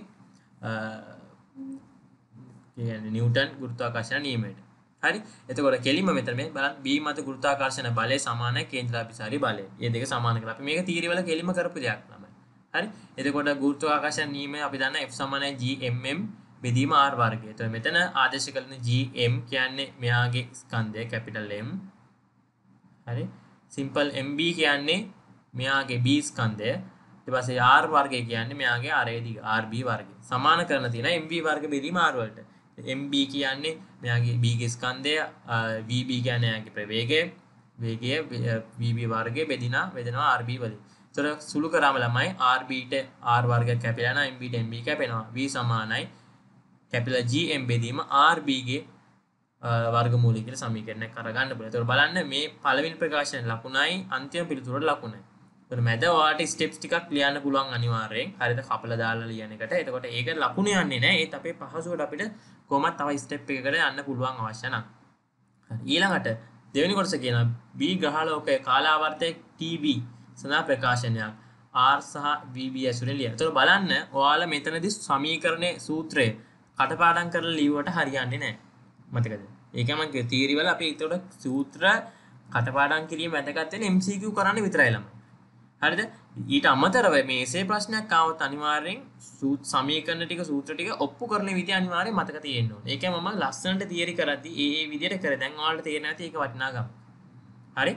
නිියටන් ගෘත්තාකර්ශණ නීමට හරි එතකොට කෙලිම මෙතර මේ බලන් බී මත ගෘතාකර්ශණ බලය සමාන කේන්ද්‍රාපිසාරි බලය ඒ දෙක සමාන කලප මේක තීරවල කෙලිම කරපු දෙයක් ළමයි හරි එතකොට ගෘත්තාකර්ශණ නීම අපි දන්න F සමානයි GMM බෙදීම ආර්වාර්ගය තු මෙතන ආදේශ කරන GM කියන්නේ මෙයාගේ ස්කන්දය කැපිටල් M හරි සිම්පල් MB කියන්නේ මෙයාගේ B ස්කන්දය තිබසේ R වර්ගය කියන්නේ මෙයාගේ අරේදි RB වර්ග සමාන කරන තියෙන MB වර්ග බෙදීම ආර්වලට MB කියන්නේ මෙයාගේ Bගේ ස්කන්දය VB කියන්නේ යාගේ ප්‍රවේගය වේගය VB වර්ගය බෙදිනා වෙදෙනවා RB වලින් තොර සුළු කරාම ළමයි RBට R වර්ග කැපිලා නම් MBට MB කැපෙනවා V සමානයි කැපිල G එම්බෙදීම RBගේ වර්ගමූලිකට සමීකරණය කරගන්න පුළ තුර බලන්න මේ පළවින් ප්‍රකාශන ලකුණයි අන්තිම පිළිතුරට ලකුණයි මැදවාට ස්ටප් ටිකක් ලියන්න පුළුවන් අනිවාරයෙන් හරිද කපල දාලා ලියනකට එතකොට ඒක ලකුණ යන්නේ නෑ ඒත් අපේ පහසුවට අපිට කොමත් තව ස්ටප් එකකට යන්න පුළුවන් අවශ්‍යන ඊළඟට දෙවැනි කොටස කියන B ග්‍රහලෝකය කාලාවර්තය TB සඳහා ප්‍රකාශනයක් R සහ VB ඇසුරෙන් ලියන. ඒතකොට බලන්න ඔයාලා මෙතනදී සමීකරණයේ සූත්‍රය කටපාඩන් කර ලීවට හරියන්නේ නෑ මතකද ඒකමගේ තීරිවල අප තොට සූත්‍ර කටපාඩන් කිරීම වැදගත්තෙන MCQ කරන්න විතරයිලම හරිද ඊට අමතරව මේසේ ප්‍රශ්නයක් කාවත් අනිවාරයෙන් සූත් සමීකරන ටික සූත්‍ර ටික ඔප්පු කරන විදි අනිවාරය මතක තියෙන්නවා ඒක මම ලස්සනට තියරි කරදි ඒ විදියට කර දැන් ඔයාලට තේරෙන ඇති ඒක වටිනාකම හරි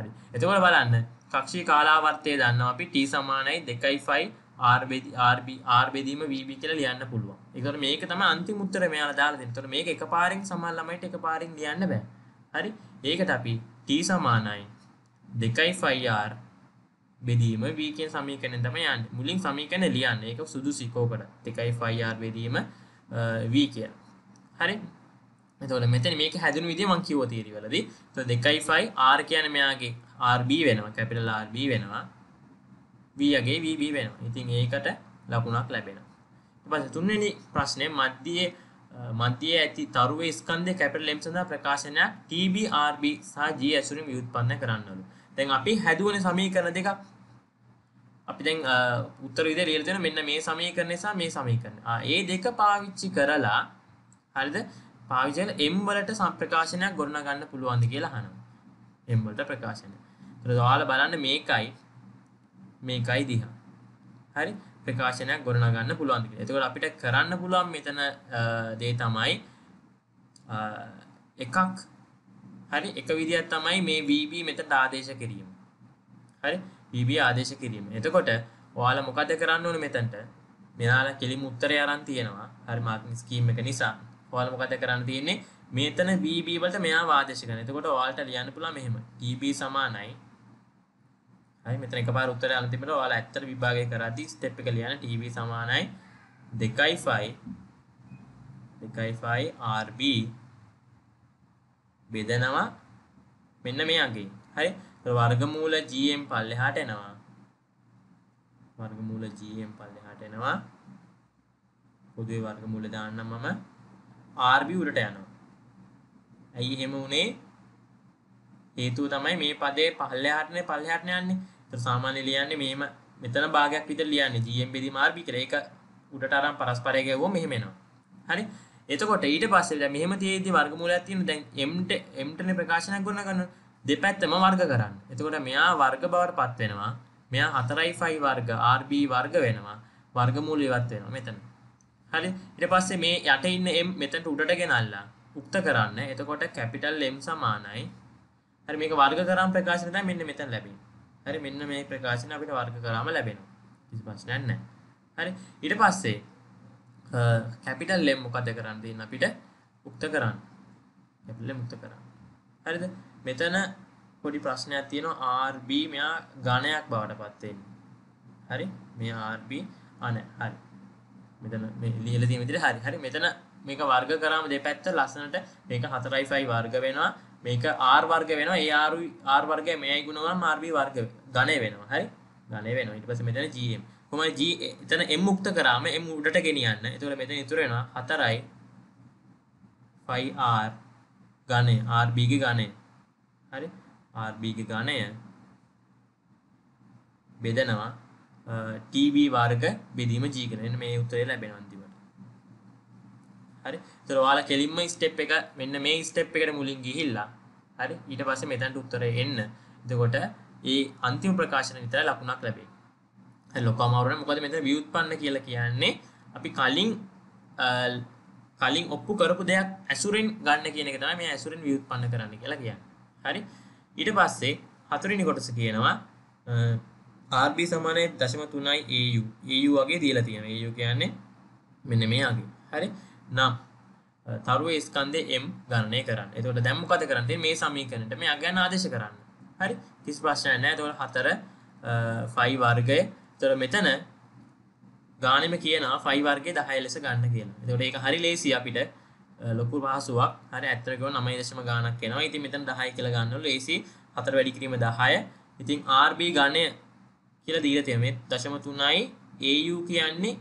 හරි එතකොට බලන්න කක්ෂී කාලාවර්තය දන්නවා අපි t සමානයි 2යි 5 ආර්බෙදි ආර්බ ආර්බෙදීම වීබ කියල ලියන්න පුළුවන් එකතර මේක තම අන්තිමුත්තර මෙයාලා දාලා දෙන්න. තොර මේක එකපාරින් සමහර ළමයිට එකපාරින් ලියන්න බෑ. හරි? ඒකට අපි t සමානයි 2r බෙදීම v කියන සමීකරණය තමයි යන්නේ. මුලින් සමීකරණය ලියන්න. ඒක සුදුසි කෝකට 2r බෙදීම v කියලා. හරි? එතකොට මෙතන මේක හැදෙන විදිය මම කිව්වා තීරි වලදී. එතකොට 2r කියන මෙයාගේ rb වෙනවා. capital rb වෙනවා. වගේ වීබ වෙන ඉතින් ඒකට ලකුණක් ලැබෙන පස තුන්වැනි ප්‍රශ්නය මධ්‍යයේ මධ්‍යයේ ඇති තරුව ස්කන්ධය කැපට ලෙම් සඳහා ප්‍රකාශනයක් TBRB සහ G ඇසුරින් යුත්පන්න කරන්නලු දැන් අපි හැදුවන සමීකරණ දෙක අපි දැන් උත්තර විදිහට ලියලා තියෙන මෙන්න මේ සමීකරණ සහ මේ සමීකරණ. ඒ දෙක පාවිච්චි කරලා හරිද පාවිච්චි කරලා m වලට සම්ප්‍රකාශනයක් ගොඩනගන්න පුළුවන්ද කියලා අහනවා. m වලට ප්‍රකාශනය. ඒතර ඔයාලා බලන්න මේකයි මේකයි දිහා හරි ප්‍රකාශනයක් ගොඩනගන්න පුළුවන්ද කියලා. එතකොට අපිට කරන්න පුළුවන් මෙතන දේ තමයි එකක් හරි එක විදියක් තමයි මේ VB මෙතන ආදේශ කිරීම. හරි VB ආදේශ කිරීම. එතකොට ඔයාලා මොකද කරන්න ඕනේ මෙතනට? මෙයාලා කෙලිම උත්තරය අරන් තියෙනවා. හරි මාකින් ස්කීම් එක නිසා. ඔයාලා මොකද කරන්න තියෙන්නේ? මෙතන VB වලට මෙයා ආදේශ කරන. එතකොට ඔයාලට ලියන්න පුළුවන් මෙහෙම. TB e සමානයි හරි මෙතන එකපාර උත්තරය අරන් තිබෙනවා. ඔයාලා ඇත්තට විභාගය කරද්දී ස්ටෙප් එක ලියන්න TV සමානයි 2යි 5 RB බෙදනවා මෙන්න මේ අගේ. හරි. වර්ගමූල GM පල්ලෙහාට එනවා. වර්ගමූල GM පල්ලෙහාට එනවා. පොදුවේ වර්ගමූල දාන්නම් මම RB උඩට යනවා. ඇයි එහෙම උනේ? හේතුව තමයි මේ පදේ පල්ලෙහාටනේ පල්ලෙහාට යන්නේ. තර සාමාන්‍ය ලියන්නේ මෙම මෙතන භාගයක් විතර ලියන්නේ GM බෙදි මාර්පි කර ඒක උඩට අරන් පරස්පරය ගැවුවොත් මෙහෙම එනවා හරි එතකොට ඊට පස්සේ දැන් මෙහෙම තියෙද්දි වර්ගමූලයක් තියෙන දැන් m ට m ටනේ ප්‍රකාශනයක් ගන්න ගන්න දෙපැත්තම වර්ග කරන්න එතකොට මෙයා වර්ග බවට පත් වෙනවා මෙයා 4යි වර්ග RB වර්ග වෙනවා වර්ගමූල ඉවත් වෙනවා මෙතන හරි ඊට පස්සේ මේ යට ඉන්න m මෙතනට උඩට ගෙනල්ලා උක්ත කරන්න එතකොට කැපිටල් m සමානයි හරි මේක වර්ග කරාම ප්‍රකාශනය තමයි මෙන්න මෙතන ලැබෙන්නේ හරි මෙන්න මේ ප්‍රකාශන අපිට වර්ග කරාම ලැබෙනවා කිසි ප්‍රශ්නයක් නැහැ හරි ඊට පස්සේ කැපිටල් ලෙම් මොකද කරන්න දෙන්න අපිට උක්ත කරන්න කැපිටල් මුක්ත කරන්න හරිද මෙතන පොඩි ප්‍රශ්නයක් තියෙනවා RB මෙයා ඝනයක් බවට පත් වෙන්නේ හරි මේ RB අන හරි මෙතන මේ ලියලා තියෙන විදිහට හරි හරි මෙතන මේක වර්ග කරාම දෙපැත්ත ලස්සනට මේක 4යි 5 වර්ග වෙනවා මේක ආර් වර්ග වෙනවා ඒ ආරු ආර් වර්ගය මෙයයි ගුණ ගන්න ආර් බී වර්ග ඝන වෙනවා හරි ඝන වෙනවා ඊට පස්සේ මෙතන GM කොහමද G එතන M මුක්ත කරාම M උඩට ගෙනියන්න එතකොට මෙතන ඉතුරු වෙනවා 4යි 5R ඝනය RB ගේ ඝනය හරි RB ගේ ඝනය බෙදනවා TB වර්ග බෙදීම G කරන මේ උත්තරය ලැබෙනවා හරි තර වාල කෙලින්ම ස්ටප් එක මෙන්න මේ ස්ටප් එකට මුලින් ගිහිල්ලා හරි ඊට පස්සේ මෙතැන්ට උත්තරේ එන්න දෙකොට ඒ අන්තිම ප්‍රකාශන විතර ලකුණක් ලැබේ ලොකමවරන මොකද මෙත වියුත්පන්න කියලා කියන්නේ අපි කලින් කලින් ඔප්පු කරපු දෙයක් ඇසුරෙන් ගන්න කියන එක තමයි මේ ඇසුරෙන් වියුත්පන්න කරන්න කියලා කියන්නේ හරි ඊට පස්සේ හතරවෙනි කොටස කියනවා RB සමානයි දශම තුනයි AU AU වගේ දීලා තියෙනවා AU කියන්නේ මෙන්න මේ වගේ හරි නම් තරුව ස්කන්දය එම් ගණනය කරන්න එතවට දැම්මකත කරන්න මේ සමීකරනට මේ අගැන ආදේශ කරන්න හරි කිසි ප්‍රශ්නය නෑ තොට හතර ෆයි වර්ගය තොර මෙතන ගානම කියන ෆයි වර්ගේ දහය ලෙස ගන්න කියන තොට එක හරි ලේසි අපිට ලොකු පහසුවක් හරි ඇතරකව නමයි දශම ගානක් කියෙනවා ඉති මෙතන දහය කියල ගන්න ලේසි හතර වැඩිකිරීම දහය ඉතිං RB ගණය කියල දීර තියමේ දශම තුනයි AU කියන්නේ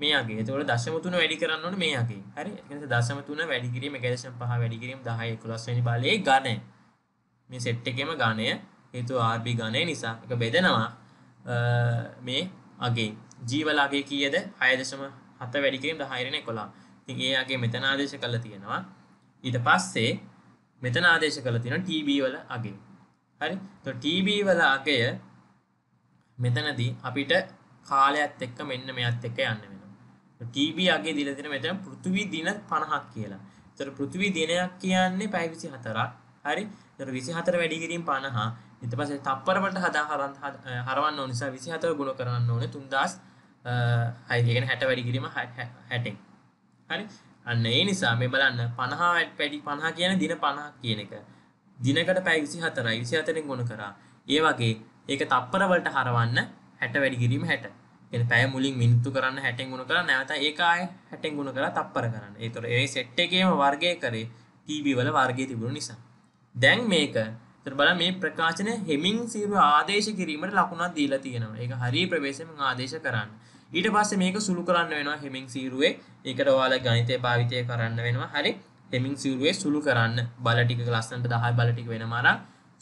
මේ අගේ එතකොට දශම තුන වැඩි කරන්න ඕනේ මේ අගේ හරි එතකොට දශම තුන වැඩි කිරීම 1.5 වැඩි කිරීම 10 11 වෙනි බලයේ ඝනය මේ සෙට් එකේම ඝනය හේතුව RB ඝනය නිසා ඒක බෙදනවා මේ අගේ G වල අගේ කීයද 6.7 වැඩි කිරීම 10 වෙනි 11 ඉතින් ඒ අගේ මෙතන ආදේශ කරලා තියෙනවා ඊට පස්සේ මෙතන ආදේශ කරලා තියෙනවා TB වල අගේ හරි එතකොට TB වල අගය මෙතනදී අපිට කාලයත් එක්ක මෙන්න මෙයත් එක්ක යන්න TB අගේ දීලා තියෙන මෙතන පෘථිවි දින 50ක් කියලා. ඒතර පෘථිවි දිනයක් කියන්නේ පැය 24ක්. හරි. ඒතර 24 වැඩි කිරීම 50. ඊට පස්සේ තප්පර වලට හදා හරවන්න ඕන නිසා 24 ගුණ කරන්න ඕනේ 3000 හයි. ඒ කියන්නේ 60 වැඩි කිරීම 60ෙන්. හරි. අන්න ඒ නිසා මේ බලන්න 50 වැඩි 50 කියන්නේ දින 50ක් කියන එක. දිනකට පැය 24යි 24ෙන් ගුණ කරා. ඒ වගේ ඒක තප්පර වලට හරවන්න 60 වැඩි කිරීම 60. පැය මුලින් මිනිත්තු කරන්න හැටෙන් ගුණ කර නැවත ඒකාය හැටෙන් ගුණ කර තප්පර කරන්න ඒතොර ඒ සෙට් එකේම වර්ගය කරේ ටීබී වල වර්ගය තිබුණු නිසා දැන් මේක බල මේ ප්‍රකාශනය හෙමින් සිරු ආදේශ කිරීමට ලකුණක් දීලා තියෙනවා ඒක හරි ප්‍රවේශම ආදේශ කරන්න ඊට පස්සේ මේක සුළු කරන්න වෙනවා හෙමින් සීරුවේ ඒකට ඔයාලා ගණිතය භාවිතය කරන්න වෙනවා හරි හෙමින් සීරුවේ සුළු කරන්න බල ටික ලස්සනට 10 බල ටික වෙනම අරන්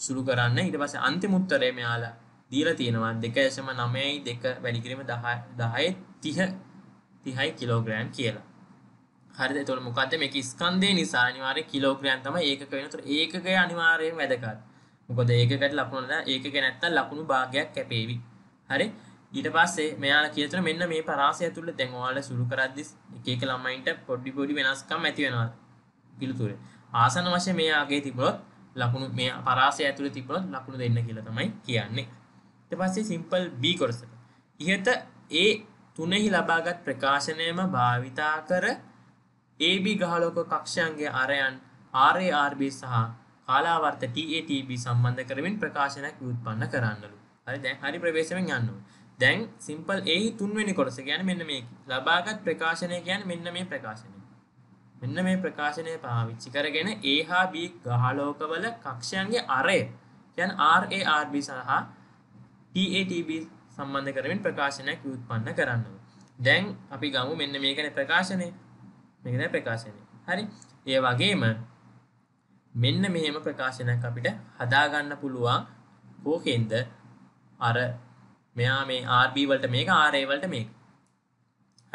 සුළු කරන්න ඊට පස්සේ අන්තිම උත්තරේ මෙයාලා දීලා තියෙනවා දෙකඇසම නමයයි දෙක වැඩිකිරීම දහය තිහ තිහයි කිලෝග්‍රෑම් කියලා හරි තොළ මොකක්ද මේ ස්කන්දය නිසා අනිවාරය කිලෝග්‍රෑම් තම ඒක වෙනතුර ඒකක අනිවාරයෙන් වැදකත් මොකද ඒකට ලකුණට ඒක නැත්තල් ලකුණු භාගයක් කැපේවි හරි ඊට පස්සේ මෙයාල කියතර මෙන්න මේ පරාසය තුළ දැන්වාල සුරු කරද්දි එකක ළමයින්ට පොඩ්ඩි පොඩි වෙනස්කම් ඇතිවෙනවා පිළිතුර ආසන වශය මේයාගේ තිබොත් ලකුණු මේ පරාසය ඇතුළ තිබොත් ලකුණු දෙන්න කියලතමයි කියන්නේ පස්සේ සිම්පල් B කොරසට ඉහත ඒ තුනෙහි ලබාගත් ප්‍රකාශනයම භාවිතා කර AB ගහලෝක කක්ෂයන්ගේ අරයන් RARB සහ කාලාවර්ත TATB සම්බන්ධ කරමින් ප්‍රකාශනයක් උත්පන්න කරන්නලු. හරි දැන් හරි ප්‍රවේශමෙන් යන්න දැන් සිම්පල් A තුන්වෙනි කොටස කියන්නේ මෙන්න මේක. ලබාගත් ප්‍රකාශනය කියන්නේ මෙන්න මේ ප්‍රකාශනය. මෙන්න මේ ප්‍රකාශනය පාවිච්චි කරගෙන A හා B ගහලෝකවල කක්ෂයන්ගේ අරය කියන්නේ RARB සහ E TATB සම්බන්ධ කරමින් ප්‍රකාශනයක් යුත්පන්න කරන්න. දැන් අපි ගමු මෙන්න මේකන ප්‍රකාශනය මේකන ප්‍රකාශනය හරි ඒ වගේම මෙන්න මෙහෙම ප්‍රකාශනයක් අපිට හදාගන්න පුළුවන් කෝකෙන්ද අර මෙයා මේ RB වලට මේක RA වලට මේක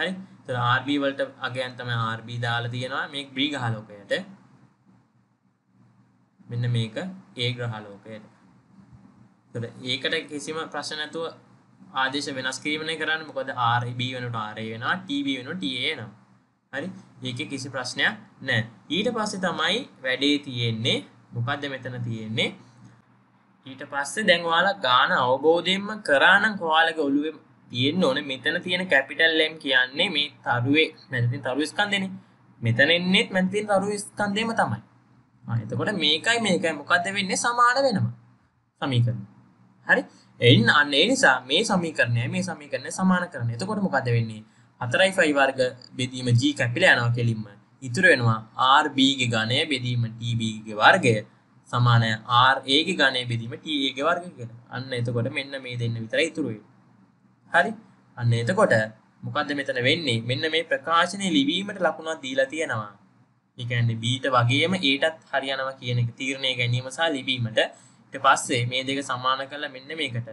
හරි තර RB වලට අගයන් තමයි RB දාලා තියෙනවා මේ ග්‍රී ග්‍රහලෝකයට මෙන්න මේක A ග්‍රහලෝකයට ඒකට කිසිම ප්‍රශ්න නැතුව ආදේශ වෙනස් කිරීමනය කරන්න මොකද RB වෙනට ආරය වෙන TB වෙන ටේන හරි ඒක කිසි ප්‍රශ්නයක් නෑ ඊට පස්සේ තමයි වැඩේ තියෙන්නේ මොකක්ද මෙතන තියෙන්නේ ඊට පස්සේ දැන්වාලා ගාන අවබෝධයෙන්ම කරානම් කොවාලක ඔළුවෙන් තියෙන්න්න ඕන මෙතන තියෙන කැපිටල්ලම් කියන්නේ මේ තරුවේ මැතින් තරුස්කන් දෙන මෙතන එන්නෙත් මැතින් තරුස්කන්දේම තමයි එතකොට මේකයි මේකයි මොකක්ද වෙන්නේ සමාන වෙනවා සමීකරන්න හරි එයින් අන්න ඒ නිසා මේ සමීකරණය මේ සමීකරණය සමාන කරන්න එතකොට මොකද වෙන්නේ හතරයි ෆයි වර්ග බෙදීම G කැපිලා යනවා කෙලින්ම ඉතුරු වෙනවා RB ගේ ඝනය බෙදීම TB ගේ වර්ගය සමාන RA ගේ ඝනය බෙදීම TA ගේ වර්ගය කියලා. අන්න එතකොට මෙන්න මේ දෙන්න විතරයි ඉතුරු හරි? අන්න එතකොට මොකද්ද මෙතන වෙන්නේ? මෙන්න මේ ප්‍රකාශනයේ ලිවීමට ලකුණක් දීලා තියෙනවා. ඒ කියන්නේ බීට වගේම ඒටත් හරියනවා කියන එක තීරණය ගැනීම සහ ලිවීමට ට පස්සේ මේ දෙක සමාන කරලා මෙන්න මේකට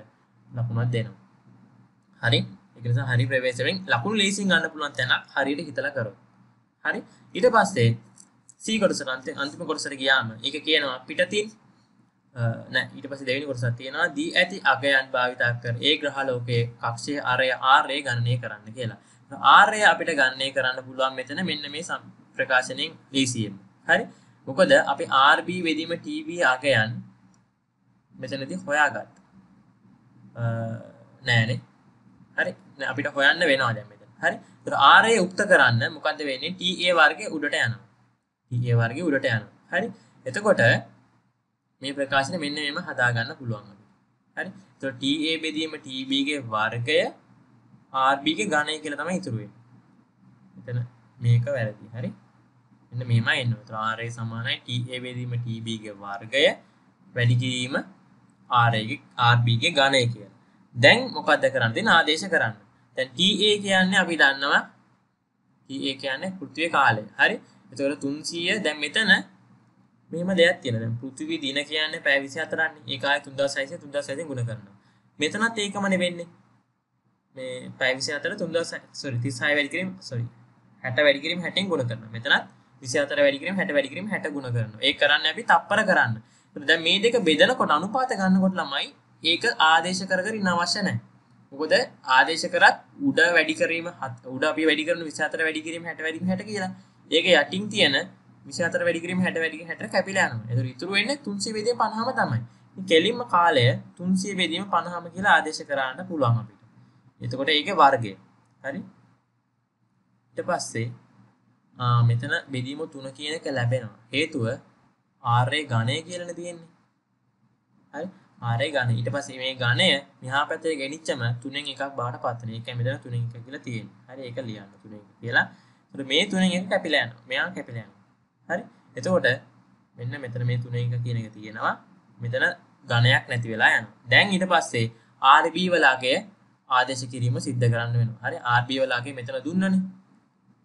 ලකුණක් දෙනවා හරි එකස හරි ප්‍රවේශවෙන් ලකුණු ලේසින් ගන්න පුළුවන් තැනක් හරියට හිතලා කර හරි ඊට පස්සේ සීකොටසරන්තය අන්තිම කොටසර ගියාම එක කියනවා පිටතින් ඊට පස දෙවනි කොටසත් තියෙනවා දී ඇති අගයන් භාවිතා කර ඒ ග්‍රහලෝකයේ කක්ෂය අරය ආරය ගණනය කරන්න කියලා ආරය අපිට ගන්නේ කරන්න පුළුවන් මෙතන මෙන්න මේ සම් ප්‍රකාශනයෙන් ලේසියෙන් හරි මොකද අපි ආර්B වෙදීම TB අගයන් මෙතනති හොයාගත් නෑනේ හරි අපිට හොයන්න වෙනවා දැමත හරි ආරය උක්ත කරන්න මොකක්ද වෙන්නේ ටඒ වර්ගේ උඩට යන ඒ වර්ගේ උඩට යන හරි එතකොට මේ ප්‍රකාශන මෙන්න එම හදාගන්න පුළුවන් හරි ටඒ බෙදීම ටබගේ වර්ගය ආර්බගේ ගණය කියල තම ඉතුරුවේ එතන මේක වැරදි හරි එන්න මෙම එන්න ආරය සමානයි ටඒ බෙදීම ටබගේ වර්ගය වැඩිකිරීම ආරගේ ගණය කිය දැන් මොකක්ද කරන්න දෙන ආදේශ කරන්න තැන් ටඒ කියන්නේ අපි දන්නවා ඒ කියන්නේ පෘතිය කාලය හරි එතවර තුන්සීය දැම් මෙතන මෙම දෙයක් තියෙන පෘතිවී දින කියන්න පැවිසි අතරන්න ඒකාය තුන්දා සයිස තුන්දා සැති ගුණ කරන්න මෙතනත් ඒකමන වෙන්නේ මේ පැවිසි අතර තුන්දා සොරි තිසාය වැඩිකිරීම සොරි හැට වැඩිකිරීම හැටෙන් ගුණ කරන මෙතනත් විසි අතර වැඩිකිරීම හැට වැඩිකිරීම හැට ගුණ කරන ඒ කරන්න අපි තප්පර කරන්න දැන් මේ දෙක බෙදනකොට අනුපාත ගන්නකොට ළමයි ඒක ආදේශ කරගෙන ඉන්න අවශ්‍ය නැහැ. මොකද ආදේශ කරත් උඩ වැඩි කිරීම උඩ අපි වැඩි කරන 24 වැඩි කිරීම 60 වැඩි කිරීම 60 කියලා. ඒක යටින් තියෙන 24 වැඩි කිරීම 60 වැඩි කිරීම 60 කැපිලා යනවා. ඒතර ඉතුරු වෙන්නේ 300 බෙදීම 50ම තමයි. කෙලින්ම කාලය 300 බෙදීම 50ම කියලා ආදේශ කරන්න පුළුවන් අපිට. එතකොට ඒකේ වර්ගය. හරි? ඊට පස්සේ මෙතන බෙදීම 3 කියන එක ලැබෙනවා. හේතුව ආරය ගණය කියලන තියෙන්නේ ආරය ගන ඉට පස මේ ගණය මෙහා පැතේ ගෙනනිච්චම තුනෙන් එකක් බාට පත්තන එක මෙදන තුනෙන් එක කියලා තියෙන් හරි එක ලියන්න තුන කියලා මේ තුනෙන් එක කැපිලෑන මෙයා කැපිලෑන හරි එතකොට මෙන්න මෙතන මේ තුන එක කියන එක තියෙනවා මෙතන ගණයක් නැති වෙලා යන දැන් ඉට පස්සේ ආරබී වලාගේ ආදේශ කිරීම සිද්ධ කරන්න වෙන හරි ආබී වලාගේ මෙතන දුන්නන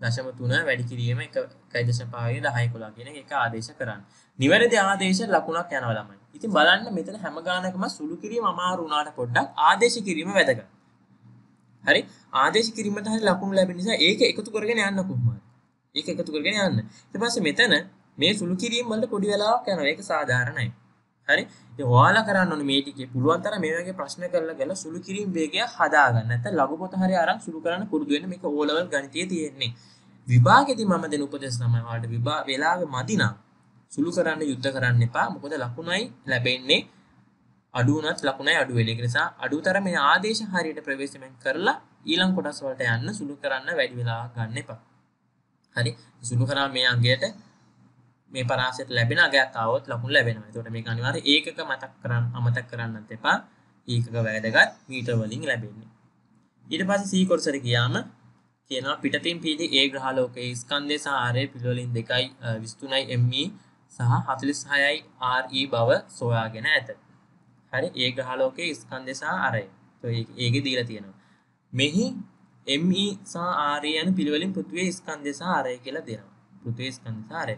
දශම තුන වැඩි කිරීම එක කයිදශපාය දහය කොලා කියෙන එක ආදේශ කරන්න නිවැරදි ආදේශ ලකුණක් යනවලමයි ඉතින් බලන්න මෙතන හැමගානකම සුළු කිරීම අමාරුණාට පොඩ්ඩක් ආදේශ කිරීම වැදග හරි ආදේශ කිරීමට හරි ලකුණු ලැබෙන නිසා ඒක එකතු කරගෙන යන්න කුහම ඒක එකතු කරගෙන යන්න ඉතිපස්ස මෙතන මේ සුළු කිරීම වලට පොඩි වෙලාවක් යනවා ඒක සාධාරණයි හරි ඔයාලා කරන්න ඕනේ මේ ටිකේ පුළුවන් තරම් මේ වගේ ප්‍රශ්න කරලා ගල සුළු කිරීම වේගය හදාගන්න. නැත්නම් ලඝු පොත හරිය අරන් සුළු කරන්න පුරුදු වෙන්න මේක ඕ ලෙවල් ගණිතයේ තියෙන්නේ. විභාගෙදි මම දෙන උපදෙස් තමයි ඔයාලට විභා වේලාව මදි නම් සුළු කරන්න යුද්ධ කරන්න එපා. මොකද ලකුණයි ලැබෙන්නේ අඩු වුණත් ලකුණයි අඩු වෙන එක නිසා අඩුතර මේ ආදේශ හරියට ප්‍රවේශමෙන් කරලා ඊළඟ කොටස් වලට යන්න සුළු කරන්න වැඩි වෙලාවක් ගන්න එපා. හරි සුළු කරා මේ අංගයට මේ පරාසයට ලැබෙන අගයක් આવොත් ලකුණු ලැබෙනවා. ඒකට මේක අනිවාර්යයෙන් ඒකක මතක් කරන් අමතක කරන්නත් එපා. ඒකක වැදගත් මීටර වලින් ලැබෙන්නේ. ඊට පස්සේ C කොටසට ගියාම තියෙනවා පිටතින් පීදි ඒ ග්‍රහලෝකයේ ස්කන්දය සාරය පිළොලින් දෙකයි විස්තුනයි එම සහ හතුලිස් හයයි RE බව සොයාගෙන ඇත හරි ඒ ග්‍රහලෝකයේ ස්කන්දෙසා අරය ඒක දීලා තියෙනවා මෙහි එම සාආරයන පිළිවලින් පෘතුවේ ස්කන්දෙසා අරය කියලා දෙනවා පෘතුවේ ස්කන්සාරය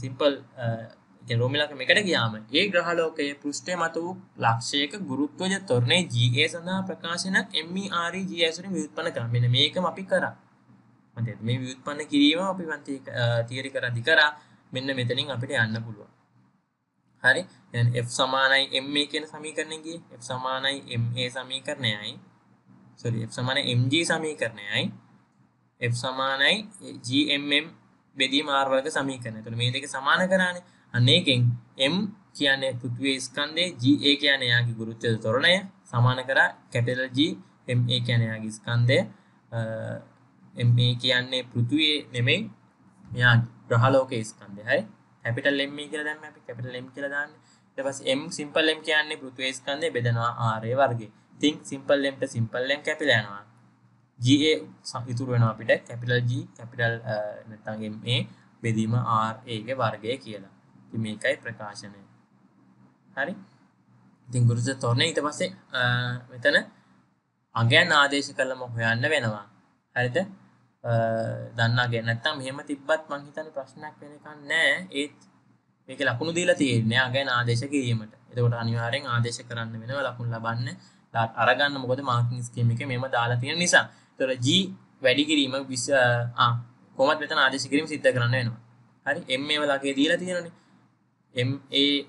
සිම්පල් රෝමිලක එකට ගියාම ඒ ග්‍රහලෝකයේ පෘෂ්ඨය මත වූ ලක්ෂයක ගුරුත්වජ තොරණේ ජීඒ සඳහා ප්‍රකාශනක් එම්මRG e e ඇසුරින් වියුත්පන කරා මෙන්න මේකම අපි කරා මතකද මේ වියුත්පන කිරීම අපි වන්ති තියරි කරදි කරා මෙන්න මෙතනින් අපිට යන්න පුළුවන් හරි දැන් F සමානයි MA කියන සමීකරණය ගියේ F සමානයි MA සමීකරණයයි sorry F සමානයි MG සමීකරණයයි F සමානයි GMM බෙදීම R වර්ග සමීකරණය. එතකොට මේ දෙක සමාන කරානේ. අන්නේකෙන් M කියන්නේ පෘථිවියේ ස්කන්ධය GA කියන්නේ යාගේ ගුරුත්වය ත්වරණය සමාන කරා කැපිටල් G MA කියන්නේ යාගේ ස්කන්ධය MA කියන්නේ පෘථිවියේ නෙමෙයි මෙයා ග්‍රහලෝකයේ ස්කන්ධයයි කැපිටල් M කියලා දැම්ම අපි කැපිටල් M කියලා දාන්න ඊට පස්සේ M සිම්පල් M කියන්නේ පෘථිවියේ ස්කන්ධය බෙදනවා RA වර්ගේ ඉතින් සිම්පල් M ට සිම්පල් M කැපිලා යනවා GA ඉතුරු වෙනවා අපිට කැපිටල් G කැපිටල් නැත්නම් MA බෙදීම RA ගේ වර්ගය කියලා මේකයි ප්‍රකාශනය හරි තිංගුරුස තොරණ ඉට පස්සේ මෙතන අගෑන් ආදේශ කරලම හොයන්න වෙනවා හරිද දන්න ගැනත්තම් මෙහම තිබ්බත් මංහිතන ප්‍රශ්නයක් වෙනකන්න නෑ ඒත් මේක ලකුණු දීලා තියෙන්නේ අගෑන් ආදේශ කිරීමට එතකොට අනිවාරෙන් ආදේශ කරන්න වෙනවා ලකුණ ලබන්න අරගන්න මොකද මාර්කින් ස්කීමික මෙම දාලා තියෙන නිසා තොර ජී වැඩි කිරීම විස කොමත් මෙතන ආදේශ කිරීම සිද්ධ කරන්න වෙනවා හරි එම් මේ වලාගේ දීලා තියෙනනේ MA කියන්නේ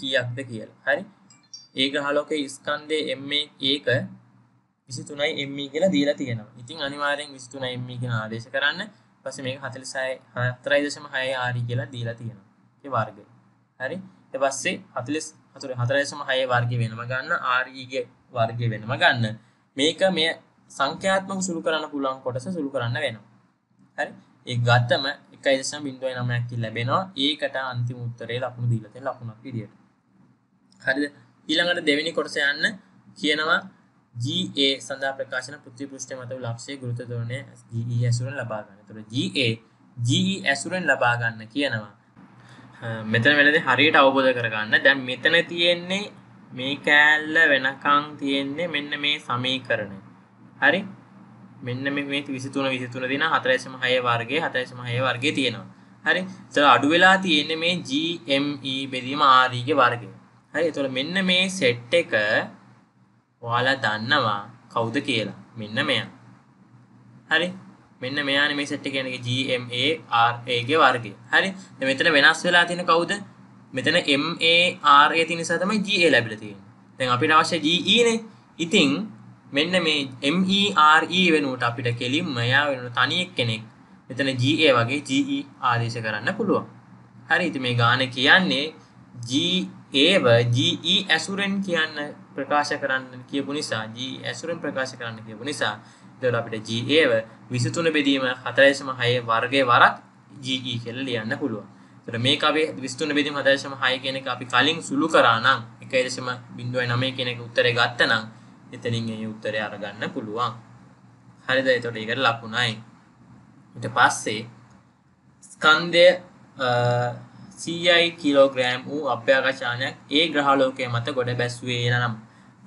කීයක්ද කියලා. හරි. ඒ ග්‍රහලෝක ස්කන්ධයේ MA ඒක 23යි ME කියලා දීලා තියෙනවා. ඉතින් අනිවාර්යෙන් 23යි ME කියන ආදේශ කරන්න. ඊපස්සේ මේක 46 4.6 RE කියලා දීලා තියෙනවා. ඒ වර්ගය. හරි. ඊට පස්සේ 44 4.6 වර්ගය වෙනම ගන්න RE ගේ වර්ගය වෙනම ගන්න. මේක මේ සංඛ්‍යාත්මක සුළු කරන්න පුළුවන් කොටස සුළු කරන්න වෙනවා. හරි. ඒ ගතම එක්කයි දශම බිඳුවයි නමයක් ලැබෙනවා ඒකට අන්තිම උත්තරේ ලකුණු දීලා තියෙන ලකුණක් විදියට හරිද ඊළඟට දෙවෙනි කොටස යන්න කියනවා GA සඳහා ප්‍රකාශන පෘථිවි පෘෂ්ඨය මත ලක්ෂ්‍ය ගුරුත්ව ධෝරණය GE ඇසුරෙන් ලබා ගන්න. ඒතර GA GE ඇසුරෙන් ලබා ගන්න කියනවා. මෙතන වෙලදී හරියට අවබෝධ කරගන්න. දැන් මෙතන තියෙන්නේ මේ කෑල්ල වෙනකන් තියෙන්නේ මෙන්න මේ සමීකරණය. හරි? මෙන්න මේ 23 23 දෙන 4.6 වර්ගයේ 4.6 වර්ගයේ තියෙනවා හරි එතකොට අඩු වෙලා තියෙන්නේ මේ GME බෙදීම RE ගේ වර්ගය හරි එතකොට මෙන්න මේ සෙට් එක ඔයාලා දන්නවා කවුද කියලා මෙන්න මෙයා හරි මෙන්න මෙයානේ මේ සෙට් එක කියන්නේ GMA RA ගේ වර්ගය හරි දැන් මෙතන වෙනස් වෙලා තියෙන කවුද මෙතන MA RA තියෙන නිසා තමයි GA ලැබිලා තියෙන්නේ දැන් අපිට අවශ්‍ය GE නේ ඉතින් මෙන්න මේ MERE e වෙනුවට අපිට කෙලින්ම යා වෙන තනියෙක් කෙනෙක් මෙතන GA වගේ GE ආදේශ කරන්න පුළුවන්. හරි ඉතින් මේ ගාන කියන්නේ GAව GE ඇසුරෙන් කියන්න ප්‍රකාශ කරන්න කියපු නිසා GE ඇසුරෙන් ප්‍රකාශ කරන්න කියපු නිසා එතකොට අපිට GAව 23 බෙදීම 4.6 වර්ගයේ වරක් GE කියලා ලියන්න පුළුවන්. එතකොට මේක අපි 23 බෙදීම 4.6 කියන එක අපි කලින් සුළු කරා නම් 1.09 කියන එක උත්තරේ ගත්තා නම් එතනින් ඒ උත්තරය අරගන්න පුළුවන් හරිද එතොට ඒකට ලකුණයි ට පස්සේ ස්කන්දය සයි කිලෝග්‍රෑම් වූ අප්‍යාකශානයක් ඒ ග්‍රහලෝකය මත ගොඩ බැස්වේ නම්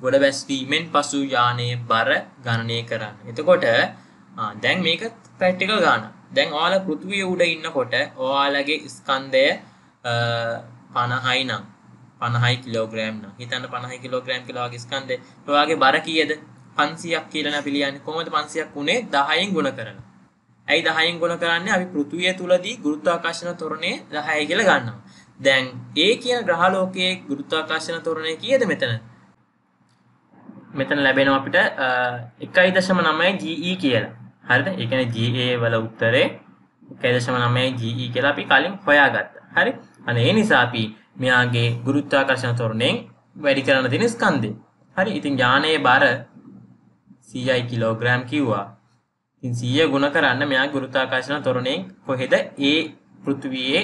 ගොඩ බැස්වීමෙන් පසු යානය බර ගණනය කරන්න එතකොට දැන් මේක ප්‍රට්ටික ගාන දැන් ඕල පෘතුවිය උඩ ඉන්නකොට ඕයාලගේ ස්කන්දය පණහයි නම් පණහයි කිලෝග්‍රෑම් නම් හිතන්න පණහයි කිලෝග්‍රෑම් කියලාගේ ස්කන්ධය ඔයාගේ බර කීයද 500ක් කියලා අපි ලියන්නේ කොහොමද 500ක් උනේ 10න් ගුණ කරන. ඇයි 10න් ගුණ කරන්නේ අපි පෘථුවිය තුලදී ගුරුත්වාකර්ෂණ ත්වරණය 10යි කියලා ගන්නවා. දැන් ඒ කියන ග්‍රහලෝකයේ ගුරුත්වාකර්ෂණ ත්වරණය කීයද මෙතන? මෙතන ලැබෙනවා අපිට 1.9 GE කියලා. හරිද? ඒ කියන්නේ GA වල උත්තරේ 1.9 GE කියලා අපි කලින් හොයාගත්තා. හරි? අනේ ඒ නිසා අපි මෙයාගේ ගුරුත්වාකර්ෂණ ත්වරණයෙන් වැඩි කරන්න තියෙන ස්කන්ධය. හරි. ඉතින් යානයේ බර 100යි කිලෝග්‍රෑම් කිව්වා. ඉතින් 100 ගුණ කරන්න මෙයා ගුරුත්වාකර්ෂණ ත්වරණයෙන් කොහෙද ඒ පෘථිවියේ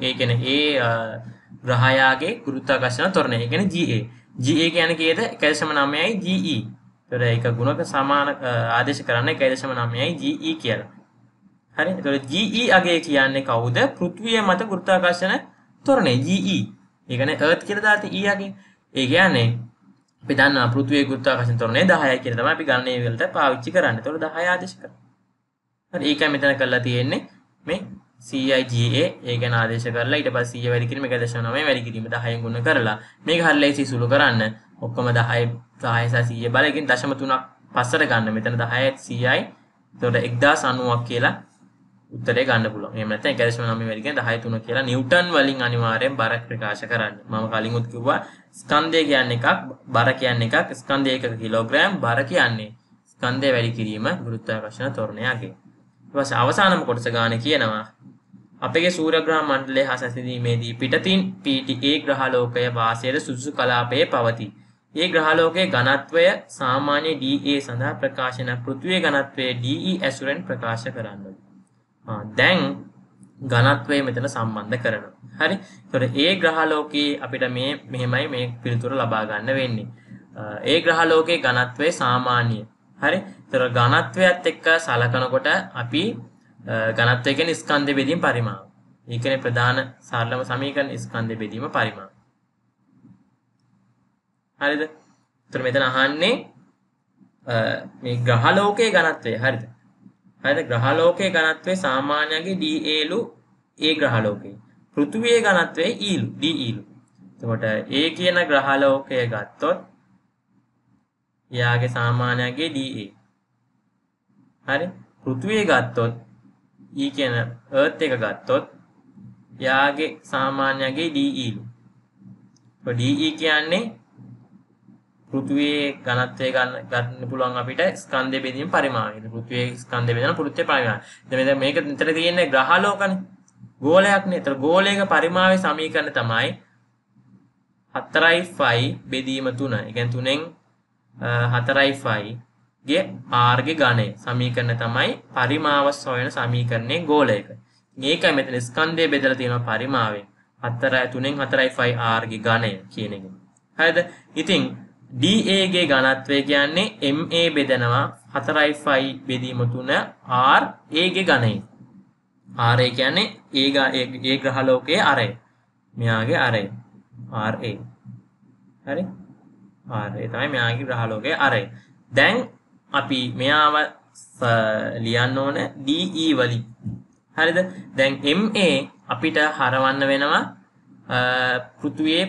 ඒ කියන්නේ ඒ ග්‍රහයාගේ ගුරුත්වාකර්ෂණ ත්වරණය. ඒ කියන්නේ GA. GA කියන්නේ කීයද? 1.9යි GE. ඒතර ඒක ගුණක සමාන ආදේශ කරන්න 1.9යි GE කියලා. හරි. ඒතර GE අගය කියන්නේ කවුද? පෘථිවිය මත ගුරුත්වාකර්ෂණ තොරණේ EE e. ඒ කියන්නේ Earth කියලා දාලා තියෙන E යකින් ඒ කියන්නේ අපි දන්නවා පෘථිවිය ගුරුත්වාකර්ෂණ තොරණේ 10යි කියලා තමයි අපි ගණනේ වලට පාවිච්චි කරන්නේ. ඒතකොට 10 ආදේශ කරනවා. හරි ඒකයි මෙතන කරලා තියෙන්නේ මේ CIGA ඒ ගැන ආදේශ කරලා ඊට පස්සේ 100 e වැඩි කිරීම 1.9 වැඩි කිරීම 10ෙන් ගුණ කරලා මේක හරියයි සිසුළු කරන්න. ඔක්කොම 10 10 100 බලකින් 0.3ක් පස්සට ගන්න. මෙතන 10 100යි. එතකොට 1090ක් කියලා උත්තරේ ගන්න පුළුවන්. එහෙම නැත්නම් 1.9 වලින් 10.3 කියලා නිව්ටන් වලින් අනිවාර්යෙන් බර ප්‍රකාශ කරන්න. මම කලින් උත් කිව්වා ස්කන්ධය කියන්නේ එකක්, බර කියන්නේ එකක්, ස්කන්ධය 1 කිලෝග්‍රෑම්, බර කියන්නේ ස්කන්ධය වැඩි කිරීම ගුරුත්වාකර්ෂණ ත්වරණයගේ. ඊට පස්සේ අවසානම කොටස ගන්න කියනවා අපගේ සූර්යග්‍රහ මණ්ඩලය හා සැසඳීමේදී පිටතින් පීටි ඒ ග්‍රහලෝකය වාසයට සුදුසු කලාපයේ පවතී. ඒ ග්‍රහලෝකයේ ඝනත්වය සාමාන්‍ය DA සඳහා ප්‍රකාශන පෘථිවියේ ඝනත්වය DE ඇසුරෙන් ප්‍රකාශ කරන්නලු. දැන් ඝනත්වය මෙතන සම්බන්ධ කරනවා. හරි? ඒතකොට ඒ ග්‍රහලෝකයේ අපිට මේ මෙහෙමයි මේ පිළිතුර ලබා ගන්න වෙන්නේ. ඒ ග්‍රහලෝකයේ ඝනත්වය සාමාන්‍ය. හරි? ඒතර ඝනත්වයත් එක්ක සලකනකොට අපි ඝනත්වය කියන්නේ ස්කන්ධ බෙදීම පරිමාව. ඒ කියන්නේ ප්‍රධාන සරලම සමීකරණ ස්කන්ධ බෙදීම පරිමාව. හරිද? ඒතර මෙතන අහන්නේ මේ ග්‍රහලෝකයේ ඝනත්වය. හරිද? හරිද ග්‍රහලෝකයේ ඝනත්වය සාමාන්‍යයෙන් dA ලු A ග්‍රහලෝකේ. පෘථුවියේ ඝනත්වය E ලු dE ලු. එතකොට A කියන ග්‍රහලෝකය ගත්තොත් එයාගේ සාමාන්‍යයෙන් dA. හරි? පෘථුවිය ගත්තොත් E කියන Earth එක ගත්තොත් එයාගේ සාමාන්‍යයෙන් dE ලු. ඔය dE කියන්නේ පෘථිවියේ ඝනත්වය ගන්න ගන්න පුළුවන් අපිට ස්කන්ධය බෙදීම පරිමාණයද පෘථිවියේ ස්කන්ධය බෙදන පෘථිවිය පරිමාණය දැන් මේක නිතර තියෙන්නේ ග්‍රහලෝකනේ ගෝලයක්නේ ඒතර ගෝලයක පරිමාවේ සමීකරණ තමයි 4යි බෙදීම 3 ඒ කියන්නේ 3ෙන් 4යි ගේ r ගේ ඝනය සමීකරණ තමයි පරිමාව සොයන සමීකරණයේ ගෝලයක. මේකයි මෙතන ස්කන්ධය බෙදලා තියෙන පරිමාවෙන් 4 3න් 4යි 5 r ගේ ඝනය කියන එක. හරිද? ඉතින් DA ගේ ඝනත්වය කියන්නේ MA බෙදනවා 4යි බෙදීම 3 R A ගේ ඝනයෙන්. R A කියන්නේ ඒ ඒ ග්‍රහලෝකයේ අරය. මෙයාගේ අරය. R A. හරි? R A තමයි මෙයාගේ ග්‍රහලෝකයේ අරය. දැන් අපි මෙයාව ලියන්න ඕන DE වලින්. හරිද? දැන් MA අපිට හරවන්න වෙනවා පෘථුවේ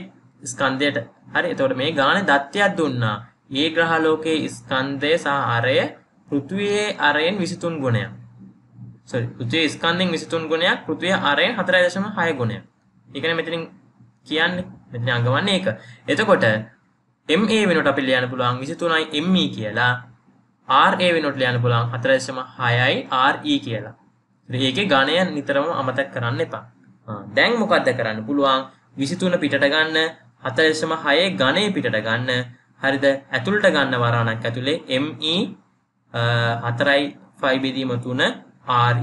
ස්කන්ධයට හරි එතකොට මේ ගානේ දත්තයක් දුන්නා. ඒ ග්‍රහ ලෝකයේ ස්කන්ධය සහ අරය පෘථුවේ අරයෙන් 23 ගුණයක්. සෝරි පෘථුවේ ස්කන්ධයෙන් 23 ගුණයක් පෘථුවේ අරයෙන් 4.6 ගුණයක්. ඒකනේ මෙතනින් කියන්නේ මෙතන අඟවන්නේ ඒක. එතකොට MA වෙනකොට අපි ලියන්න පුළුවන් 23යි ME කියලා. RA වෙනකොට ලියන්න පුළුවන් 4.6යි RE කියලා. ඉතින් ඒකේ ගණය නිතරම අමතක කරන්න එපා. දැන් මොකද්ද කරන්න පුළුවන්? 23 පිටට ගන්න හතලිස්ම හයේ ගණය පිටට ගන්න හරිද ඇතුළට ගන්න වරාණක් ඇතුළේ ME හතරයි ෆයිබිදීම තුන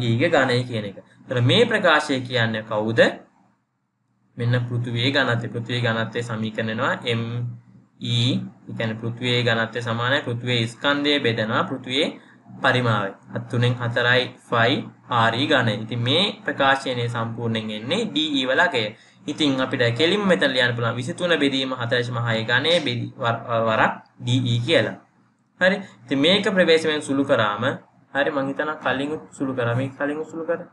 REගේ ගණය කියන එක. එතන මේ ප්‍රකාශය කියන්නේ කවුද? මෙන්න පෘථුවේ ඝනත්වය. පෘථුවේ ඝනත්වය සමීකරණයනවා ME කියන්නේ පෘථුවේ ඝනත්වය සමානයි පෘථුවේ ස්කන්ධය බෙදනවා පෘථුවේ පරිමාවයි. 7 3න් 4යි 5 RE ගණය. ඉතින් මේ ප්‍රකාශනයේ සම්පූර්ණයෙන් එන්නේ DE වලගේ. ඉතින් අපිට කෙලින්ම මෙතන ලියන්න පුළුවන් 23 බෙදීම 4.6 ගණයේ බෙදි වරක් DE කියලා. හරි. ඉතින් මේක ප්‍රවේශමෙන් සුළු කරාම හරි මං හිතනවා කලින් සුළු කරා මේක කලින් සුළු කරා.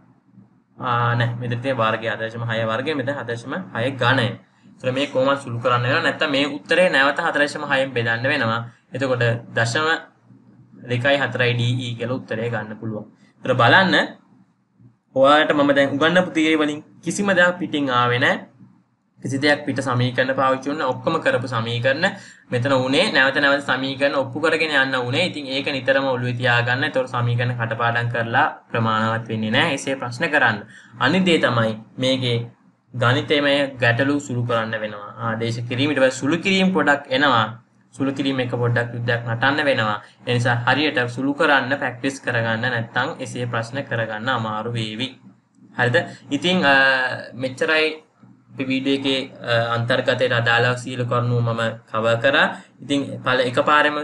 ආ නෑ මෙතන තියෙන වර්ගය 4.6 වර්ගය මෙතන 4.6 ගණය. ඒතර මේ කොහොමද සුළු කරන්න වෙනවා නැත්නම් මේ උත්තරේ නැවත 4.6ෙන් බෙදන්න වෙනවා. එතකොට දශම 2.4 DE කියලා උත්තරේ ගන්න පුළුවන්. ඒතර බලන්න ඔයාට මම දැන් උගන්නපු තීරේ වලින් කිසිම දෙයක් පිටින් ආවේ නැහැ. කිසි දෙයක් පිට සමීකරණ පාවිච්චි වුණ ඔක්කොම කරපු සමීකරණ මෙතන උනේ නැවත නැවත සමීකරණ ඔප්පු කරගෙන යන්න උනේ. ඉතින් ඒක නිතරම ඔළුවේ තියාගන්න. ඒතොර සමීකරණ කටපාඩම් කරලා ප්‍රමාණවත් වෙන්නේ නැහැ. එසේ ප්‍රශ්න කරන්න. අනිත් දේ තමයි මේකේ ගණිතයමය ගැටලු සුළු කරන්න වෙනවා. ආදේශ කිරීම ඊට පස්සේ සුළු කිරීම පොඩක් එනවා. සුළු කිරීම එක පොඩ්ඩක් යුද්ධයක් නටන්න වෙනවා. ඒ නිසා හරියට සුළු කරන්න ප්‍රැක්ටිස් කරගන්න නැත්නම් එසේ ප්‍රශ්න කරගන්න අමාරු වේවි. හරිද? ඉතින් මෙච්චරයි මේ වීඩියෝ එකේ අන්තර්ගතයට අදාළව සීල කරුණු මම කවර් කරා. ඉතින් පළ එකපාරෙම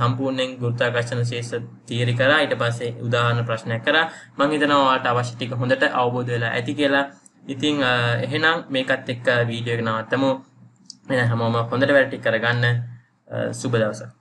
සම්පූර්ණයෙන් ගුරුත්වාකර්ෂණ ශේෂ තියරි කරා. ඊට පස්සේ උදාහරණ ප්‍රශ්නයක් කරා. මම හිතනවා ඔයාලට අවශ්‍ය ටික හොඳට අවබෝධ වෙලා ඇති කියලා. ඉතින් එහෙනම් මේකත් එක්ක වීඩියෝ එක නවත්තමු. එහෙනම් හැමෝම හොඳට වැඩ ටික කරගන්න. සුබ දවසක්